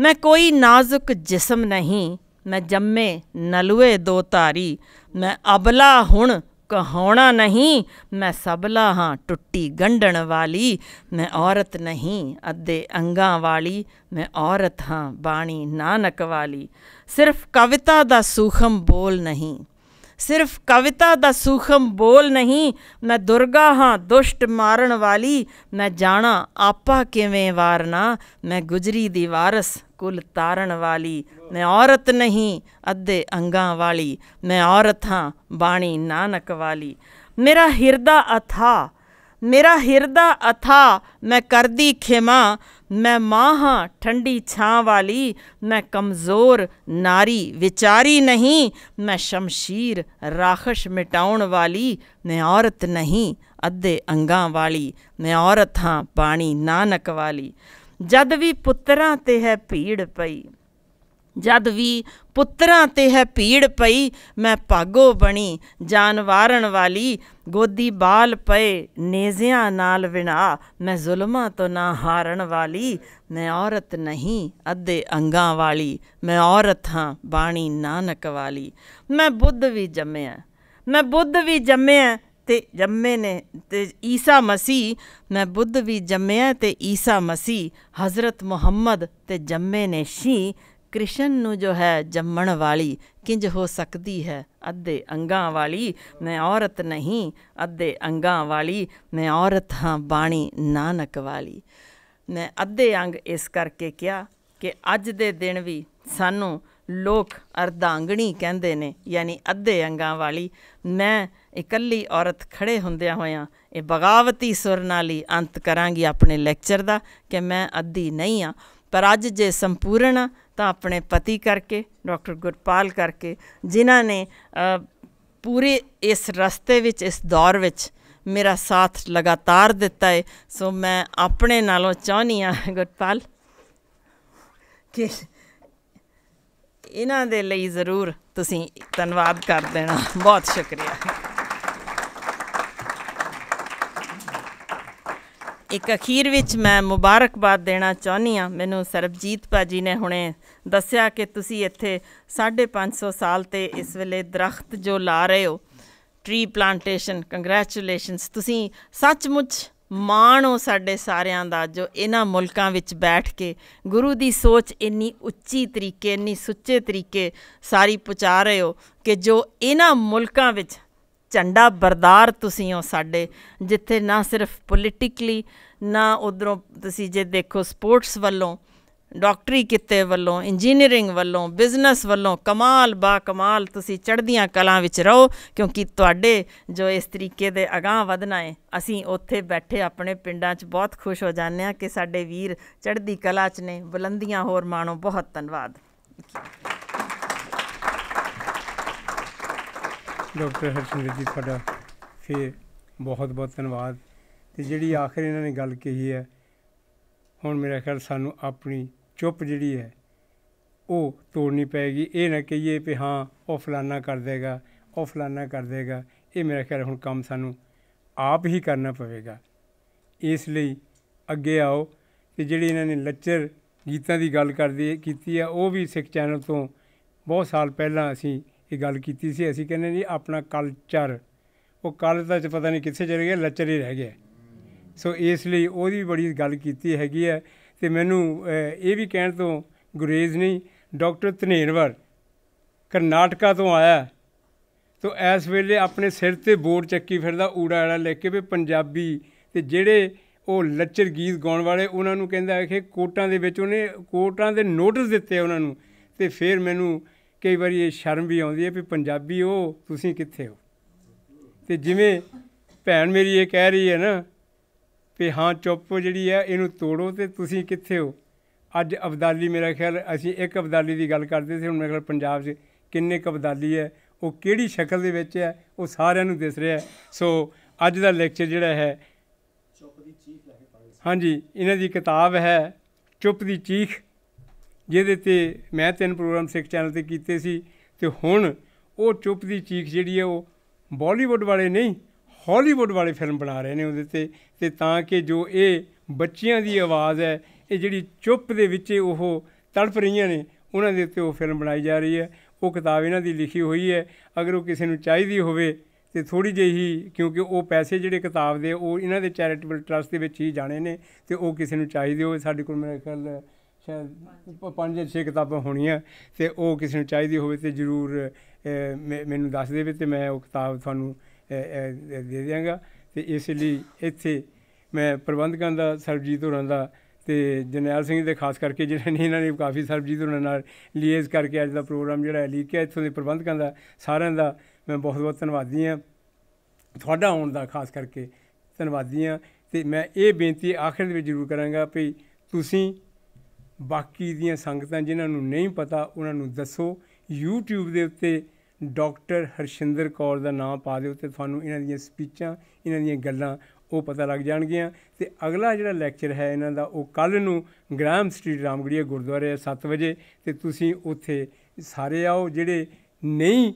ਮੈਂ ਕੋਈ ਨਾਜ਼ੁਕ ਜਿਸਮ ਨਹੀਂ ਮੈਂ ਜੰਮੇ ਨਲੂਏ ਦੋ ਤਾਰੀ ਮੈਂ ਅਬਲਾ ਹੁਣ ਕਹਾਉਣਾ ਨਹੀਂ ਮੈਂ ਸਬਲਾ ਹਾਂ ਟੁੱਟੀ ਗੰਢਣ ਵਾਲੀ ਮੈਂ ਔਰਤ ਨਹੀਂ ਅੱਧੇ ਅੰਗਾਂ ਵਾਲੀ ਮੈਂ ਔਰਤ ਹਾਂ ਬਾਣੀ ਨਾਨਕ ਵਾਲੀ ਸਿਰਫ ਕਵਿਤਾ ਦਾ ਸੂਖਮ ਬੋਲ ਨਹੀਂ ਸਿਰਫ ਕਵਿਤਾ ਦਾ ਸੂਖਮ ਬੋਲ ਨਹੀਂ ਮੈਂ ਦੁਰਗਾ ਹਾਂ ਦੁਸ਼ਟ ਮਾਰਨ ਵਾਲੀ ਮੈਂ ਜਾਣਾ ਆਪਾ ਕਿਵੇਂ ਵਾਰਨਾ ਮੈਂ ਗੁਜਰੀ ਦੀ ਵਾਰਸ ਕੁਲ ਤਾਰਨ ਵਾਲੀ ਮੈਂ ਔਰਤ ਨਹੀਂ ਅੱਧੇ ਅੰਗਾਂ ਵਾਲੀ ਮੈਂ ਔਰਤ ਹਾਂ ਬਾਣੀ ਨਾਨਕ ਵਾਲੀ ਮੇਰਾ ਹਿਰਦਾ ਅਥਾ ਮੇਰਾ ਹਿਰਦਾ ਅਥਾ ਮੈਂ ਕਰਦੀ ਖਿਮਾ ਮੈਂ ਮਾਂ ਹਾਂ ਠੰਡੀ ਛਾਂ ਵਾਲੀ ਮੈਂ ਕਮਜ਼ੋਰ ਨਾਰੀ ਵਿਚਾਰੀ ਨਹੀਂ ਮੈਂ ਸ਼ਮਸ਼ੀਰ ਰਾਖਸ਼ ਮਿਟਾਉਣ ਵਾਲੀ ਮੈਂ ਔਰਤ ਨਹੀਂ ਅੱਧੇ ਅੰਗਾਂ ਵਾਲੀ ਮੈਂ ਔਰਤ ਹਾਂ ਪਾਣੀ ਨਾਨਕ ਵਾਲੀ ਜਦ ਵੀ ਪੁੱਤਰਾਂ ਤੇ ਹੈ ਭੀੜ ਪਈ ਜਦ ਵੀ ਪੁੱਤਰਾਂ ਤੇ ਹੈ ਪੀੜ ਪਈ ਮੈਂ ਭਾਗੋ ਬਣੀ ਜਾਨਵਾਰਨ ਵਾਲੀ ਗੋਦੀ ਬਾਲ ਪਏ ਨੇਜ਼ਿਆਂ ਨਾਲ ਵਿਣਾ ਮੈਂ ਜ਼ੁਲਮਾਂ ਤੋਂ ਨਾ ਹਾਰਨ ਵਾਲੀ ਮੈਂ ਔਰਤ ਨਹੀਂ ਅੱਧੇ ਅੰਗਾਂ ਵਾਲੀ ਮੈਂ ਔਰਤ ਹਾਂ ਬਾਣੀ ਨਾਨਕ ਵਾਲੀ ਮੈਂ ਬੁੱਧ ਵੀ ਜੰਮਿਆ ਮੈਂ ਬੁੱਧ ਵੀ ਜੰਮਿਆ ਤੇ ਜੰਮੇ ਨੇ ਤੇ ਈਸਾ ਮਸੀਹ ਮੈਂ ਬੁੱਧ ਵੀ ਜੰਮਿਆ ਤੇ ਈਸਾ ਮਸੀਹ ਹਜ਼ਰਤ ਮੁਹੰਮਦ ਤੇ ਜੰਮੇ ਨੇ ਸ਼ੀ ਕ੍ਰਿਸ਼ਨ ਨੂੰ ਜੋ ਹੈ ਜੰਮਣ ਵਾਲੀ ਕਿੰਜ ਹੋ ਸਕਦੀ ਹੈ ਅੱਧੇ ਅੰਗਾਂ ਵਾਲੀ ਮੈਂ ਔਰਤ ਨਹੀਂ ਅੱਧੇ ਅੰਗਾਂ ਵਾਲੀ ਮੈਂ ਔਰਤ ਹਾਂ ਬਾਣੀ ਨਾਨਕ ਵਾਲੀ ਮੈਂ ਅੱਧੇ ਅੰਗ ਇਸ ਕਰਕੇ ਕਿਹਾ ਕਿ ਅੱਜ ਦੇ ਦਿਨ ਵੀ ਸਾਨੂੰ ਲੋਕ ਅਰਧਾਂਗਣੀ ਕਹਿੰਦੇ ਨੇ ਯਾਨੀ ਅੱਧੇ ਅੰਗਾਂ ਵਾਲੀ ਮੈਂ ਇਕੱਲੀ ਔਰਤ ਖੜੇ ਹੁੰਦਿਆਂ ਹੋਇਆਂ ਇਹ ਬਗਾਵਤੀ ਸੁਰ ਨਾਲ ਹੀ ਅੰਤ ਕਰਾਂਗੀ ਆਪਣੇ ਲੈਕਚਰ ਦਾ ਕਿ ਮੈਂ ਅੱਧੀ ਨਹੀਂ ਆ ਪਰ ਅੱਜ ਜੇ ਸੰਪੂਰਨ ਤਾਂ ਆਪਣੇ ਪਤੀ ਕਰਕੇ ਡਾਕਟਰ ਗੁਰਪਾਲ ਕਰਕੇ ਜਿਨ੍ਹਾਂ ਨੇ ਪੂਰੇ ਇਸ ਰਸਤੇ ਵਿੱਚ ਇਸ ਦੌਰ ਵਿੱਚ ਮੇਰਾ ਸਾਥ ਲਗਾਤਾਰ ਦਿੱਤਾ ਹੈ ਸੋ ਮੈਂ ਆਪਣੇ ਨਾਲੋਂ ਚਾਹਨੀ ਆ ਗੁਰਪਾਲ ਕਿ ਇਹਨਾਂ ਦੇ ਲਈ ਜ਼ਰੂਰ ਤੁਸੀਂ ਧੰਨਵਾਦ ਕਰ ਦੇਣਾ ਬਹੁਤ ਸ਼ੁਕਰੀਆ ਇੱਕ ਅਖੀਰ ਵਿੱਚ ਮੈਂ ਮੁਬਾਰਕਬਾਦ ਦੇਣਾ ਚਾਹੁੰਦੀ ਆ ਮੈਨੂੰ ਸਰਬਜੀਤ ਭਾਜੀ ਨੇ ਹੁਣੇ ਦੱਸਿਆ ਕਿ ਤੁਸੀਂ ਇੱਥੇ 550 ਸਾਲ ਤੇ ਇਸ ਵੇਲੇ ਦਰਖਤ ਜੋ ਲਾ ਰਹੇ ਹੋ ਟ੍ਰੀ ਪਲਾਂਟੇਸ਼ਨ ਕੰਗ੍ਰੈਚੁਲੇਸ਼ਨਸ ਤੁਸੀਂ ਸੱਚਮੁੱਚ ਮਾਣ ਹੋ ਸਾਡੇ ਸਾਰਿਆਂ ਦਾ ਜੋ ਇਹਨਾਂ ਮੁਲਕਾਂ ਵਿੱਚ ਬੈਠ ਕੇ ਗੁਰੂ ਦੀ ਸੋਚ ਇੰਨੀ ਉੱਚੀ ਤਰੀਕੇ ਇੰਨੀ ਸੁੱਚੇ ਤਰੀਕੇ ਸਾਰੀ ਪਹੁੰਚਾ ਰਹੇ ਹੋ ਕਿ ਜੋ ਇਹਨਾਂ ਮੁਲਕਾਂ ਵਿੱਚ ਝੰਡਾ ਬਰਦਾਰ ਤੁਸੀਂ ਹੋ ਸਾਡੇ ਜਿੱਥੇ ਨਾ ਸਿਰਫ ਪੋਲਿਟਿਕਲੀ ਨਾ ਉਧਰੋਂ ਤੁਸੀਂ ਜੇ ਦੇਖੋ ਸਪੋਰਟਸ ਵੱਲੋਂ ਡਾਕਟਰੀ ਕਿਤੇ ਵੱਲੋਂ ਇੰਜੀਨੀਅਰਿੰਗ ਵੱਲੋਂ ਬਿਜ਼ਨਸ ਵੱਲੋਂ ਕਮਾਲ ਬਾ ਕਮਾਲ ਤੁਸੀਂ ਚੜ੍ਹਦੀਆਂ ਕਲਾਂ ਵਿੱਚ ਰਹੋ ਕਿਉਂਕਿ ਤੁਹਾਡੇ ਜੋ ਇਸ ਤਰੀਕੇ ਦੇ ਅਗਾਹ ਵਧਣਾ ਹੈ ਅਸੀਂ ਉੱਥੇ ਬੈਠੇ ਆਪਣੇ ਪਿੰਡਾਂ 'ਚ ਬਹੁਤ ਖੁਸ਼ ਹੋ ਜਾਂਦੇ ਆ ਕਿ ਸਾਡੇ ਵੀਰ ਚੜ੍ਹਦੀ ਕਲਾ 'ਚ ਨੇ ਬੁਲੰਦੀਆਂ ਹੋਰ ਮਾਣੋ ਬਹੁਤ ਧੰਨਵਾਦ ਡਾਕਟਰ ਹਰਸ਼ਿੰਦਰ ਜੀ ਤੁਹਾਡਾ ਫੇ ਬਹੁਤ ਬਹੁਤ ਧੰਨਵਾਦ ਤੇ ਜਿਹੜੀ ਆਖਰ ਇਹਨਾਂ ਨੇ ਗੱਲ ਕਹੀ ਹੈ ਹੁਣ ਮੇਰਾ ਖਿਆਲ ਸਾਨੂੰ ਆਪਣੀ ਚੁੱਪ ਜਿਹੜੀ ਹੈ ਉਹ ਤੋੜਨੀ ਪੈਗੀ ਇਹ ਨਾ ਕਹੀਏ ਕਿ ਹਾਂ ਉਹ ਫਲਾਨਾ ਕਰ ਦੇਗਾ ਉਹ ਫਲਾਨਾ ਕਰ ਦੇਗਾ ਇਹ ਮੇਰਾ ਖਿਆਲ ਹੁਣ ਕੰਮ ਸਾਨੂੰ ਆਪ ਹੀ ਕਰਨਾ ਪਵੇਗਾ ਇਸ ਲਈ ਅੱਗੇ ਆਓ ਤੇ ਜਿਹੜੀ ਇਹਨਾਂ ਨੇ ਲੱਚਰ ਗੀਤਾਂ ਦੀ ਗੱਲ ਕਰਦੀ ਕੀਤੀ ਆ ਉਹ ਵੀ ਸਿੱਖ ਚੈਨਲ ਤੋਂ ਬਹੁਤ ਸਾਲ ਪਹਿਲਾਂ ਅਸੀਂ ਇਹ ਗੱਲ ਕੀਤੀ ਸੀ ਅਸੀਂ ਕਹਿੰਦੇ ਜੀ ਆਪਣਾ ਕਲਚਰ ਉਹ ਕੱਲ ਤਾਂ ਪਤਾ ਨਹੀਂ ਕਿੱਥੇ ਚਲੇ ਗਿਆ ਲੱਚਰ ਹੀ ਰਹਿ ਗਿਆ ਸੋ ਇਸ ਲਈ ਉਹਦੀ ਬੜੀ ਗੱਲ ਕੀਤੀ ਹੈਗੀ ਹੈ ਤੇ ਮੈਨੂੰ ਇਹ ਵੀ ਕਹਿਣ ਤੋਂ ਗੁਰੇਜ਼ ਨਹੀਂ ਡਾਕਟਰ ਧਨੇਰਵਰ ਕਰਨਾਟਕਾ ਤੋਂ ਆਇਆ ਤੋ ਇਸ ਵੇਲੇ ਆਪਣੇ ਸਿਰ ਤੇ ਬੋਰਡ ਚੱਕੀ ਫਿਰਦਾ ਊੜਾ ਆੜਾ ਲੈ ਕੇ ਵੀ ਪੰਜਾਬੀ ਤੇ ਜਿਹੜੇ ਉਹ ਲੱਚਰ ਗੀਤ ਗਾਉਣ ਵਾਲੇ ਉਹਨਾਂ ਨੂੰ ਕਹਿੰਦਾ ਕਿ ਕੋਟਾਂ ਦੇ ਵਿੱਚ ਉਹਨੇ ਕੋਟਾਂ ਦੇ ਨੋਟਿਸ ਦਿੱਤੇ ਉਹਨਾਂ ਨੂੰ ਤੇ ਫਿਰ ਮੈਨੂੰ ਕਈ ਵਾਰੀ ਇਹ ਸ਼ਰਮ ਵੀ ਆਉਂਦੀ ਹੈ ਵੀ ਪੰਜਾਬੀ ਉਹ ਤੁਸੀਂ ਕਿੱਥੇ ਹੋ ਤੇ ਜਿਵੇਂ ਭੈਣ ਮੇਰੀ ਇਹ ਕਹਿ ਰਹੀ ਹੈ ਨਾ ਵੀ ਹਾਂ ਚੁੱਪ ਜਿਹੜੀ ਹੈ ਇਹਨੂੰ ਤੋੜੋ ਤੇ ਤੁਸੀਂ ਕਿੱਥੇ ਹੋ ਅੱਜ ਅਬਦਾਲੀ ਮੇਰਾ ਖਿਆਲ ਅਸੀਂ ਇੱਕ ਅਬਦਾਲੀ ਦੀ ਗੱਲ ਕਰਦੇ ਸੀ ਹੁਣ ਮੇਰੇ ਖਿਆਲ ਪੰਜਾਬ 'ਚ ਕਿੰਨੇ ਕ ਹੈ ਉਹ ਕਿਹੜੀ ਸ਼ਕਲ ਦੇ ਵਿੱਚ ਹੈ ਉਹ ਸਾਰਿਆਂ ਨੂੰ ਦਿਸ ਰਿਹਾ ਸੋ ਅੱਜ ਦਾ ਲੈਕਚਰ ਜਿਹੜਾ ਹੈ ਚੁੱਪ ਦੀ ਚੀਖ ਹਾਂਜੀ ਇਹਨਾਂ ਦੀ ਕਿਤਾਬ ਹੈ ਚੁੱਪ ਦੀ ਚੀਖ ਜਿਹਦੇ ਤੇ ਮੈਂ ਤਿੰਨ ਪ੍ਰੋਗਰਾਮ ਸਿੱਖ ਚੈਨਲ ਤੇ ਕੀਤੇ ਸੀ ਤੇ ਹੁਣ ਉਹ ਚੁੱਪ ਦੀ ਚੀਖ ਜਿਹੜੀ ਹੈ ਉਹ ਬਾਲੀਵੁੱਡ ਵਾਲੇ ਨਹੀਂ ਹਾਲੀਵੁੱਡ ਵਾਲੇ ਫਿਲਮ ਬਣਾ ਰਹੇ ਨੇ ਉਹਦੇ ਤੇ ਤੇ ਤਾਂ ਕਿ ਜੋ ਇਹ ਬੱਚਿਆਂ ਦੀ ਆਵਾਜ਼ ਹੈ ਇਹ ਜਿਹੜੀ ਚੁੱਪ ਦੇ ਵਿੱਚ ਉਹ ਤੜਪ ਰਹੀਆਂ ਨੇ ਉਹਨਾਂ ਦੇ ਉੱਤੇ ਉਹ ਫਿਲਮ ਬਣਾਈ ਜਾ ਰਹੀ ਹੈ ਉਹ ਕਿਤਾਬ ਇਹਨਾਂ ਦੀ ਲਿਖੀ ਹੋਈ ਹੈ ਅਗਰ ਉਹ ਕਿਸੇ ਨੂੰ ਚਾਹੀਦੀ ਹੋਵੇ ਤੇ ਥੋੜੀ ਜਿਹੀ ਕਿਉਂਕਿ ਉਹ ਪੈਸੇ ਜਿਹੜੇ ਕਿਤਾਬ ਦੇ ਉਹ ਇਹਨਾਂ ਦੇ ਚੈਰਿਟੇਬਲ ਟਰਸਟ ਦੇ ਵਿੱਚ ਹੀ ਜਾਣੇ ਨੇ ਤੇ ਉਹ ਕਿਸੇ ਨੂੰ ਚਾਹੀਦੇ ਹੋਵੇ ਸਾਡੇ ਕੋਲ ਮੇਰੇ ਖਿਆਲ ਪੰਜ ਜਾਂ ਛੇ ਕਿਤਾਬਾਂ ਹੋਣੀਆਂ ਤੇ ਉਹ ਕਿਸੇ ਨੂੰ ਚਾਹੀਦੀ ਹੋਵੇ ਤੇ ਜ਼ਰੂਰ ਮੈਨੂੰ ਦੱਸ ਦੇਵੇ ਤੇ ਮੈਂ ਉਹ ਕਿਤਾਬ ਤੁਹਾਨੂੰ ਦੇ ਦਿਆਂਗਾ ਤੇ ਇਸ ਲਈ ਇੱਥੇ ਮੈਂ ਪ੍ਰਬੰਧਕਾਂ ਦਾ ਸਰਬਜੀਤ ਹੋਰਾਂ ਦਾ ਤੇ ਜਨੈਲ ਸਿੰਘ ਦੇ ਖਾਸ ਕਰਕੇ ਜਿਹੜੇ ਨੇ ਇਹਨਾਂ ਨੇ ਕਾਫੀ ਸਰਬਜੀਤ ਹੋਰਾਂ ਨਾਲ ਲੀਏਜ਼ ਕਰਕੇ ਅੱਜ ਦਾ ਪ੍ਰੋਗਰਾਮ ਜਿਹੜਾ ਹੈ ਲੀਕਿਆ ਇੱਥੋਂ ਦੇ ਪ੍ਰਬੰਧਕਾਂ ਦਾ ਸਾਰਿਆਂ ਦਾ ਮੈਂ ਬਹੁਤ ਬਹੁਤ ਧੰਨਵਾਦੀ ਹਾਂ ਤੁਹਾਡਾ ਆਉਣ ਦਾ ਖਾਸ ਕਰਕੇ ਧੰਨਵਾਦੀ ਹਾਂ ਤੇ ਮੈਂ ਇਹ ਬੇਨਤੀ ਆਖਿਰ ਦੇ ਵਿੱਚ ਜ਼ਰੂਰ ਕਰਾਂਗਾ ਵੀ ਤੁਸੀਂ ਬਾਕੀ ਦੀਆਂ ਸੰਗਤਾਂ ਜਿਨ੍ਹਾਂ ਨੂੰ ਨਹੀਂ ਪਤਾ ਉਹਨਾਂ ਨੂੰ ਦੱਸੋ YouTube ਦੇ ਉੱਤੇ ਡਾਕਟਰ ਹਰਸ਼ਿੰਦਰ ਕੌਰ ਦਾ ਨਾਮ ਪਾ ਦਿਓ ਤੇ ਤੁਹਾਨੂੰ ਇਹਨਾਂ ਦੀਆਂ ਸਪੀਚਾਂ ਇਹਨਾਂ ਦੀਆਂ ਗੱਲਾਂ ਉਹ ਪਤਾ ਲੱਗ ਜਾਣਗੀਆਂ ਤੇ ਅਗਲਾ ਜਿਹੜਾ ਲੈਕਚਰ ਹੈ ਇਹਨਾਂ ਦਾ ਉਹ ਕੱਲ ਨੂੰ ਗ੍ਰਾਮ ਸਟਰੀਟ ਰਾਮਗੜੀਆ ਗੁਰਦੁਆਰੇ 7 ਵਜੇ ਤੇ ਤੁਸੀਂ ਉੱਥੇ ਸਾਰੇ ਆਓ ਜਿਹੜੇ ਨਹੀਂ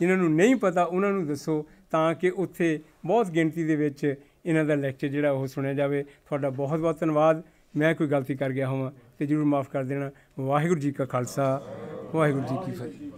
ਜਿਨ੍ਹਾਂ ਨੂੰ ਨਹੀਂ ਪਤਾ ਉਹਨਾਂ ਨੂੰ ਦੱਸੋ ਤਾਂ ਕਿ ਉੱਥੇ ਬਹੁਤ ਗਿਣਤੀ ਦੇ ਵਿੱਚ ਇਹਨਾਂ ਦਾ ਲੈਕਚਰ ਜਿਹੜਾ ਉਹ ਸੁਣਿਆ ਜਾਵੇ ਤੁਹਾਡਾ ਬਹੁਤ ਬਹੁਤ ਧੰਨਵਾਦ ਮੈਂ ਕੋਈ ਗਲਤੀ ਕਰ ਗਿਆ ਹੋਵਾਂ ਤੇ ਜਰੂਰ ਮਾਫ ਕਰ ਦੇਣਾ ਵਾਹਿਗੁਰੂ ਜੀ ਕਾ ਖਾਲਸਾ ਵਾਹਿਗੁਰੂ ਜੀ ਕੀ ਫਤਿਹ